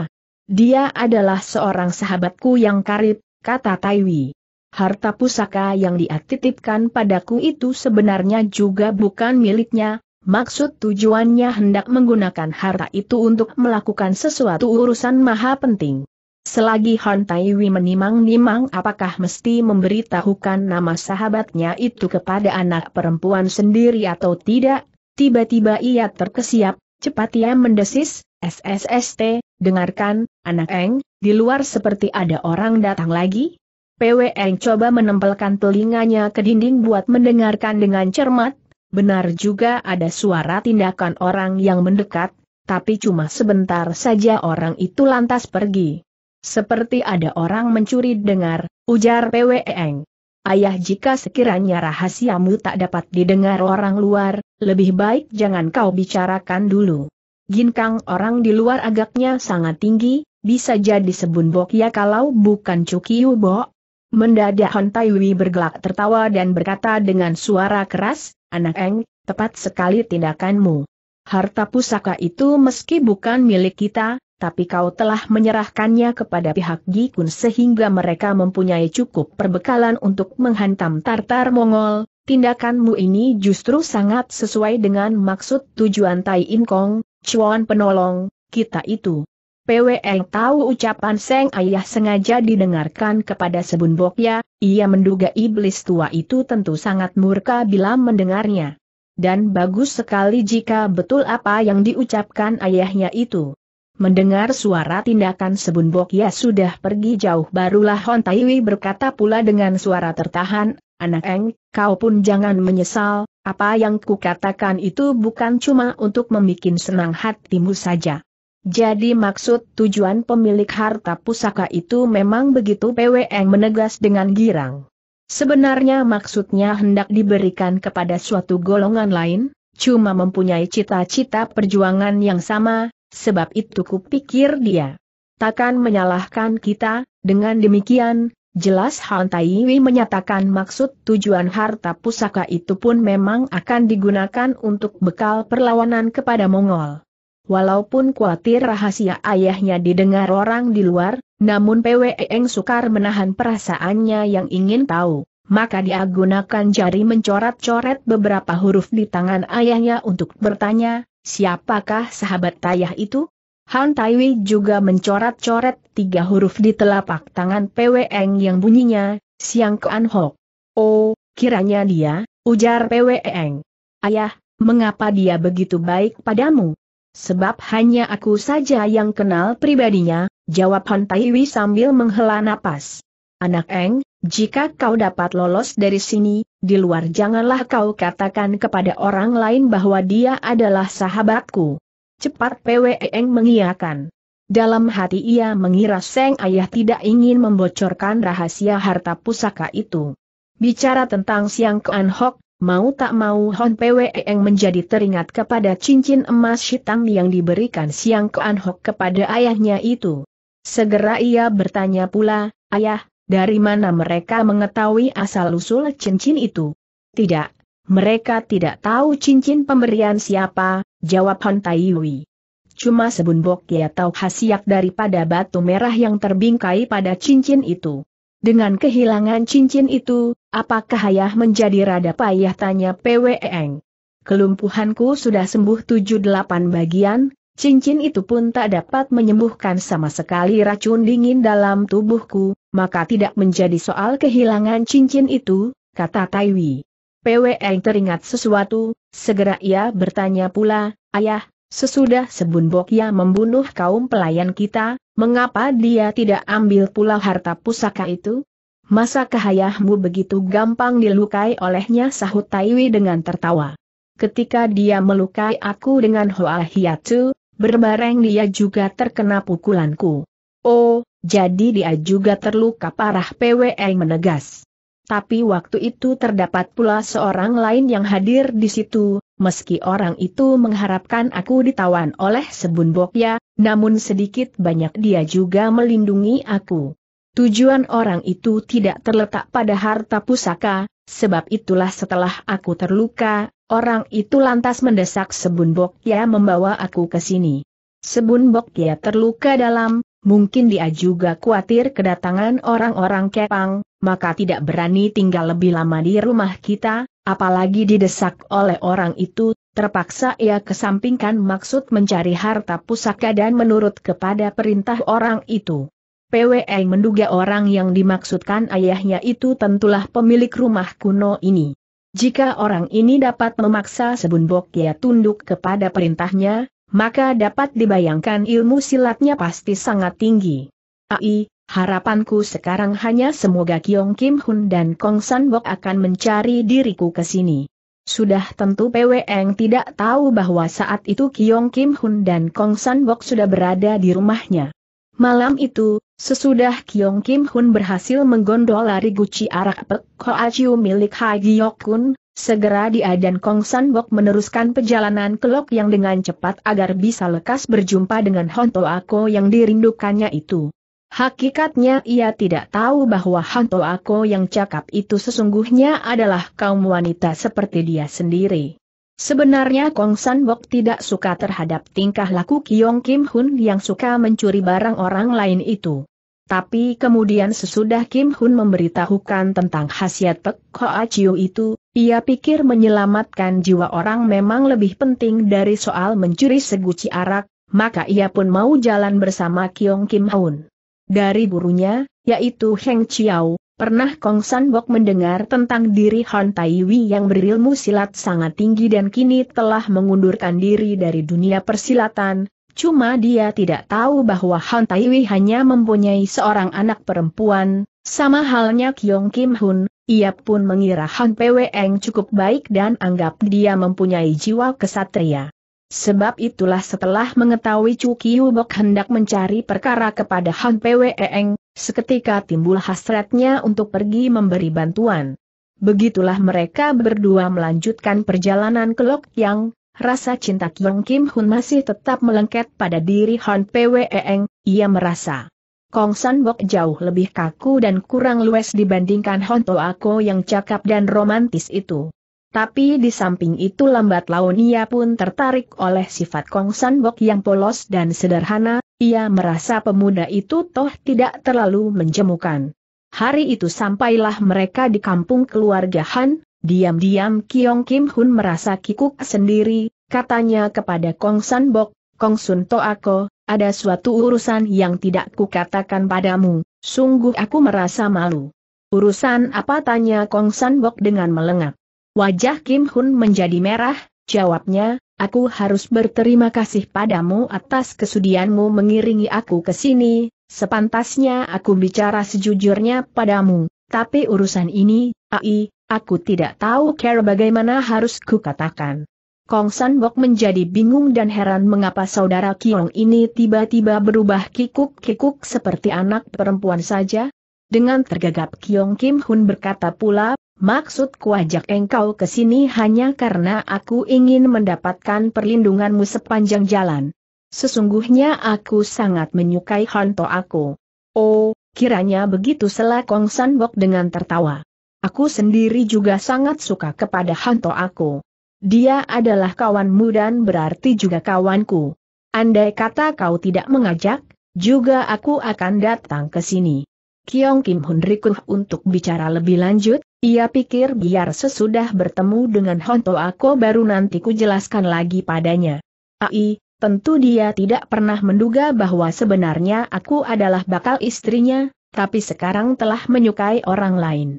Dia adalah seorang sahabatku yang karib, kata Taiwi. Harta pusaka yang diatitipkan padaku itu sebenarnya juga bukan miliknya, maksud tujuannya hendak menggunakan harta itu untuk melakukan sesuatu urusan maha penting. Selagi Han Taiwi menimang-nimang apakah mesti memberitahukan nama sahabatnya itu kepada anak perempuan sendiri atau tidak, tiba-tiba ia terkesiap, cepat ia mendesis, SSST, dengarkan, anak Eng, di luar seperti ada orang datang lagi, PWN coba menempelkan telinganya ke dinding buat mendengarkan dengan cermat, benar juga ada suara tindakan orang yang mendekat, tapi cuma sebentar saja orang itu lantas pergi. Seperti ada orang mencuri dengar, ujar PWN. Ayah jika sekiranya rahasiamu tak dapat didengar orang luar, lebih baik jangan kau bicarakan dulu. Ginkang orang di luar agaknya sangat tinggi, bisa jadi sebun bok ya kalau bukan Cukiu Bok, Mendadak Hon Taiwi bergelak tertawa dan berkata dengan suara keras, Anak Eng, tepat sekali tindakanmu. Harta pusaka itu meski bukan milik kita, tapi kau telah menyerahkannya kepada pihak Gikun sehingga mereka mempunyai cukup perbekalan untuk menghantam Tartar Mongol, tindakanmu ini justru sangat sesuai dengan maksud tujuan Tai In Kong, Chuan penolong, kita itu. PWL tahu ucapan Seng Ayah sengaja didengarkan kepada Sebun Bokya, ia menduga iblis tua itu tentu sangat murka bila mendengarnya. Dan bagus sekali jika betul apa yang diucapkan ayahnya itu. Mendengar suara tindakan Sebun Bokya sudah pergi jauh barulah Hon Taiwi berkata pula dengan suara tertahan, Anak Eng, kau pun jangan menyesal, apa yang kukatakan itu bukan cuma untuk membuat senang hatimu saja. Jadi maksud tujuan pemilik harta pusaka itu memang begitu PWN menegas dengan girang. Sebenarnya maksudnya hendak diberikan kepada suatu golongan lain, cuma mempunyai cita-cita perjuangan yang sama, sebab itu kupikir dia. Takkan menyalahkan kita, dengan demikian, jelas Han Taiwi menyatakan maksud tujuan harta pusaka itu pun memang akan digunakan untuk bekal perlawanan kepada Mongol. Walaupun khawatir rahasia ayahnya didengar orang di luar, namun PW Eng sukar menahan perasaannya yang ingin tahu. Maka dia gunakan jari mencoret-coret beberapa huruf di tangan ayahnya untuk bertanya, siapakah sahabat tayah itu? Han Taiwi juga mencoret-coret tiga huruf di telapak tangan PW Eng yang bunyinya, Siang Kean Hok. Oh, kiranya dia, ujar PW Eng. Ayah, mengapa dia begitu baik padamu? Sebab hanya aku saja yang kenal pribadinya, jawab Han Taiwi sambil menghela napas. Anak Eng, jika kau dapat lolos dari sini, di luar janganlah kau katakan kepada orang lain bahwa dia adalah sahabatku. Cepat PW e Eng mengiakan. Dalam hati ia mengira Seng Ayah tidak ingin membocorkan rahasia harta pusaka itu. Bicara tentang Siang Kuan Hok, Mau tak mau Hon Eng menjadi teringat kepada cincin emas hitam yang diberikan Siang Koan Hok kepada ayahnya itu. Segera ia bertanya pula, ayah, dari mana mereka mengetahui asal-usul cincin itu? Tidak, mereka tidak tahu cincin pemberian siapa, jawab Hon Tai Taiwi. Cuma sebunbok ya tahu khasiat daripada batu merah yang terbingkai pada cincin itu. Dengan kehilangan cincin itu, apakah ayah menjadi rada payah tanya e Eng. Kelumpuhanku sudah sembuh 7-8 bagian, cincin itu pun tak dapat menyembuhkan sama sekali racun dingin dalam tubuhku, maka tidak menjadi soal kehilangan cincin itu, kata Taiwi. E Eng teringat sesuatu, segera ia bertanya pula, ayah, Sesudah Bokya membunuh kaum pelayan kita, mengapa dia tidak ambil pula harta pusaka itu? Masa kehayahmu begitu gampang dilukai olehnya sahut Taiwi dengan tertawa. Ketika dia melukai aku dengan Hoa Hiatu, berbareng dia juga terkena pukulanku. Oh, jadi dia juga terluka parah PWE menegas. Tapi waktu itu terdapat pula seorang lain yang hadir di situ, meski orang itu mengharapkan aku ditawan oleh sebun bokya, namun sedikit banyak dia juga melindungi aku. Tujuan orang itu tidak terletak pada harta pusaka, sebab itulah setelah aku terluka, orang itu lantas mendesak sebun bokya membawa aku ke sini. Sebun bokya terluka dalam, Mungkin dia juga khawatir kedatangan orang-orang Kepang, maka tidak berani tinggal lebih lama di rumah kita, apalagi didesak oleh orang itu, terpaksa ia kesampingkan maksud mencari harta pusaka dan menurut kepada perintah orang itu. PWE menduga orang yang dimaksudkan ayahnya itu tentulah pemilik rumah kuno ini. Jika orang ini dapat memaksa Sebunbok ia tunduk kepada perintahnya, maka dapat dibayangkan ilmu silatnya pasti sangat tinggi. AI, Harapanku sekarang hanya semoga Kiong Kim Hun dan Kong San Bok akan mencari diriku ke sini. Sudah tentu PW Eng tidak tahu bahwa saat itu Kiong Kim Hun dan Kong San Bok sudah berada di rumahnya. Malam itu, sesudah Kiong Kim Hun berhasil menggondol lari guci arak pek Aciu milik Ha Giyok Kun, segera dia dan Kong San Bok meneruskan perjalanan ke Lok yang dengan cepat agar bisa lekas berjumpa dengan Honto Ako yang dirindukannya itu. Hakikatnya ia tidak tahu bahwa hantu aku yang cakap itu sesungguhnya adalah kaum wanita seperti dia sendiri. Sebenarnya Kong San Bok tidak suka terhadap tingkah laku Kiong Kim Hun yang suka mencuri barang orang lain itu. Tapi kemudian sesudah Kim Hun memberitahukan tentang khasiat Pek Hoa Chiu itu, ia pikir menyelamatkan jiwa orang memang lebih penting dari soal mencuri seguci arak, maka ia pun mau jalan bersama Kiong Kim Hun. Dari gurunya, yaitu Heng Chiao, pernah Kong San Bok mendengar tentang diri Han Taiwi yang berilmu silat sangat tinggi dan kini telah mengundurkan diri dari dunia persilatan, Cuma dia tidak tahu bahwa Han Taiwi hanya mempunyai seorang anak perempuan, sama halnya Kyong Kim Hun, ia pun mengira Han Pweng cukup baik dan anggap dia mempunyai jiwa kesatria. Sebab itulah setelah mengetahui Cuki bok hendak mencari perkara kepada Han Pweeng, seketika timbul hasratnya untuk pergi memberi bantuan. Begitulah mereka berdua melanjutkan perjalanan ke Lok Yang, rasa cinta Kyong Kim Hun masih tetap melengket pada diri Han Pweeng, ia merasa. Kong San Bok jauh lebih kaku dan kurang luas dibandingkan Hon Ako yang cakap dan romantis itu. Tapi di samping itu lambat laun ia pun tertarik oleh sifat Kong San Bok yang polos dan sederhana, ia merasa pemuda itu toh tidak terlalu menjemukan. Hari itu sampailah mereka di kampung keluarga Han, diam-diam Kiong Kim Hun merasa kikuk sendiri, katanya kepada Kong San Bok, Kong Sun Toako, ada suatu urusan yang tidak kukatakan padamu, sungguh aku merasa malu. Urusan apa tanya Kong San Bok dengan melengak. Wajah Kim Hun menjadi merah, jawabnya, aku harus berterima kasih padamu atas kesudianmu mengiringi aku ke sini, sepantasnya aku bicara sejujurnya padamu, tapi urusan ini, ai, aku tidak tahu cara bagaimana harus kukatakan. Kong San Bok menjadi bingung dan heran mengapa saudara Kiong ini tiba-tiba berubah kikuk-kikuk seperti anak perempuan saja. Dengan tergagap Kiong Kim Hun berkata pula, Maksud ajak engkau ke sini hanya karena aku ingin mendapatkan perlindunganmu sepanjang jalan. Sesungguhnya aku sangat menyukai hantu aku. Oh, kiranya begitu Selakong Kong Sanbok dengan tertawa. Aku sendiri juga sangat suka kepada hantu aku. Dia adalah kawanmu dan berarti juga kawanku. Andai kata kau tidak mengajak, juga aku akan datang ke sini. Kiong Kim Hun Rikuh untuk bicara lebih lanjut, ia pikir biar sesudah bertemu dengan Honto aku baru nanti ku jelaskan lagi padanya. Ai, tentu dia tidak pernah menduga bahwa sebenarnya aku adalah bakal istrinya, tapi sekarang telah menyukai orang lain.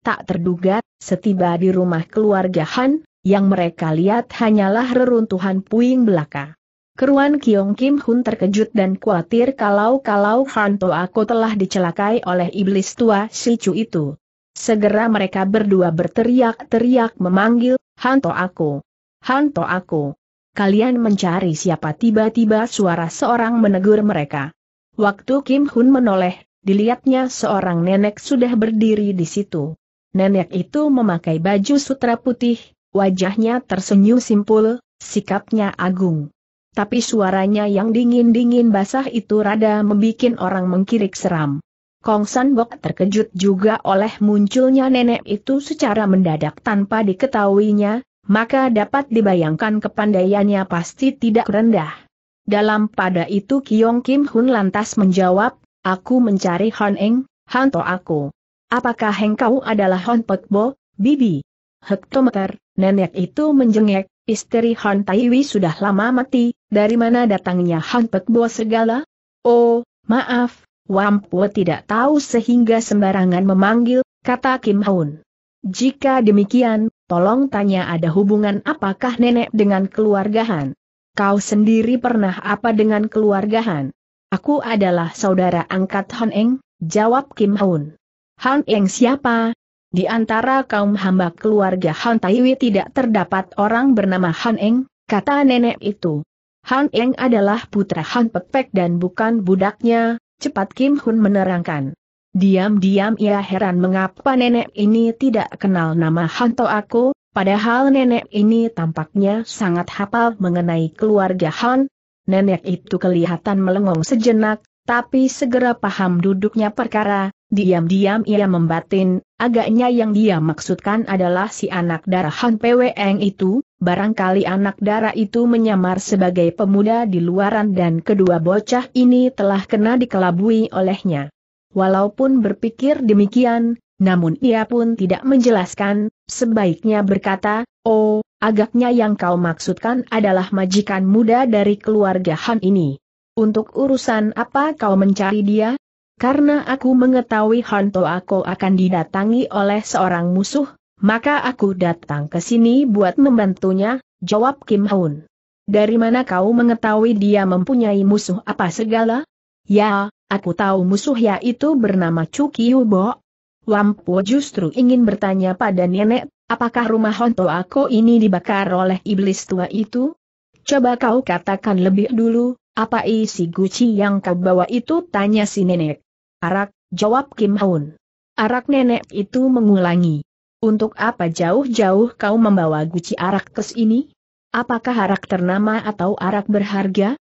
Tak terduga, setiba di rumah keluarga Han, yang mereka lihat hanyalah reruntuhan puing belaka. Keruan Kiong Kim Hun terkejut dan khawatir kalau-kalau Han To aku telah dicelakai oleh iblis tua si Chu itu. Segera mereka berdua berteriak-teriak memanggil, Hanto aku! Hanto aku! Kalian mencari siapa tiba-tiba suara seorang menegur mereka. Waktu Kim Hun menoleh, dilihatnya seorang nenek sudah berdiri di situ. Nenek itu memakai baju sutra putih, wajahnya tersenyum simpul, sikapnya agung. Tapi suaranya yang dingin-dingin basah itu rada membuat orang mengkirik seram. Kong San Bok terkejut juga oleh munculnya nenek itu secara mendadak tanpa diketahuinya, maka dapat dibayangkan kepandaiannya pasti tidak rendah. Dalam pada itu Kiong Kim Hun lantas menjawab, aku mencari Han Eng, Han To aku. Apakah engkau adalah Han Pek Bo, Bibi? Hektometer, nenek itu menjengek, istri Han Taiwi sudah lama mati, dari mana datangnya Han Bo segala? Oh, maaf, Wampu tidak tahu sehingga sembarangan memanggil, kata Kim Haun. Jika demikian, tolong tanya ada hubungan apakah nenek dengan keluarga Han? Kau sendiri pernah apa dengan keluarga Han? Aku adalah saudara angkat Han Eng, jawab Kim Haun. Han Eng siapa? Di antara kaum hamba keluarga Han Taiwi tidak terdapat orang bernama Han Eng, kata nenek itu. Han Eng adalah putra Han Pepek dan bukan budaknya, Cepat Kim Hun menerangkan. Diam-diam ia heran mengapa nenek ini tidak kenal nama Hanto aku, padahal nenek ini tampaknya sangat hafal mengenai keluarga Han. Nenek itu kelihatan melengong sejenak, tapi segera paham duduknya perkara, diam-diam ia membatin, agaknya yang dia maksudkan adalah si anak darah Han Pweng itu, Barangkali anak darah itu menyamar sebagai pemuda di luaran dan kedua bocah ini telah kena dikelabui olehnya. Walaupun berpikir demikian, namun ia pun tidak menjelaskan, sebaiknya berkata, Oh, agaknya yang kau maksudkan adalah majikan muda dari keluarga Han ini. Untuk urusan apa kau mencari dia? Karena aku mengetahui Hanto aku akan didatangi oleh seorang musuh, maka aku datang ke sini buat membantunya, jawab Kim Hoon. Dari mana kau mengetahui dia mempunyai musuh apa segala? Ya, aku tahu musuh yaitu bernama Cuki Hubo. Lampu justru ingin bertanya pada nenek, apakah rumah Honto aku ini dibakar oleh iblis tua itu? Coba kau katakan lebih dulu, apa isi guci yang kau bawa itu tanya si nenek. Arak, jawab Kim Hoon. Arak nenek itu mengulangi. Untuk apa jauh-jauh kau membawa guci arak kes ini? Apakah arak ternama atau arak berharga?